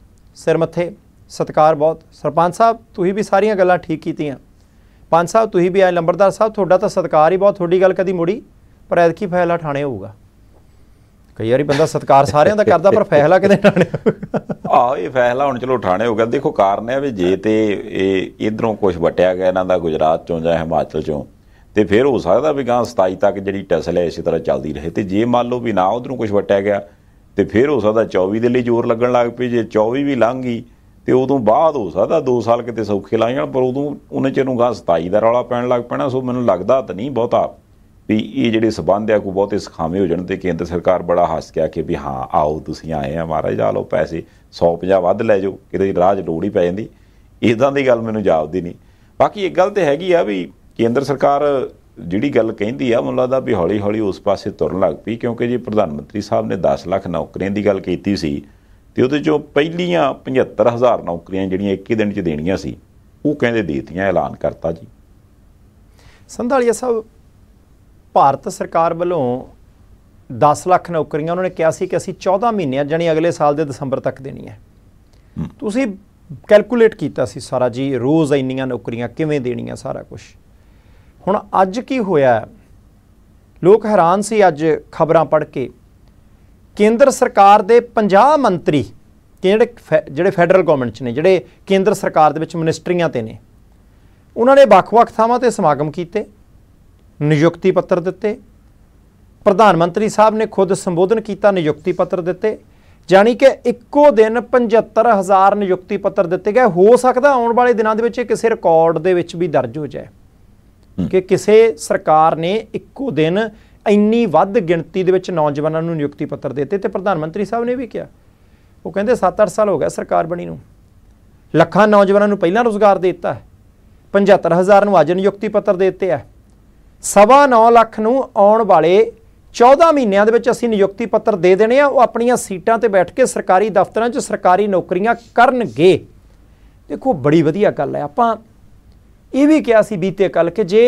ਸਿਰ ਮੱਥੇ ਸਤਕਾਰ ਬਹੁਤ ਸਰਪੰਚ ਸਾਹਿਬ ਤੁਸੀਂ ਵੀ ਸਾਰੀਆਂ ਗੱਲਾਂ ਠੀਕ ਕੀਤੀਆਂ ਪੰਚ ਸਾਹਿਬ ਤੁਸੀਂ ਵੀ ਆਏ ਲੰਬਰਦਾਰ ਸਾਹਿਬ ਤੁਹਾਡਾ ਤਾਂ ਸਤਕਾਰ ਹੀ ਬਹੁਤ ਤੁਹਾਡੀ ਗੱਲ ਕਦੀ ਮੁੜੀ ਪਰ ਐਦਕੀ ਫੈਲਾ ਠਾਣੇ ਹੋਊਗਾ ਕਈ ਵਾਰੀ ਬੰਦਾ ਸਤਕਾਰ ਸਾਰਿਆਂ ਦਾ ਕਰਦਾ ਪਰ ਫੈਸਲਾ ਕਿਤੇ ਠਾਣੇ ਆ ਇਹ ਫੈਸਲਾ ਹੁਣ ਚਲੋ ਠਾਣੇ ਹੋ ਗਿਆ ਦੇਖੋ ਕਾਰਨ ਹੈ ਵੀ ਜੇ ਤੇ ਇਹ ਇਧਰੋਂ ਕੁਝ ਵਟਿਆ ਗਿਆ ਇਹਨਾਂ ਦਾ ਗੁਜਰਾਤ ਚੋਂ ਜਾਂ ਹਿਮਾਚਲ ਚੋਂ ਤੇ ਫਿਰ ਹੋ ਸਕਦਾ ਵੀ ਗਾਂ 27 ਤੱਕ ਜਿਹੜੀ ਟੈਸਲਾ ਇਸੇ ਤਰ੍ਹਾਂ ਚੱਲਦੀ ਰਹੇ ਤੇ ਜੇ ਮੰਨ ਲਓ ਵੀ ਨਾ ਉਧਰੋਂ ਕੁਝ ਵਟਿਆ ਗਿਆ ਤੇ ਫਿਰ ਹੋ ਸਕਦਾ 24 ਦੇ ਲਈ ਜ਼ੋਰ ਲੱਗਣ ਲੱਗ ਪਈ ਜੇ 24 ਵੀ ਲੰਘ ਗਈ ਤੇ ਉਦੋਂ ਬਾਅਦ ਹੋ ਸਕਦਾ 2 ਸਾਲ ਕਿਤੇ ਸੌਖੇ ਲਾਈਆਂ ਪਰ ਉਦੋਂ ਉਹਨੇ ਚਿਰ ਨੂੰ ਗਾਂ 27 ਦਾ ਰੌਲਾ ਪੈਣ ਲੱਗ ਪੈਣਾ ਸੋ ਮੈਨੂੰ ਲੱਗਦਾ ਤਾਂ ਨਹੀਂ ਬਹੁਤਾ ਵੀ ਇਹ ਜਿਹੜੇ ਸਬੰਧ ਆ ਕੋ ਬਹੁਤੇ ਸਖਾਵੇਂ ਹੋ ਜਾਣ ਤੇ ਕੇਂਦਰ ਸਰਕਾਰ ਬੜਾ ਹੱਸ ਕੇ ਆ ਕਿ ਵੀ ਹਾਂ ਆਓ ਤੁਸੀਂ ਆਏ ਆ ਮਹਾਰਾਜ ਆ ਲਓ ਪੈਸੇ 150 ਵੱਧ ਲੈ ਜਾਓ ਕਿਤੇ ਰਾਜ 'ਚ ਲੋੜ ਹੀ ਪੈ ਜਾਂਦੀ ਇਦਾਂ ਦੀ ਗੱਲ ਮੈਨੂੰ ਜਾਪਦੀ ਨਹੀਂ ਬਾਕੀ ਇੱਕ ਗੱਲ ਤੇ ਹੈਗੀ ਆ ਵੀ ਕੇਂਦਰ ਸਰਕਾਰ ਜਿਹੜੀ ਗੱਲ ਕਹਿੰਦੀ ਆ ਮੁੱਲਾ ਦਾ ਵੀ ਹੌਲੀ ਹੌਲੀ ਉਸ ਪਾਸੇ ਤੁਰਨ ਲੱਗ ਪਈ ਕਿਉਂਕਿ ਜੀ ਪ੍ਰਧਾਨ ਮੰਤਰੀ ਸਾਹਿਬ ਨੇ 10 ਲੱਖ ਨੌਕਰੀਆਂ ਦੀ ਗੱਲ ਕੀਤੀ ਸੀ ਤੇ ਉਹਦੇ ਚੋਂ ਪਹਿਲੀਆਂ 75000 ਨੌਕਰੀਆਂ ਜਿਹੜੀਆਂ ਇੱਕ ਹੀ ਦਿਨ 'ਚ ਦੇਣੀਆਂ ਸੀ ਉਹ ਕਹਿੰਦੇ ਦੇ ਦਿੱਤੀਆਂ ਐਲਾਨ ਕਰਤਾ ਜੀ ਸੰਧਾਲੀਆ ਸਾਹਿਬ ਭਾਰਤ ਸਰਕਾਰ ਵੱਲੋਂ 10 ਲੱਖ ਨੌਕਰੀਆਂ ਉਹਨਾਂ ਨੇ ਕਿਹਾ ਸੀ ਕਿ ਅਸੀਂ 14 ਮਹੀਨੇ ਜਾਨੀ ਅਗਲੇ ਸਾਲ ਦੇ ਦਸੰਬਰ ਤੱਕ ਦੇਣੀ ਹੈ ਤੁਸੀਂ ਕੈਲਕੂਲੇਟ ਕੀਤਾ ਸੀ ਸਾਰਾ ਜੀ ਰੋਜ਼ ਇੰਨੀਆਂ ਨੌਕਰੀਆਂ ਕਿਵੇਂ ਦੇਣੀਆਂ ਸਾਰਾ ਕੁਝ ਹੁਣ ਅੱਜ ਕੀ ਹੋਇਆ ਲੋਕ ਹੈਰਾਨ ਸੀ ਅੱਜ ਖਬਰਾਂ ਪੜ੍ਹ ਕੇ ਕੇਂਦਰ ਸਰਕਾਰ ਦੇ 50 ਮੰਤਰੀ ਜਿਹੜੇ ਜਿਹੜੇ ਫੈਡਰਲ ਗਵਰਨਮੈਂਟ 'ਚ ਨੇ ਜਿਹੜੇ ਕੇਂਦਰ ਸਰਕਾਰ ਦੇ ਵਿੱਚ ਮਿਨਿਸਟਰੀਆਂ ਤੇ ਨੇ ਉਹਨਾਂ ਨੇ ਵੱਖ-ਵੱਖ ਥਾਵਾਂ ਤੇ ਸਮਾਗਮ ਕੀਤੇ ਨਿਯੁਕਤੀ ਪੱਤਰ ਦਿੱਤੇ ਪ੍ਰਧਾਨ ਮੰਤਰੀ ਸਾਹਿਬ ਨੇ ਖੁਦ ਸੰਬੋਧਨ ਕੀਤਾ ਨਿਯੁਕਤੀ ਪੱਤਰ ਦਿੱਤੇ ਜਾਨੀ ਕਿ ਇੱਕੋ ਦਿਨ 75000 ਨਿਯੁਕਤੀ ਪੱਤਰ ਦਿੱਤੇ ਗਏ ਹੋ ਸਕਦਾ ਆਉਣ ਵਾਲੇ ਦਿਨਾਂ ਦੇ ਵਿੱਚ ਕਿਸੇ ਰਿਕਾਰਡ ਦੇ ਵਿੱਚ ਵੀ ਦਰਜ ਹੋ ਜਾਏ ਕਿ ਕਿਸੇ ਸਰਕਾਰ ਨੇ ਇੱਕੋ ਦਿਨ ਇੰਨੀ ਵੱਧ ਗਿਣਤੀ ਦੇ ਵਿੱਚ ਨੌਜਵਾਨਾਂ ਨੂੰ ਨਿਯੁਕਤੀ ਪੱਤਰ ਦਿੱਤੇ ਤੇ ਪ੍ਰਧਾਨ ਮੰਤਰੀ ਸਾਹਿਬ ਨੇ ਵੀ ਕਿਹਾ ਉਹ ਕਹਿੰਦੇ 7-8 ਸਾਲ ਹੋ ਗਿਆ ਸਰਕਾਰ ਬਣੀ ਨੂੰ ਲੱਖਾਂ ਨੌਜਵਾਨਾਂ ਨੂੰ ਪਹਿਲਾਂ ਰੋਜ਼ਗਾਰ ਦੇ ਦਿੱਤਾ 75000 ਨੂੰ ਅੱਜ ਨਿਯੁਕਤੀ ਪੱਤਰ ਦੇ ਦਿੱਤੇ ਆ ਸਵਾ 9 ਲੱਖ ਨੂੰ ਆਉਣ ਵਾਲੇ 14 ਮਹੀਨਿਆਂ ਦੇ ਵਿੱਚ ਅਸੀਂ ਨਿਯੁਕਤੀ ਪੱਤਰ ਦੇ ਦੇਣੇ ਆ ਉਹ ਆਪਣੀਆਂ ਸੀਟਾਂ ਤੇ ਬੈਠ ਕੇ ਸਰਕਾਰੀ ਦਫ਼ਤਰਾਂ 'ਚ ਸਰਕਾਰੀ ਨੌਕਰੀਆਂ ਕਰਨਗੇ ਦੇਖੋ ਬੜੀ ਵਧੀਆ ਗੱਲ ਹੈ ਆਪਾਂ ਇਹ ਵੀ ਕਿਹਾ ਸੀ ਬੀਤੇ ਕੱਲ ਕਿ ਜੇ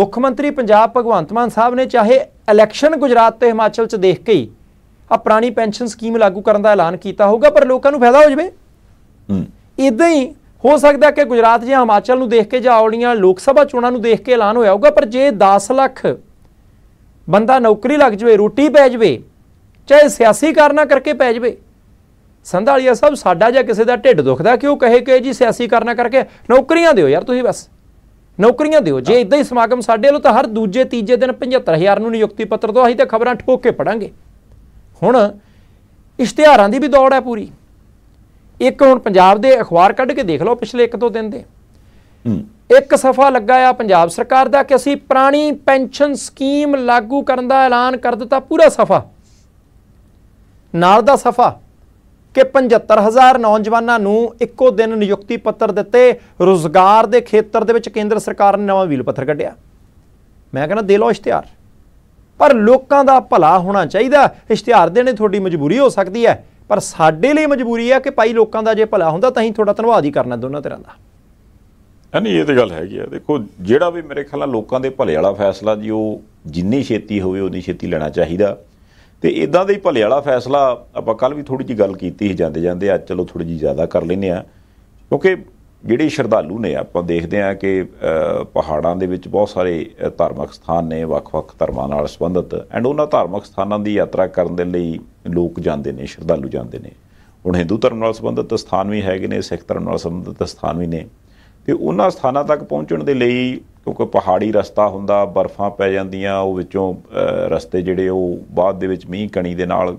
ਮੁੱਖ ਮੰਤਰੀ ਪੰਜਾਬ ਭਗਵੰਤ ਮਾਨ ਸਾਹਿਬ ਨੇ ਚਾਹੇ ਇਲੈਕਸ਼ਨ ਗੁਜਰਾਤ ਤੇ ਹਿਮਾਚਲ 'ਚ ਦੇਖ ਕੇ ਹੀ ਆ ਪੁਰਾਣੀ ਪੈਨਸ਼ਨ ਸਕੀਮ ਲਾਗੂ ਕਰਨ ਦਾ ਐਲਾਨ ਕੀਤਾ ਹੋਊਗਾ ਪਰ ਲੋਕਾਂ ਨੂੰ ਫਾਇਦਾ ਹੋ ਜਵੇ ਹੂੰ ਇਦਾਂ ਹੀ ਹੋ ਸਕਦਾ ਕਿ ਗੁਜਰਾਤ ਜਾਂ ਹਿਮਾਚਲ ਨੂੰ ਦੇਖ ਕੇ ਜਾਂ ਆਉਣੀਆਂ ਲੋਕ ਸਭਾ ਚੋਣਾਂ ਨੂੰ ਦੇਖ ਕੇ ਐਲਾਨ ਹੋਇਆ ਹੋਊਗਾ ਪਰ ਜੇ 10 ਲੱਖ ਬੰਦਾ ਨੌਕਰੀ ਲੱਗ ਜਵੇ ਰੋਟੀ ਪੈ ਜਵੇ ਚਾਹੇ ਸਿਆਸੀ ਕਾਰਨਾ ਕਰਕੇ ਪੈ ਜਵੇ ਸੰਧਾਲੀਆ ਸਭ ਸਾਡਾ ਜਾਂ ਕਿਸੇ ਦਾ ਢਿੱਡ ਦੁਖਦਾ ਕਿਉਂ ਕਹੇ ਕਿ ਜੀ ਸਿਆਸੀ ਕਾਰਨਾ ਕਰਕੇ ਨੌਕਰੀਆਂ ਦਿਓ ਯਾਰ ਤੁਸੀਂ ਬਸ ਨੌਕਰੀਆਂ ਦਿਓ ਜੇ ਇਦਾਂ ਹੀ ਸਮਾਗਮ ਸਾਡੇ ਵੱਲੋਂ ਤਾਂ ਹਰ ਦੂਜੇ ਤੀਜੇ ਦਿਨ 75000 ਨੂੰ ਨਿਯੁਕਤੀ ਪੱਤਰ ਦੋ ਅਸੀਂ ਤਾਂ ਖਬਰਾਂ ਠੋਕ ਕੇ ਪੜਾਂਗੇ ਹੁਣ ਇਸ਼ਤਿਹਾਰਾਂ ਦੀ ਵੀ ਦੌੜ ਹੈ ਪੂਰੀ ਇੱਕ ਹੁਣ ਪੰਜਾਬ ਦੇ ਅਖਬਾਰ ਕੱਢ ਕੇ ਦੇਖ ਲਓ ਪਿਛਲੇ ਇੱਕ ਦੋ ਦਿਨ ਦੇ ਇੱਕ ਸਫਾ ਲੱਗਾ ਆ ਪੰਜਾਬ ਸਰਕਾਰ ਦਾ ਕਿ ਅਸੀਂ ਪੁਰਾਣੀ ਪੈਨਸ਼ਨ ਸਕੀਮ ਲਾਗੂ ਕਰਨ ਦਾ ਐਲਾਨ ਕਰ ਦਿੱਤਾ ਪੂਰਾ ਸਫਾ ਨਾਲ ਦਾ ਸਫਾ ਕਿ 75000 ਨੌਜਵਾਨਾਂ ਨੂੰ ਇੱਕੋ ਦਿਨ ਨਿਯੁਕਤੀ ਪੱਤਰ ਦਿੱਤੇ ਰੋਜ਼ਗਾਰ ਦੇ ਖੇਤਰ ਦੇ ਵਿੱਚ ਕੇਂਦਰ ਸਰਕਾਰ ਨੇ ਨਵਾਂ ਵੀਲ ਪੱਥਰ ਕੱਢਿਆ ਮੈਂ ਕਹਿੰਦਾ ਦੇ ਲਓ ਇਸ਼ਤਿਹਾਰ ਪਰ ਲੋਕਾਂ ਦਾ ਭਲਾ ਹੋਣਾ ਚਾਹੀਦਾ ਇਸ਼ਤਿਹਾਰ ਦੇਣੇ ਤੁਹਾਡੀ ਮਜਬੂਰੀ ਹੋ ਸਕਦੀ ਹੈ ਪਰ ਸਾਡੇ ਲਈ ਮਜਬੂਰੀ ਹੈ ਕਿ ਭਾਈ ਲੋਕਾਂ ਦਾ ਜੇ ਭਲਾ ਹੁੰਦਾ ਤਾਂ ਹੀ ਤੁਹਾਡਾ ਧੰਨਵਾਦ ਹੀ ਕਰਨਾ ਦੋਨਾਂ ਤਰ੍ਹਾਂ ਦਾ ਨਹੀਂ ਇਹ ਤੇ ਗੱਲ ਹੈਗੀ ਆ ਦੇਖੋ ਜਿਹੜਾ ਵੀ ਮੇਰੇ ਖਿਆਲ ਨਾਲ ਲੋਕਾਂ ਦੇ ਭਲੇ ਵਾਲਾ ਫੈਸਲਾ ਜੀ ਉਹ ਜਿੰਨੀ ਛੇਤੀ ਹੋਵੇ ਉਨੀ ਛੇਤੀ ਲੈਣਾ ਚਾਹੀਦਾ ਤੇ ਇਦਾਂ ਦੇ ਹੀ ਭਲੇ ਵਾਲਾ ਫੈਸਲਾ ਆਪਾਂ ਕੱਲ ਵੀ ਥੋੜੀ ਜੀ ਗੱਲ ਕੀਤੀ ਸੀ ਜਾਂਦੇ ਜਾਂਦੇ ਅੱਜ ਚਲੋ ਥੋੜੀ ਜੀ ਜ਼ਿਆਦਾ ਕਰ ਲੈਨੇ ਆ ਕਿਉਂਕਿ ਜਿਹੜੇ ਸ਼ਰਧਾਲੂ ਨੇ ਆਪਾਂ ਦੇਖਦੇ ਆ ਕਿ ਪਹਾੜਾਂ ਦੇ ਵਿੱਚ ਬਹੁਤ ਸਾਰੇ ਧਾਰਮਿਕ ਸਥਾਨ ਨੇ ਵੱਖ-ਵੱਖ ਧਰਮਾਂ ਨਾਲ ਸੰਬੰਧਿਤ ਐਂਡ ਉਹਨਾਂ ਧਾਰਮਿਕ ਸਥਾਨਾਂ ਦੀ ਯਾਤਰਾ ਕਰਨ ਦੇ ਲਈ ਲੋਕ ਜਾਂਦੇ ਨੇ ਸ਼ਰਧਾਲੂ ਜਾਂਦੇ ਨੇ ਹੁਣ ਹਿੰਦੂ ਧਰਮ ਨਾਲ ਸੰਬੰਧਿਤ ਸਥਾਨ ਵੀ ਹੈਗੇ ਨੇ ਸਿੱਖ ਧਰਮ ਨਾਲ ਸੰਬੰਧਿਤ ਸਥਾਨ ਵੀ ਨੇ ਤੇ ਉਹਨਾਂ ਸਥਾਨਾਂ ਤੱਕ ਪਹੁੰਚਣ ਦੇ ਲਈ ਕਿਉਂਕਿ ਪਹਾੜੀ ਰਸਤਾ ਹੁੰਦਾ ਬਰਫ਼ਾਂ ਪੈ ਜਾਂਦੀਆਂ ਉਹ ਵਿੱਚੋਂ ਰਸਤੇ ਜਿਹੜੇ ਉਹ ਬਾਅਦ ਦੇ ਵਿੱਚ ਮੀਂਹ ਕਣੀ ਦੇ ਨਾਲ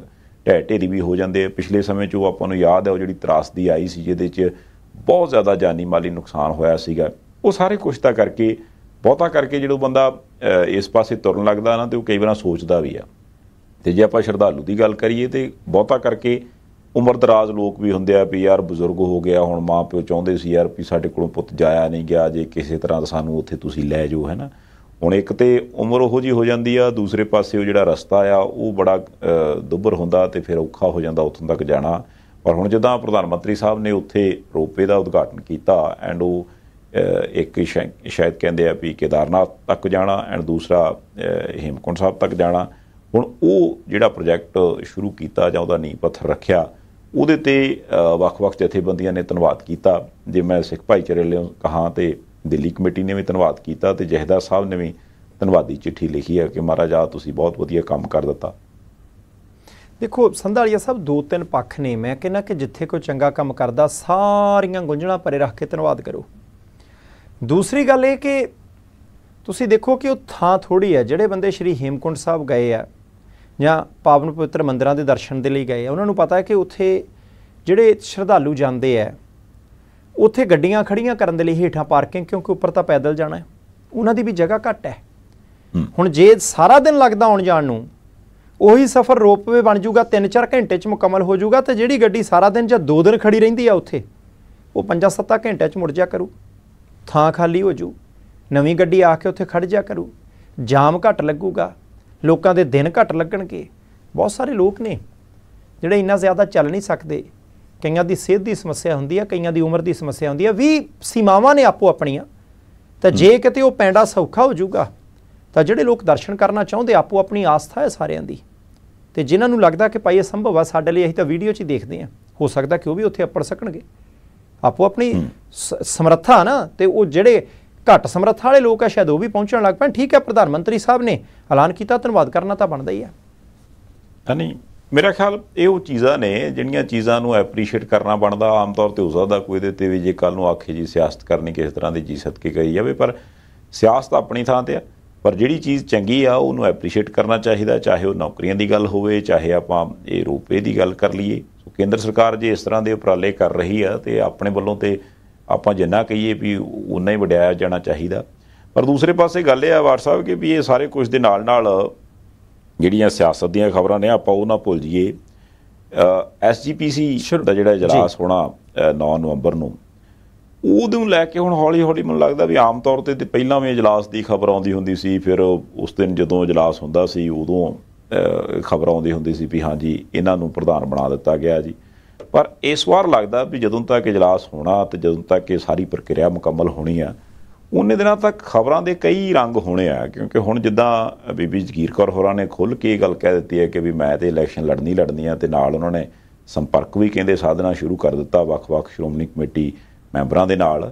ਢਹਿ ਢੇਰੀ ਵੀ ਹੋ ਜਾਂਦੇ ਪਿਛਲੇ ਸਮੇਂ 'ਚ ਉਹ ਆਪਾਂ ਨੂੰ ਯਾਦ ਹੈ ਉਹ ਜਿਹੜੀ ਤਰਾਸਦੀ ਆਈ ਸੀ ਜਿਹਦੇ 'ਚ ਬਹੁਤ ਜ਼ਿਆਦਾ ਜਾਨੀ ਮਾਲੀ ਨੁਕਸਾਨ ਹੋਇਆ ਸੀਗਾ ਉਹ ਸਾਰੇ ਕੁਝ ਤਾਂ ਕਰਕੇ ਬਹੁਤਾ ਕਰਕੇ ਜਿਹੜਾ ਬੰਦਾ ਇਸ ਪਾਸੇ ਤੁਰਨ ਲੱਗਦਾ ਨਾ ਤੇ ਉਹ ਕਈ ਵਾਰ ਸੋਚਦਾ ਵੀ ਆ ਤੇ ਜੇ ਆਪਾਂ ਸ਼ਰਧਾਲੂ ਦੀ ਗੱਲ ਕਰੀਏ ਤੇ ਬਹੁਤਾ ਕਰਕੇ ਉਮਰ ਦਰਾਜ ਲੋਕ ਵੀ ਹੁੰਦੇ ਆ ਵੀ ਯਾਰ ਬਜ਼ੁਰਗ ਹੋ ਗਿਆ ਹੁਣ ਮਾਂ ਪਿਓ ਚਾਹੁੰਦੇ ਸੀ ਯਾਰ ਵੀ ਸਾਡੇ ਕੋਲੋਂ ਪੁੱਤ ਜਾਇਆ ਨਹੀਂ ਗਿਆ ਜੇ ਕਿਸੇ ਤਰ੍ਹਾਂ ਦਾ ਸਾਨੂੰ ਉੱਥੇ ਤੁਸੀਂ ਲੈ ਜਾਓ ਹੈਨਾ ਹੁਣ ਇੱਕ ਤੇ ਉਮਰ ਉਹੋ ਜੀ ਹੋ ਜਾਂਦੀ ਆ ਦੂਸਰੇ ਪਾਸੇ ਉਹ ਜਿਹੜਾ ਰਸਤਾ ਆ ਉਹ ਬੜਾ ਦੁੱਬਰ ਹੁੰਦਾ ਤੇ ਫਿਰ ਔਖਾ ਹੋ ਜਾਂਦਾ ਉੱਥੋਂ ਤੱਕ ਜਾਣਾ ਪਰ ਹੁਣ ਜਦੋਂ ਪ੍ਰਧਾਨ ਮੰਤਰੀ ਸਾਹਿਬ ਨੇ ਉੱਥੇ ਰੋਪੇ ਦਾ ਉਦਘਾਟਨ ਕੀਤਾ ਐਂਡ ਉਹ ਇੱਕ ਸ਼ਾਇਦ ਕਹਿੰਦੇ ਆ ਵੀ ਕੇਦਾਰਨਾਥ ਤੱਕ ਜਾਣਾ ਐਂਡ ਦੂਸਰਾ ਹਿਮਕੁੰਡ ਸਾਹਿਬ ਤੱਕ ਜਾਣਾ ਹੁਣ ਉਹ ਜਿਹੜਾ ਪ੍ਰੋਜੈਕਟ ਸ਼ੁਰੂ ਕੀਤਾ ਜਾਂ ਉਹਦਾ ਨੀਂਹ ਪੱਥਰ ਰੱਖਿਆ ਉਹਦੇ ਤੇ ਵੱਖ-ਵੱਖ ਜਥੇਬੰਦੀਆਂ ਨੇ ਧੰਨਵਾਦ ਕੀਤਾ ਜੇ ਮੈਂ ਸਿੱਖ ਭਾਈਚਾਰੇ ਲਈ ਕਹਾ ਤੇ ਦਿੱਲੀ ਕਮੇਟੀ ਨੇ ਵੀ ਧੰਨਵਾਦ ਕੀਤਾ ਤੇ ਜਹਦਾ ਸਾਹਿਬ ਨੇ ਵੀ ਧੰਨਵਾਦੀ ਚਿੱਠੀ ਲਿਖੀ ਹੈ ਕਿ ਮਹਾਰਾਜਾ ਤੁਸੀਂ ਬਹੁਤ ਵਧੀਆ ਕੰਮ ਕਰ ਦਿੱਤਾ ਦੇਖੋ ਸੰਧਾਲੀਆ ਸਾਹਿਬ ਦੋ ਤਿੰਨ ਪੱਖ ਨੇ ਮੈਂ ਕਹਿੰਦਾ ਕਿ ਜਿੱਥੇ ਕੋਈ ਚੰਗਾ ਕੰਮ ਕਰਦਾ ਸਾਰੀਆਂ ਗੁੰਝਣਾ ਭਰੇ ਰੱਖ ਕੇ ਧੰਨਵਾਦ ਕਰੋ ਦੂਸਰੀ ਗੱਲ ਇਹ ਕਿ ਤੁਸੀਂ ਦੇਖੋ ਕਿ ਉਹ ਥਾਂ ਥੋੜੀ ਹੈ ਜਿਹੜੇ ਬੰਦੇ ਸ਼੍ਰੀ ਹੇਮਕੁੰਟ ਸਾਹਿਬ ਗਏ ਆ ਜਾਂ ਪਾਵਨ ਪਵਿੱਤਰ ਮੰਦਰਾਂ ਦੇ ਦਰਸ਼ਨ ਦੇ ਲਈ ਗਏ ਆ ਉਹਨਾਂ ਨੂੰ ਪਤਾ ਹੈ ਕਿ ਉੱਥੇ ਜਿਹੜੇ ਸ਼ਰਧਾਲੂ ਜਾਂਦੇ ਆ ਉੱਥੇ ਗੱਡੀਆਂ ਖੜੀਆਂ ਕਰਨ ਦੇ ਲਈ ਹੀਠਾਂ ਪਾਰਕਿੰਗ ਕਿਉਂਕਿ ਉੱਪਰ ਤਾਂ ਪੈਦਲ ਜਾਣਾ ਹੈ ਉਹਨਾਂ ਦੀ ਵੀ ਜਗ੍ਹਾ ਘੱਟ ਹੈ ਹੁਣ ਜੇ ਸਾਰਾ ਦਿਨ ਲੱਗਦਾ ਆਉਣ ਜਾਣ ਨੂੰ ਉਹੀ ਸਫ਼ਰ ਰੋਪਵੇ ਬਣ ਜਾਊਗਾ 3-4 ਘੰਟੇ 'ਚ ਮੁਕੰਮਲ ਹੋ ਜਾਊਗਾ ਤੇ ਜਿਹੜੀ ਗੱਡੀ ਸਾਰਾ ਦਿਨ ਜਾਂ 2 ਦਿਨ ਖੜੀ ਰਹਿੰਦੀ ਆ ਉੱਥੇ ਉਹ 5-7 ਘੰਟੇ 'ਚ ਮੁੜ ਜਾ ਕਰੂ ਥਾਂ ਖਾਲੀ ਹੋ ਜੂ ਨਵੀਂ ਗੱਡੀ ਆ ਕੇ ਉੱਥੇ ਖੜ ਜਾ ਕਰੂ ਜਾਮ ਘੱਟ ਲੱਗੂਗਾ ਲੋਕਾਂ ਦੇ ਦਿਨ ਘੱਟ ਲੱਗਣਗੇ ਬਹੁਤ ਸਾਰੇ ਲੋਕ ਨੇ ਜਿਹੜੇ ਇੰਨਾ ਜ਼ਿਆਦਾ ਚੱਲ ਨਹੀਂ ਸਕਦੇ ਕਈਆਂ ਦੀ ਸਿਹਤ ਦੀ ਸਮੱਸਿਆ ਹੁੰਦੀ ਆ ਕਈਆਂ ਦੀ ਉਮਰ ਦੀ ਸਮੱਸਿਆ ਹੁੰਦੀ ਆ ਵੀ ਸੀਮਾਵਾਂ ਨੇ ਆਪੋ ਆਪਣੀਆਂ ਤਾਂ ਜੇ ਕਿਤੇ ਉਹ ਪੈਂਡਾ ਸੌਖਾ ਹੋ ਜਾਊਗਾ ਤਾਂ ਜਿਹੜੇ ਲੋਕ ਦਰਸ਼ਨ ਕਰਨਾ ਚਾਹੁੰਦੇ ਆਪੋ ਆਪਣੀ ਆਸਥਾ ਹੈ ਸਾਰਿਆਂ ਦੀ ਤੇ ਜਿਨ੍ਹਾਂ ਨੂੰ ਲੱਗਦਾ ਕਿ ਭਾਈ ਇਹ ਸੰਭਵ ਆ ਸਾਡੇ ਲਈ ਅਸੀਂ ਤਾਂ ਵੀਡੀਓ 'ਚ ਹੀ ਦੇਖਦੇ ਆ ਹੋ ਸਕਦਾ ਕਿ ਉਹ ਵੀ ਉੱਥੇ ਅੱਪੜ ਸਕਣਗੇ ਆਪੋ ਆਪਣੀ ਸਮਰੱਥਾ ਨਾ ਤੇ ਉਹ ਜਿਹੜੇ ਘੱਟ ਸਮਰੱਥਾ ਵਾਲੇ ਲੋਕ ਆ ਸ਼ਾਇਦ ਉਹ ਵੀ ਪਹੁੰਚਣ ਲੱਗ ਪੈਣ ਠੀਕ ਹੈ ਪ੍ਰਧਾਨ ਮੰਤਰੀ ਸਾਹਿਬ ਨੇ ਐਲਾਨ ਕੀਤਾ ਧੰਨਵਾਦ ਕਰਨਾ ਤਾਂ ਬਣਦਾ ਹੀ ਆ ਨਹੀਂ ਮੇਰਾ ਖਿਆਲ ਇਹ ਉਹ ਚੀਜ਼ਾਂ ਨੇ ਜਿਹੜੀਆਂ ਚੀਜ਼ਾਂ ਨੂੰ ਐਪਰੀਸ਼ੀਏਟ ਕਰਨਾ ਬਣਦਾ ਆਮ ਤੌਰ ਤੇ ਹੋ ਸਕਦਾ ਕੋਈ ਦੇ ਤੇ ਵੀ ਜੇ ਕੱਲ ਨੂੰ ਆਖੇ ਜੀ ਸਿਆਸਤ ਕਰਨੀ ਕਿਸ ਤਰ੍ਹਾਂ ਦੀ ਜੀ ਸਦਕੇ ਗਈ ਜਾਵੇ ਪਰ ਸਿਆਸਤ ਆਪਣੀ ਥਾਂ ਤੇ ਆ ਪਰ ਜਿਹੜੀ ਚੀਜ਼ ਚੰਗੀ ਆ ਉਹਨੂੰ ਐਪਰੀਸ਼ੀਏਟ ਕਰਨਾ ਚਾਹੀਦਾ ਚਾਹੇ ਉਹ ਨੌਕਰੀਆਂ ਦੀ ਗੱਲ ਹੋਵੇ ਚਾਹੇ ਆਪਾਂ ਇਹ ਰੂਪੇ ਦੀ ਗੱਲ ਕਰ ਲਈਏ ਸੋ ਕੇਂਦਰ ਸਰਕਾਰ ਜੇ ਇਸ ਤਰ੍ਹਾਂ ਦੇ ਉਪਰਾਲੇ ਕਰ ਰਹੀ ਆ ਤੇ ਆਪਣੇ ਵੱਲੋਂ ਤੇ ਆਪਾਂ ਜਿੰਨਾ ਕਹੀਏ ਵੀ ਉਨਾ ਹੀ ਵਡਿਆਇਆ ਜਾਣਾ ਚਾਹੀਦਾ ਪਰ ਦੂਸਰੇ ਪਾਸੇ ਗੱਲ ਇਹ ਆ ਵਾਰ ਸਾਹਿਬ ਕਿ ਵੀ ਇਹ ਸਾਰੇ ਕੁਝ ਦੇ ਨਾਲ ਨਾਲ ਜਿਹੜੀਆਂ ਸਿਆਸਤ ਦੀਆਂ ਖਬਰਾਂ ਨੇ ਆਪਾਂ ਉਹ ਨਾ ਭੁੱਲ ਜਾਈਏ ਐਸਜੀਪੀਸੀ ਦਾ ਜਿਹੜਾ ਇਜਲਾਸ ਹੋਣਾ 9 ਨਵੰਬਰ ਨੂੰ ਉਦੋਂ ਲੈ ਕੇ ਹੁਣ ਹੌਲੀ ਹੌਲੀ ਮੈਨੂੰ ਲੱਗਦਾ ਵੀ ਆਮ ਤੌਰ ਤੇ ਪਹਿਲਾਂ ਵੀ اجلاس ਦੀ ਖਬਰ ਆਉਂਦੀ ਹੁੰਦੀ ਸੀ ਫਿਰ ਉਸ ਦਿਨ ਜਦੋਂ اجلاس ਹੁੰਦਾ ਸੀ ਉਦੋਂ ਖਬਰ ਆਉਂਦੀ ਹੁੰਦੀ ਸੀ ਵੀ ਹਾਂਜੀ ਇਹਨਾਂ ਨੂੰ ਪ੍ਰਧਾਨ ਬਣਾ ਦਿੱਤਾ ਗਿਆ ਜੀ ਪਰ ਇਸ ਵਾਰ ਲੱਗਦਾ ਵੀ ਜਦੋਂ ਤੱਕ اجلاس ਹੋਣਾ ਤੇ ਜਦੋਂ ਤੱਕ ਇਹ ਸਾਰੀ ਪ੍ਰਕਿਰਿਆ ਮੁਕੰਮਲ ਹੋਣੀ ਆ ਉਹਨੇ ਦਿਨਾਂ ਤੱਕ ਖਬਰਾਂ ਦੇ ਕਈ ਰੰਗ ਹੋਣੇ ਆ ਕਿਉਂਕਿ ਹੁਣ ਜਿੱਦਾਂ ਬੀਬੀ ਜ਼ਗੀਰ ਕੌਰ ਹੋਰਾਂ ਨੇ ਖੁੱਲ ਕੇ ਗੱਲ ਕਹਿ ਦਿੱਤੀ ਹੈ ਕਿ ਵੀ ਮੈਂ ਤੇ ਇਲੈਕਸ਼ਨ ਲੜਨੀ ਲੜਨੀ ਆ ਤੇ ਨਾਲ ਉਹਨਾਂ ਨੇ ਸੰਪਰਕ ਵੀ ਕਹਿੰਦੇ ਸਾਧਨਾ ਸ਼ੁਰੂ ਕਰ ਦਿੱਤਾ ਵੱਖ-ਵੱਖ ਸ਼੍ਰੋਮਣੀ ਕਮੇਟੀ ਮੈਂਬਰਾਂ ਦੇ ਨਾਲ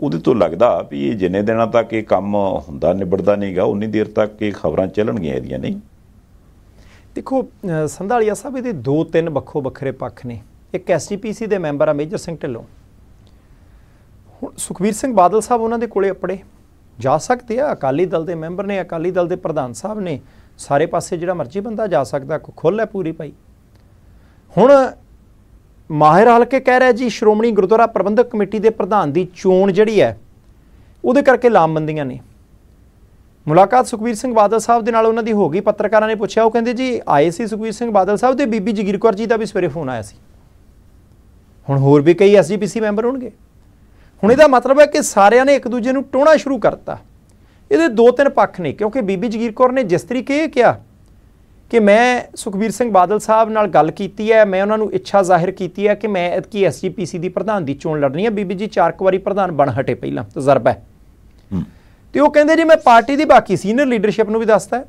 ਉਹਦੇ ਤੋਂ ਲੱਗਦਾ ਵੀ ਇਹ ਜਿੰਨੇ ਦਿਨਾਂ ਤੱਕ ਇਹ ਕੰਮ ਹੁੰਦਾ ਨਿਬੜਦਾ ਨਹੀਂਗਾ ਉਨੀ ਦੇਰ ਤੱਕ ਇਹ ਖਬਰਾਂ ਚੱਲਣਗੀਆਂ ਇਹਦੀਆਂ ਨਹੀਂ ਦੇਖੋ ਸੰਧਾਲੀਆ ਸਾਹਿਬ ਇਹਦੇ ਦੋ ਤਿੰਨ ਵੱਖੋ ਵੱਖਰੇ ਪੱਖ ਨੇ ਇੱਕ ਐਸਜੀਪੀਸੀ ਦੇ ਮੈਂਬਰ ਆ ਮੇਜਰ ਸਿੰਘ ਢਿੱਲੋਂ ਹੁਣ ਸੁਖਵੀਰ ਸਿੰਘ ਬਾਦਲ ਸਾਹਿਬ ਉਹਨਾਂ ਦੇ ਕੋਲੇ ਅਪੜੇ ਜਾ ਸਕਦੇ ਆ ਅਕਾਲੀ ਦਲ ਦੇ ਮੈਂਬਰ ਨੇ ਅਕਾਲੀ ਦਲ ਦੇ ਪ੍ਰਧਾਨ ਸਾਹਿਬ ਨੇ ਸਾਰੇ ਪਾਸੇ ਜਿਹੜਾ ਮਰਜ਼ੀ ਬੰਦਾ ਜਾ ਸਕਦਾ ਖੁੱਲ ਹੈ ਪੂਰੀ ਭਾਈ ਹੁਣ ਮਾਹਿਰ ਹਲਕੇ ਕਹਿ ਰਿਹਾ ਜੀ ਸ਼੍ਰੋਮਣੀ ਗੁਰਦੁਆਰਾ ਪ੍ਰਬੰਧਕ ਕਮੇਟੀ ਦੇ ਪ੍ਰਧਾਨ ਦੀ ਚੋਣ ਜਿਹੜੀ ਹੈ ਉਹਦੇ ਕਰਕੇ ਲਾਮਬੰਦੀਆਂ ਨੇ ਮੁਲਾਕਾਤ ਸੁਖਵੀਰ ਸਿੰਘ ਬਾਦਲ ਸਾਹਿਬ ਦੇ ਨਾਲ ਉਹਨਾਂ ਦੀ ਹੋ ਗਈ ਪੱਤਰਕਾਰਾਂ ਨੇ ਪੁੱਛਿਆ ਉਹ ਕਹਿੰਦੇ ਜੀ ਆਏ ਸੀ ਸੁਖਵੀਰ ਸਿੰਘ ਬਾਦਲ ਸਾਹਿਬ ਤੇ ਬੀਬੀ ਜਗੀਰ ਕੌਰ ਜੀ ਦਾ ਵੀ ਸਵੇਰੇ ਫੋਨ ਆਇਆ ਸੀ ਹੁਣ ਹੋਰ ਵੀ ਕਈ ਐਸਜੀਪੀਸੀ ਮੈਂਬਰ ਹੋਣਗੇ ਹੁਣ ਇਹਦਾ ਮਤਲਬ ਹੈ ਕਿ ਸਾਰਿਆਂ ਨੇ ਇੱਕ ਦੂਜੇ ਨੂੰ ਟੋਣਾ ਸ਼ੁਰੂ ਕਰਤਾ ਇਹਦੇ ਦੋ ਤਿੰਨ ਪੱਖ ਨੇ ਕਿਉਂਕਿ ਬੀਬੀ ਜਗੀਰ ਕੌਰ ਨੇ ਜਿਸ ਤਰੀਕੇ ਇਹ ਕਿਹਾ ਕਿ ਮੈਂ ਸੁਖਬੀਰ ਸਿੰਘ ਬਾਦਲ ਸਾਹਿਬ ਨਾਲ ਗੱਲ ਕੀਤੀ ਹੈ ਮੈਂ ਉਹਨਾਂ ਨੂੰ ਇੱਛਾ ਜ਼ਾਹਿਰ ਕੀਤੀ ਹੈ ਕਿ ਮੈਂ ਕਿ ਐਸਜੀਪੀਸੀ ਦੀ ਪ੍ਰਧਾਨ ਦੀ ਚੋਣ ਲੜਨੀ ਹੈ ਬੀਬੀ ਜੀ ਚਾਰ ਵਾਰੀ ਪ੍ਰਧਾਨ ਬਣ ਹਟੇ ਪਹਿਲਾਂ ਤਜਰਬਾ ਹੈ ਤੇ ਉਹ ਕਹਿੰਦੇ ਜੀ ਮੈਂ ਪਾਰਟੀ ਦੀ ਬਾਕੀ ਸੀਨੀਅਰ ਲੀਡਰਸ਼ਿਪ ਨੂੰ ਵੀ ਦੱਸਦਾ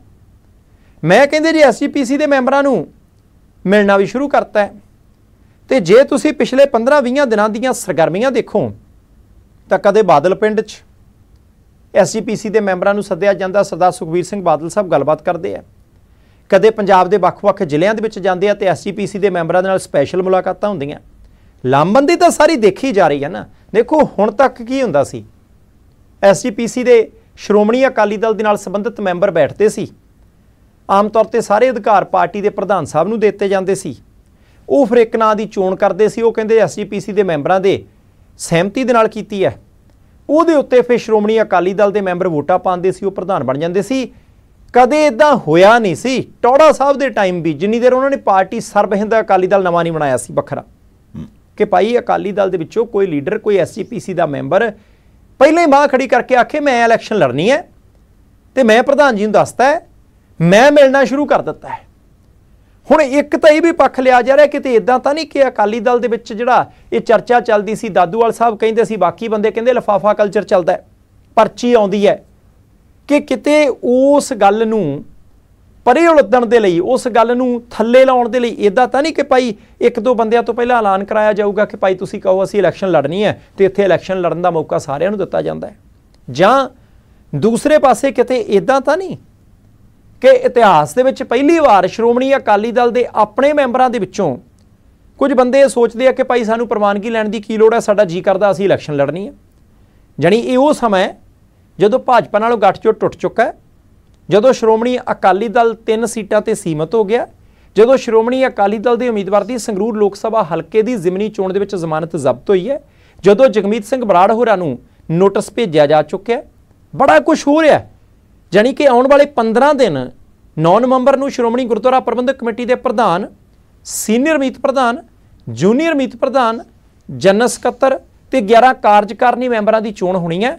ਮੈਂ ਕਹਿੰਦੇ ਜੀ ਐਸਜੀਪੀਸੀ ਦੇ ਮੈਂਬਰਾਂ ਨੂੰ ਮਿਲਣਾ ਵੀ ਸ਼ੁਰੂ ਕਰਤਾ ਹੈ ਤੇ ਜੇ ਤੁਸੀਂ ਪਿਛਲੇ 15-20 ਦਿਨਾਂ ਦੀਆਂ ਸਰਗਰਮੀਆਂ ਦੇਖੋ ਤਾਂ ਕਦੇ ਬਾਦਲ ਪਿੰਡ 'ਚ ਐਸਜੀਪੀਸੀ ਦੇ ਮੈਂਬਰਾਂ ਨੂੰ ਸੱਦਿਆ ਜਾਂਦਾ ਸਰਦਾਰ ਸੁਖਬੀਰ ਸਿੰਘ ਬਾਦਲ ਸਾਹਿਬ ਗੱਲਬਾਤ ਕਰਦੇ ਆ ਕਦੇ ਪੰਜਾਬ ਦੇ ਵੱਖ-ਵੱਖ ਜ਼ਿਲ੍ਹਿਆਂ ਦੇ ਵਿੱਚ ਜਾਂਦੇ ਆ ਤੇ ਐਸਜੀਪੀਸੀ ਦੇ ਮੈਂਬਰਾਂ ਦੇ ਨਾਲ ਸਪੈਸ਼ਲ ਮੁਲਾਕਾਤਾਂ ਹੁੰਦੀਆਂ ਲਾਮਬੰਦੀ ਤਾਂ ਸਾਰੀ ਦੇਖੀ ਜਾ ਰਹੀ ਹੈ ਨਾ ਦੇਖੋ ਹੁਣ ਤੱਕ ਕੀ ਹੁੰਦਾ ਸੀ ਐਸਜੀਪੀਸੀ ਦੇ ਸ਼੍ਰੋਮਣੀ ਅਕਾਲੀ ਦਲ ਦੇ ਨਾਲ ਸੰਬੰਧਿਤ ਮੈਂਬਰ ਬੈਠਦੇ ਸੀ ਆਮ ਤੌਰ ਤੇ ਸਾਰੇ ਅਧਿਕਾਰ ਪਾਰਟੀ ਦੇ ਪ੍ਰਧਾਨ ਸਾਹਿਬ ਨੂੰ ਦਿੱਤੇ ਜਾਂਦੇ ਸੀ ਉਹ ਫਿਰ ਇੱਕ ਨਾਂ ਦੀ ਚੋਣ ਕਰਦੇ ਸੀ ਉਹ ਕਹਿੰਦੇ ਐਸਜੀਪੀਸੀ ਦੇ ਮੈਂਬਰਾਂ ਦੇ ਸਹਿਮਤੀ ਦੇ ਨਾਲ ਕੀਤੀ ਹੈ ਉਹਦੇ ਉੱਤੇ ਫਿਰ ਸ਼੍ਰੋਮਣੀ ਅਕਾਲੀ ਦਲ ਦੇ ਮੈਂਬਰ ਵੋਟਾਂ ਪਾਉਂਦੇ ਸੀ ਉਹ ਪ੍ਰਧਾਨ ਬਣ ਜਾਂਦੇ ਸੀ ਕਦੇ ਇਦਾਂ ਹੋਇਆ ਨਹੀਂ ਸੀ ਟੌੜਾ ਸਾਹਿਬ ਦੇ ਟਾਈਮ ਵੀ ਜਿੰਨੀ ਦੇਰ ਉਹਨਾਂ ਨੇ ਪਾਰਟੀ ਸਰਬਹਿੰਦ ਅਕਾਲੀ ਦਲ ਨਵਾਂ ਨਹੀਂ ਬਣਾਇਆ ਸੀ ਵੱਖਰਾ ਕਿ ਭਾਈ ਅਕਾਲੀ ਦਲ ਦੇ ਵਿੱਚੋਂ ਕੋਈ ਲੀਡਰ ਕੋਈ ਐਸਜੀਪੀਸੀ ਦਾ ਮੈਂਬਰ ਪਹਿਲਾਂ ਹੀ ਬਾਹ ਖੜੀ ਕਰਕੇ ਆਖੇ ਮੈਂ ਇਲੈਕਸ਼ਨ ਲੜਨੀ ਹੈ ਤੇ ਮੈਂ ਪ੍ਰਧਾਨ ਜੀ ਨੂੰ ਦੱਸਦਾ ਮੈਂ ਮਿਲਣਾ ਸ਼ੁਰੂ ਕਰ ਦਿੱਤਾ ਹੈ ਹੁਣ ਇੱਕ ਤਾਂ ਇਹ ਵੀ ਪੱਖ ਲਿਆ ਜਾ ਰਿਹਾ ਕਿਤੇ ਇਦਾਂ ਤਾਂ ਨਹੀਂ ਕਿ ਅਕਾਲੀ ਦਲ ਦੇ ਵਿੱਚ ਜਿਹੜਾ ਇਹ ਚਰਚਾ ਚੱਲਦੀ ਸੀ ਦਾਦੂਵਾਲ ਸਾਹਿਬ ਕਹਿੰਦੇ ਸੀ ਬਾਕੀ ਬੰਦੇ ਕਹਿੰਦੇ ਲਫਾਫਾ ਕਲਚਰ ਚੱਲਦਾ ਪਰਚੀ ਆਉਂਦੀ ਹੈ ਕਿ ਕਿਤੇ ਉਸ ਗੱਲ ਨੂੰ ਪਰੇ ਉਲਟਣ ਦੇ ਲਈ ਉਸ ਗੱਲ ਨੂੰ ਥੱਲੇ ਲਾਉਣ ਦੇ ਲਈ ਇਦਾਂ ਤਾਂ ਨਹੀਂ ਕਿ ਭਾਈ ਇੱਕ ਦੋ ਬੰਦਿਆਂ ਤੋਂ ਪਹਿਲਾਂ ਐਲਾਨ ਕਰਾਇਆ ਜਾਊਗਾ ਕਿ ਭਾਈ ਤੁਸੀਂ ਕਹੋ ਅਸੀਂ ਇਲੈਕਸ਼ਨ ਲੜਨੀ ਹੈ ਤੇ ਇੱਥੇ ਇਲੈਕਸ਼ਨ ਲੜਨ ਦਾ ਮੌਕਾ ਸਾਰਿਆਂ ਨੂੰ ਦਿੱਤਾ ਜਾਂਦਾ ਹੈ ਜਾਂ ਦੂਸਰੇ ਪਾਸੇ ਕਿਤੇ ਇਦਾਂ ਤਾਂ ਨਹੀਂ ਕਿ ਇਤਿਹਾਸ ਦੇ ਵਿੱਚ ਪਹਿਲੀ ਵਾਰ ਸ਼੍ਰੋਮਣੀ ਅਕਾਲੀ ਦਲ ਦੇ ਆਪਣੇ ਮੈਂਬਰਾਂ ਦੇ ਵਿੱਚੋਂ ਕੁਝ ਬੰਦੇ ਇਹ ਸੋਚਦੇ ਆ ਕਿ ਭਾਈ ਸਾਨੂੰ ਪ੍ਰਵਾਨਗੀ ਲੈਣ ਦੀ ਕੀ ਲੋੜ ਹੈ ਸਾਡਾ ਜੀ ਕਰਦਾ ਅਸੀਂ ਇਲੈਕਸ਼ਨ ਲੜਨੀ ਹੈ ਜਾਨੀ ਇਹ ਉਹ ਸਮਾਂ ਹੈ ਜਦੋਂ ਭਾਜਪਾ ਨਾਲੋਂ ਗੱਠਜੋੜ ਟੁੱਟ ਚੁੱਕਾ ਜਦੋਂ ਸ਼੍ਰੋਮਣੀ ਅਕਾਲੀ ਦਲ 3 ਸੀਟਾਂ ਤੇ ਸੀਮਤ ਹੋ ਗਿਆ ਜਦੋਂ ਸ਼੍ਰੋਮਣੀ ਅਕਾਲੀ ਦਲ ਦੇ ਉਮੀਦਵਾਰ ਦੀ ਸੰਗਰੂਰ ਲੋਕ ਸਭਾ ਹਲਕੇ ਦੀ ਜ਼ਿਮਨੀ ਚੋਣ ਦੇ ਵਿੱਚ ਜ਼ਮਾਨਤ ਜ਼ਬਤ ਹੋਈ ਹੈ ਜਦੋਂ ਜਗਮੀਤ ਸਿੰਘ ਬਰਾੜ ਹੋਰਾਂ ਨੂੰ ਨੋਟਿਸ ਭੇਜਿਆ ਜਾ ਚੁੱਕਿਆ ਬੜਾ ਕੁਝ ਹੋ ਰਿਹਾ ਜਾਨੀ ਕਿ ਆਉਣ ਵਾਲੇ 15 ਦਿਨ 9 ਨਵੰਬਰ ਨੂੰ ਸ਼੍ਰੋਮਣੀ ਗੁਰਦੁਆਰਾ ਪ੍ਰਬੰਧਕ ਕਮੇਟੀ ਦੇ ਪ੍ਰਧਾਨ ਸੀਨੀਅਰ ਮੀਤ ਪ੍ਰਧਾਨ ਜੂਨੀਅਰ ਮੀਤ ਪ੍ਰਧਾਨ ਜਨਰਲ ਸਕੱਤਰ ਤੇ 11 ਕਾਰਜਕਾਰਨੀ ਮੈਂਬਰਾਂ ਦੀ ਚੋਣ ਹੋਣੀ ਹੈ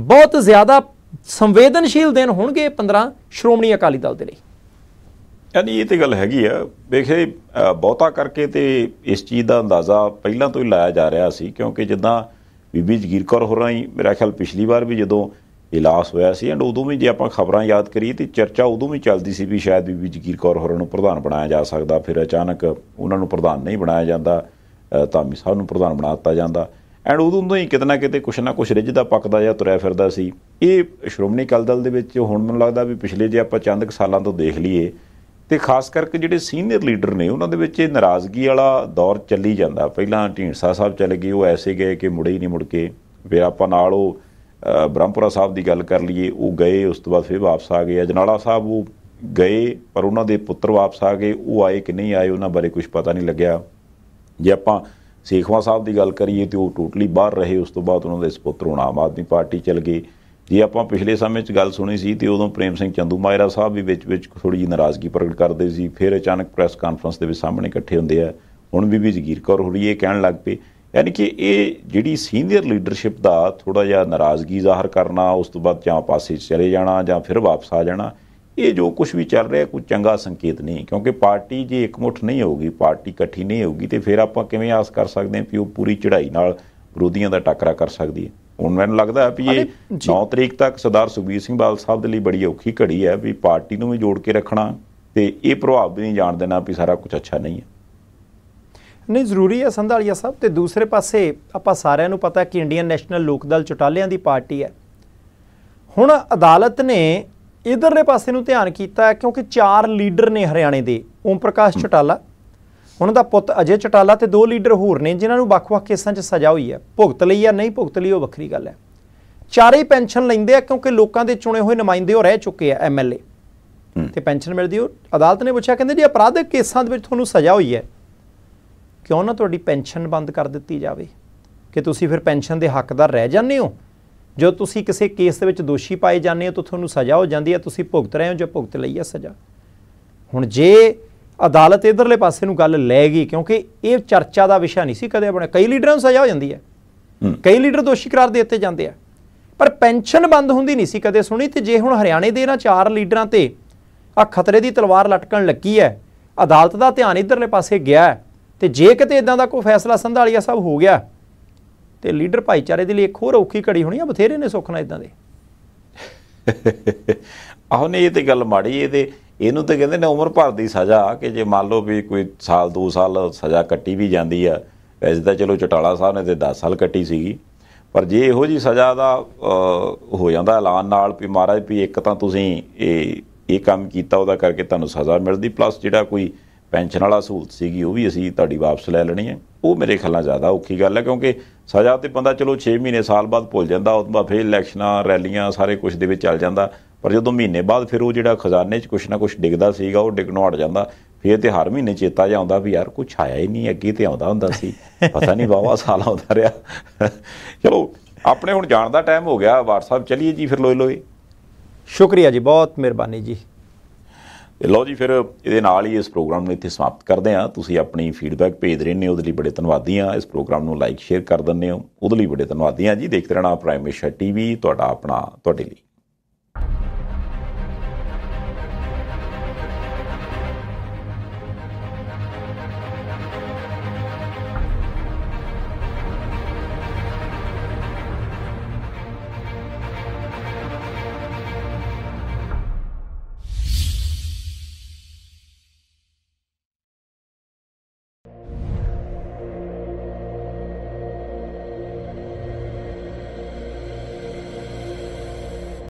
ਬਹੁਤ ਜ਼ਿਆਦਾ ਸੰਵੇਦਨਸ਼ੀਲ ਦਿਨ ਹੋਣਗੇ 15 ਸ਼੍ਰੋਮਣੀ ਅਕਾਲੀ ਦਲ ਦੇ ਲਈ ਯਾਨੀ ਇਹ ਤੇ ਗੱਲ ਹੈਗੀ ਆ ਵੇਖੇ ਬਹੁਤਾ ਕਰਕੇ ਤੇ ਇਸ ਚੀਜ਼ ਦਾ ਅੰਦਾਜ਼ਾ ਪਹਿਲਾਂ ਤੋਂ ਹੀ ਲਾਇਆ ਜਾ ਰਿਹਾ ਸੀ ਕਿਉਂਕਿ ਜਿੱਦਾਂ ਬੀਬੀ ਜਗੀਰ ਕੌਰ ਹੋਰਾਂ ਹੀ ਮੇਰਾ ਖਿਆਲ ਪਿਛਲੀ ਵਾਰ ਵੀ ਜਦੋਂ ਇਲਾਸ ਹੋਇਆ ਸੀ ਐਂਡ ਉਦੋਂ ਵੀ ਜੇ ਆਪਾਂ ਖਬਰਾਂ ਯਾਦ ਕਰੀਏ ਤੇ ਚਰਚਾ ਉਦੋਂ ਵੀ ਚੱਲਦੀ ਸੀ ਵੀ ਸ਼ਾਇਦ ਬੀਬੀ ਜਗੀਰ ਕੌਰ ਹੋਰਾਂ ਨੂੰ ਪ੍ਰਧਾਨ ਬਣਾਇਆ ਜਾ ਸਕਦਾ ਫਿਰ ਅਚਾਨਕ ਉਹਨਾਂ ਨੂੰ ਪ੍ਰਧਾਨ ਨਹੀਂ ਬਣਾਇਆ ਜਾਂਦਾ ਤਾਂ ਮਿਸਾਲ ਨੂੰ ਪ੍ਰਧਾਨ ਬਣਾ ਦਿੱਤਾ ਜਾਂਦਾ ਐਂਡ ਉਦੋਂ ਤੋਂ ਹੀ ਕਿਤਨਾ ਕਿਤੇ ਕੁਛ ਨਾ ਕੁਛ ਰਿੱਝਦਾ ਪੱਕਦਾ ਜਾਂ ਤੁਰਿਆ ਫਿਰਦਾ ਸੀ ਇਹ ਸ਼੍ਰੋਮਣੀ ਅਕਾਲੀ ਦਲ ਦੇ ਵਿੱਚ ਹੁਣ ਮੈਨੂੰ ਲੱਗਦਾ ਵੀ ਪਿਛਲੇ ਜੇ ਆਪਾਂ ਚੰਦਕ ਸਾਲਾਂ ਤੋਂ ਦੇਖ ਲਈਏ ਤੇ ਖਾਸ ਕਰਕੇ ਜਿਹੜੇ ਸੀਨੀਅਰ ਲੀਡਰ ਨੇ ਉਹਨਾਂ ਦੇ ਵਿੱਚ ਇਹ ਨਾਰਾਜ਼ਗੀ ਵਾਲਾ ਦੌਰ ਚੱਲੀ ਜਾਂਦਾ ਪਹਿਲਾਂ ਢੀਂਡਸਾ ਸਾਹਿਬ ਚੱਲ ਗਏ ਉਹ ਐਸੇ ਗਏ ਕਿ ਮੁੜੇ ਹੀ ਨਹੀਂ ਮੁੜ ਕੇ ਫਿਰ ਆਪਾਂ ਨਾਲ ਉਹ ਬ੍ਰਹਮਪੁਰਾ ਸਾਹਿਬ ਦੀ ਗੱਲ ਕਰ ਲਈਏ ਉਹ ਗਏ ਉਸ ਤੋਂ ਬਾਅਦ ਫਿਰ ਵਾਪਸ ਆ ਗਏ ਜਨਾਲਾ ਸਾਹਿਬ ਉਹ ਗਏ ਪਰ ਉਹਨਾਂ ਦੇ ਪੁੱਤਰ ਵਾਪਸ ਆ ਗਏ ਉਹ ਆਏ ਕਿ ਨਹੀਂ ਆਏ ਉਹਨਾਂ ਬਾਰੇ ਕੁਝ ਪਤਾ ਨਹੀਂ ਲੱਗਿਆ ਜੇ ਆਪਾਂ ਸੇਖਵਾ ਸਾਹਿਬ ਦੀ ਗੱਲ ਕਰੀਏ ਤੇ ਉਹ ਟੋਟਲੀ ਬਾਹਰ ਰਹੇ ਉਸ ਤੋਂ ਬਾਅਦ ਉਹਨਾਂ ਦੇ ਸੁਪੁੱਤਰ ਹੁਣ ਆਮ ਆਦਮੀ ਪਾਰਟੀ ਚਲ ਗਏ ਜੇ ਆਪਾਂ ਪਿਛਲੇ ਸਮੇਂ 'ਚ ਗੱਲ ਸੁਣੀ ਸੀ ਤੇ ਉਦੋਂ ਪ੍ਰੇਮ ਸਿੰਘ ਚੰਦੂ ਮਾਇਰਾ ਸਾਹਿਬ ਵੀ ਵਿੱਚ ਵਿੱਚ ਥੋੜੀ ਜੀ ਨਾਰਾਜ਼ਗੀ ਪ੍ਰਗਟ ਕਰਦੇ ਸੀ ਫਿਰ ਅਚਾਨਕ ਪ੍ਰੈਸ ਕਾਨਫਰੰਸ ਦੇ ਵਿੱਚ ਸਾਹਮਣੇ ਇਕੱਠੇ ਹੁੰਦੇ ਆ ਹੁਣ ਵੀ ਵੀ ਜ਼ਗੀਰ ਕੌਰ ਰਹੀ ਇਹ ਕਹਿਣ ਲੱਗ ਪਏ ਯਾਨੀ ਕਿ ਇਹ ਜਿਹੜੀ ਸੀਨੀਅਰ ਲੀਡਰਸ਼ਿਪ ਦਾ ਥੋੜਾ ਜਿਹਾ ਨਾਰਾਜ਼ਗੀ ਜ਼ਾਹਰ ਕਰਨਾ ਉਸ ਤੋਂ ਬਾਅਦ ਜਾਂ ਪਾਸੇ ਚਲੇ ਜਾਣਾ ਜਾਂ ਫਿਰ ਵਾਪਸ ਆ ਜਾਣਾ ਇਹ ਜੋ ਕੁਝ ਵੀ ਚੱਲ ਰਿਹਾ ਕੋਈ ਚੰਗਾ ਸੰਕੇਤ ਨਹੀਂ ਕਿਉਂਕਿ ਪਾਰਟੀ ਜੇ ਇਕਮੁੱਠ ਨਹੀਂ ਹੋਊਗੀ ਪਾਰਟੀ ਇਕੱਠੀ ਨਹੀਂ ਹੋਊਗੀ ਤੇ ਫਿਰ ਆਪਾਂ ਕਿਵੇਂ ਆਸ ਕਰ ਸਕਦੇ ਹਾਂ ਕਿ ਉਹ ਪੂਰੀ ਚੜ੍ਹਾਈ ਨਾਲ ਵਿਰੋਧੀਆਂ ਦਾ ਟੱਕਰਾ ਕਰ ਸਕਦੀ ਹੈ ਹੁਣ ਮੈਨੂੰ ਲੱਗਦਾ ਹੈ ਵੀ ਇਹ 9 ਤਰੀਕ ਤੱਕ ਸਰਦਾਰ ਸੁਖਬੀਰ ਸਿੰਘ ਬਾਦਲ ਸਾਹਿਬ ਦੇ ਲਈ ਬੜੀ ਔਖੀ ਘੜੀ ਹੈ ਵੀ ਪਾਰਟੀ ਨੂੰ ਵੀ ਜੋੜ ਕੇ ਰੱਖਣਾ ਤੇ ਇਹ ਪ੍ਰਭਾਵ ਵੀ ਨਹੀਂ ਜਾਣ ਦੇਣਾ ਵੀ ਸਾਰਾ ਕੁਝ ਅੱਛਾ ਨਹੀਂ ਹੈ ਨਹੀਂ ਜ਼ਰੂਰੀ ਹੈ ਸੰਧਾਲੀਆ ਸਾਹਿਬ ਤੇ ਦੂਸਰੇ ਪਾਸੇ ਆਪਾਂ ਸਾਰਿਆਂ ਨੂੰ ਪਤਾ ਕਿ ਇੰਡੀਅਨ ਨੈਸ਼ਨਲ ਲੋਕਦਲ ਚਟਾਲਿਆਂ ਦੀ ਪਾਰਟੀ ਹੈ ਹੁਣ ਅਦਾਲਤ ਨੇ ਇਧਰਲੇ ਪਾਸੇ ਨੂੰ ਧਿਆਨ ਕੀਤਾ ਕਿਉਂਕਿ ਚਾਰ ਲੀਡਰ ਨੇ ਹਰਿਆਣੇ ਦੇ ਓਮ ਪ੍ਰਕਾਸ਼ ਚਟਾਲਾ ਉਹਨਾਂ ਦਾ ਪੁੱਤ ਅਜੇ ਚਟਾਲਾ ਤੇ ਦੋ ਲੀਡਰ ਹੋਰ ਨੇ ਜਿਨ੍ਹਾਂ ਨੂੰ ਵੱਖ-ਵੱਖ ਕੇਸਾਂ 'ਚ ਸਜ਼ਾ ਹੋਈ ਹੈ ਭੁਗਤ ਲਈ ਜਾਂ ਨਹੀਂ ਭੁਗਤ ਲਈ ਉਹ ਵੱਖਰੀ ਗੱਲ ਹੈ ਚਾਰੇ ਪੈਨਸ਼ਨ ਲੈਂਦੇ ਆ ਕਿਉਂਕਿ ਲੋਕਾਂ ਦੇ ਚੁਣੇ ਹੋਏ ਨੁਮਾਇੰਦੇ ਹੋ ਰਹਿ ਚੁੱਕੇ ਆ ਐਮਐਲਏ ਤੇ ਪੈਨਸ਼ਨ ਮਿਲਦੀ ਉਹ ਅਦਾਲਤ ਨੇ ਪੁੱਛਿਆ ਕਹਿੰਦੇ ਜੀ ਅਪਰਾਧਿਕ ਕੇਸਾਂ ਦੇ ਵਿੱਚ ਤੁਹਾਨੂੰ ਸਜ਼ਾ ਹੋਈ ਹੈ ਕਿਉਂ ਨਾ ਤੁਹਾਡੀ ਪੈਨਸ਼ਨ ਬੰਦ ਕਰ ਦਿੱਤੀ ਜਾਵੇ ਕਿ ਤੁਸੀਂ ਫਿਰ ਪੈਨਸ਼ਨ ਦੇ ਹੱਕਦਾਰ ਰਹਿ ਜਾਂਦੇ ਹੋ ਜੋ ਤੁਸੀਂ ਕਿਸੇ ਕੇਸ ਦੇ ਵਿੱਚ ਦੋਸ਼ੀ ਪਾਏ ਜਾਂਦੇ ਹੋ ਤਾਂ ਤੁਹਾਨੂੰ ਸਜ਼ਾ ਹੋ ਜਾਂਦੀ ਹੈ ਤੁਸੀਂ ਭੁਗਤ ਰਹੇ ਹੋ ਜਾਂ ਭੁਗਤ ਲਈ ਹੈ ਸਜ਼ਾ ਹੁਣ ਜੇ ਅਦਾਲਤ ਇਧਰਲੇ ਪਾਸੇ ਨੂੰ ਗੱਲ ਲੈ ਗਈ ਕਿਉਂਕਿ ਇਹ ਚਰਚਾ ਦਾ ਵਿਸ਼ਾ ਨਹੀਂ ਸੀ ਕਦੇ ਆਪਣੇ ਕਈ ਲੀਡਰਾਂ ਨੂੰ ਸਜ਼ਾ ਹੋ ਜਾਂਦੀ ਹੈ ਕਈ ਲੀਡਰ ਦੋਸ਼ੀ ਕਰਾਰ ਦੇ ਦਿੱਤੇ ਜਾਂਦੇ ਆ ਪਰ ਪੈਨਸ਼ਨ ਬੰਦ ਹੁੰਦੀ ਨਹੀਂ ਸੀ ਕਦੇ ਸੁਣੀ ਤੇ ਜੇ ਹੁਣ ਹਰਿਆਣੇ ਦੇ ਇਹਨਾਂ ਚਾਰ ਲੀਡਰਾਂ ਤੇ ਆ ਖਤਰੇ ਦੀ ਤਲਵਾਰ ਲਟਕਣ ਲੱਗੀ ਹੈ ਅਦਾਲਤ ਦਾ ਧਿਆਨ ਇਧਰਲੇ ਪਾਸੇ ਗਿਆ ਤੇ ਜੇ ਕਿਤੇ ਇਦਾਂ ਦਾ ਕੋਈ ਫੈਸਲਾ ਸੰਧਾਲੀਆ ਸਾਹਿਬ ਹੋ ਗਿਆ ਤੇ ਲੀਡਰ ਭਾਈਚਾਰੇ ਦੇ ਲਈ ਇੱਕ ਹੋਰ ਔਖੀ ਘੜੀ ਹੋਣੀ ਆ ਬਥੇਰੇ ਨੇ ਸੁੱਖ ਨਾਲ ਇਦਾਂ ਦੇ ਆਹੋ ਨੇ ਇਹ ਤੇ ਗੱਲ ਮਾੜੀ ਇਹਦੇ ਇਹਨੂੰ ਤਾਂ ਕਹਿੰਦੇ ਨੇ ਉਮਰ ਭਰ ਦੀ ਸਜ਼ਾ ਕਿ ਜੇ ਮੰਨ ਲਓ ਵੀ ਕੋਈ ਸਾਲ 2 ਸਾਲ ਸਜ਼ਾ ਕੱਟੀ ਵੀ ਜਾਂਦੀ ਆ ਵੈਸੇ ਤਾਂ ਚਲੋ ਚਟਾਲਾ ਸਾਹਿਬ ਨੇ ਤੇ 10 ਸਾਲ ਕੱਟੀ ਸੀਗੀ ਪਰ ਜੇ ਇਹੋ ਜੀ ਸਜ਼ਾ ਦਾ ਹੋ ਜਾਂਦਾ ਐਲਾਨ ਨਾਲ ਵੀ ਮਹਾਰਾਜ ਵੀ ਇੱਕ ਤਾਂ ਤੁਸੀਂ ਇਹ ਇਹ ਕੰਮ ਕੀਤਾ ਉਹਦਾ ਕਰਕੇ ਤੁਹਾਨੂੰ ਸਜ਼ਾ ਮਿਲਦੀ ਪਲੱਸ ਜਿਹੜਾ ਕੋਈ ਪੈਨਸ਼ਨ ਵਾਲਾ ਸਹੂਲਤ ਸੀਗੀ ਉਹ ਵੀ ਅਸੀਂ ਤੁਹਾਡੀ ਵਾਪਸ ਲੈ ਲੈਣੀ ਹੈ ਉਹ ਮੇਰੇ ਖਿਆਲ ਜ਼ਿਆਦਾ ਔਖੀ ਗੱਲ ਹੈ ਕਿਉਂਕਿ ਸਜ਼ਾ ਤੇ ਬੰਦਾ ਚਲੋ 6 ਮਹੀਨੇ ਸਾਲ ਬਾਅਦ ਭੁੱਲ ਜਾਂਦਾ ਉਸ ਤੋਂ ਬਾਅਦ ਫੇਰ ਇਲੈਕਸ਼ਨਾਂ ਰੈਲੀਆਂ ਸਾਰੇ ਕੁਝ ਦੇ ਵਿੱਚ ਚੱਲ ਜਾਂਦਾ ਪਰ ਜਦੋਂ ਮਹੀਨੇ ਬਾਅਦ ਫਿਰ ਉਹ ਜਿਹੜਾ ਖਜ਼ਾਨੇ 'ਚ ਕੁਛ ਨਾ ਕੁਛ ਡਿੱਗਦਾ ਸੀਗਾ ਉਹ ਡਿਗਨੋੜ ਜਾਂਦਾ ਫਿਰ ਤੇ ਹਰ ਮਹੀਨੇ ਚੇਤਾ ਜਾਂਦਾ ਵੀ ਯਾਰ ਕੁਝ ਆਇਆ ਹੀ ਨਹੀਂ ਅੱਗੇ ਤੇ ਆਉਂਦਾ ਹੁੰਦਾ ਸੀ ਪਤਾ ਨਹੀਂ ਬਾਵਾ ਸਾਲ ਆਉਂਦਾ ਰਿਹਾ ਚਲੋ ਆਪਣੇ ਹੁਣ ਜਾਣ ਦਾ ਟਾਈਮ ਹੋ ਗਿਆ ਵਟਸਐਪ ਚਲੀਏ ਜੀ ਫਿਰ ਲੋਏ ਲੋਏ ਸ਼ੁਕਰੀਆ ਜੀ ਬਹੁਤ ਮਿਹਰਬਾਨੀ ਜੀ ਲੋ ਜੀ ਫਿਰ ਇਹਦੇ ਨਾਲ ਹੀ ਇਸ ਪ੍ਰੋਗਰਾਮ ਨੂੰ ਇੱਥੇ ਸਮਾਪਤ ਕਰਦੇ ਹਾਂ ਤੁਸੀਂ ਆਪਣੀ ਫੀਡਬੈਕ ਭੇਜ ਰਹੇ ਨੇ ਉਹਦੇ ਲਈ ਬੜੇ ਧੰਨਵਾਦੀ ਆ ਇਸ ਪ੍ਰੋਗਰਾਮ ਨੂੰ ਲਾਈਕ ਸ਼ੇਅਰ ਕਰ ਦਿੰਦੇ ਹੋ ਉਹਦੇ ਲਈ ਬੜੇ ਧੰਨਵਾਦੀ ਆ ਜੀ ਦੇਖਦੇ ਰਹਿਣਾ ਪ੍ਰਾਈਮੇਸ਼ਾ ਟੀਵੀ ਤੁਹਾਡਾ ਆਪਣਾ ਤੁਹਾਡੇ ਲਈ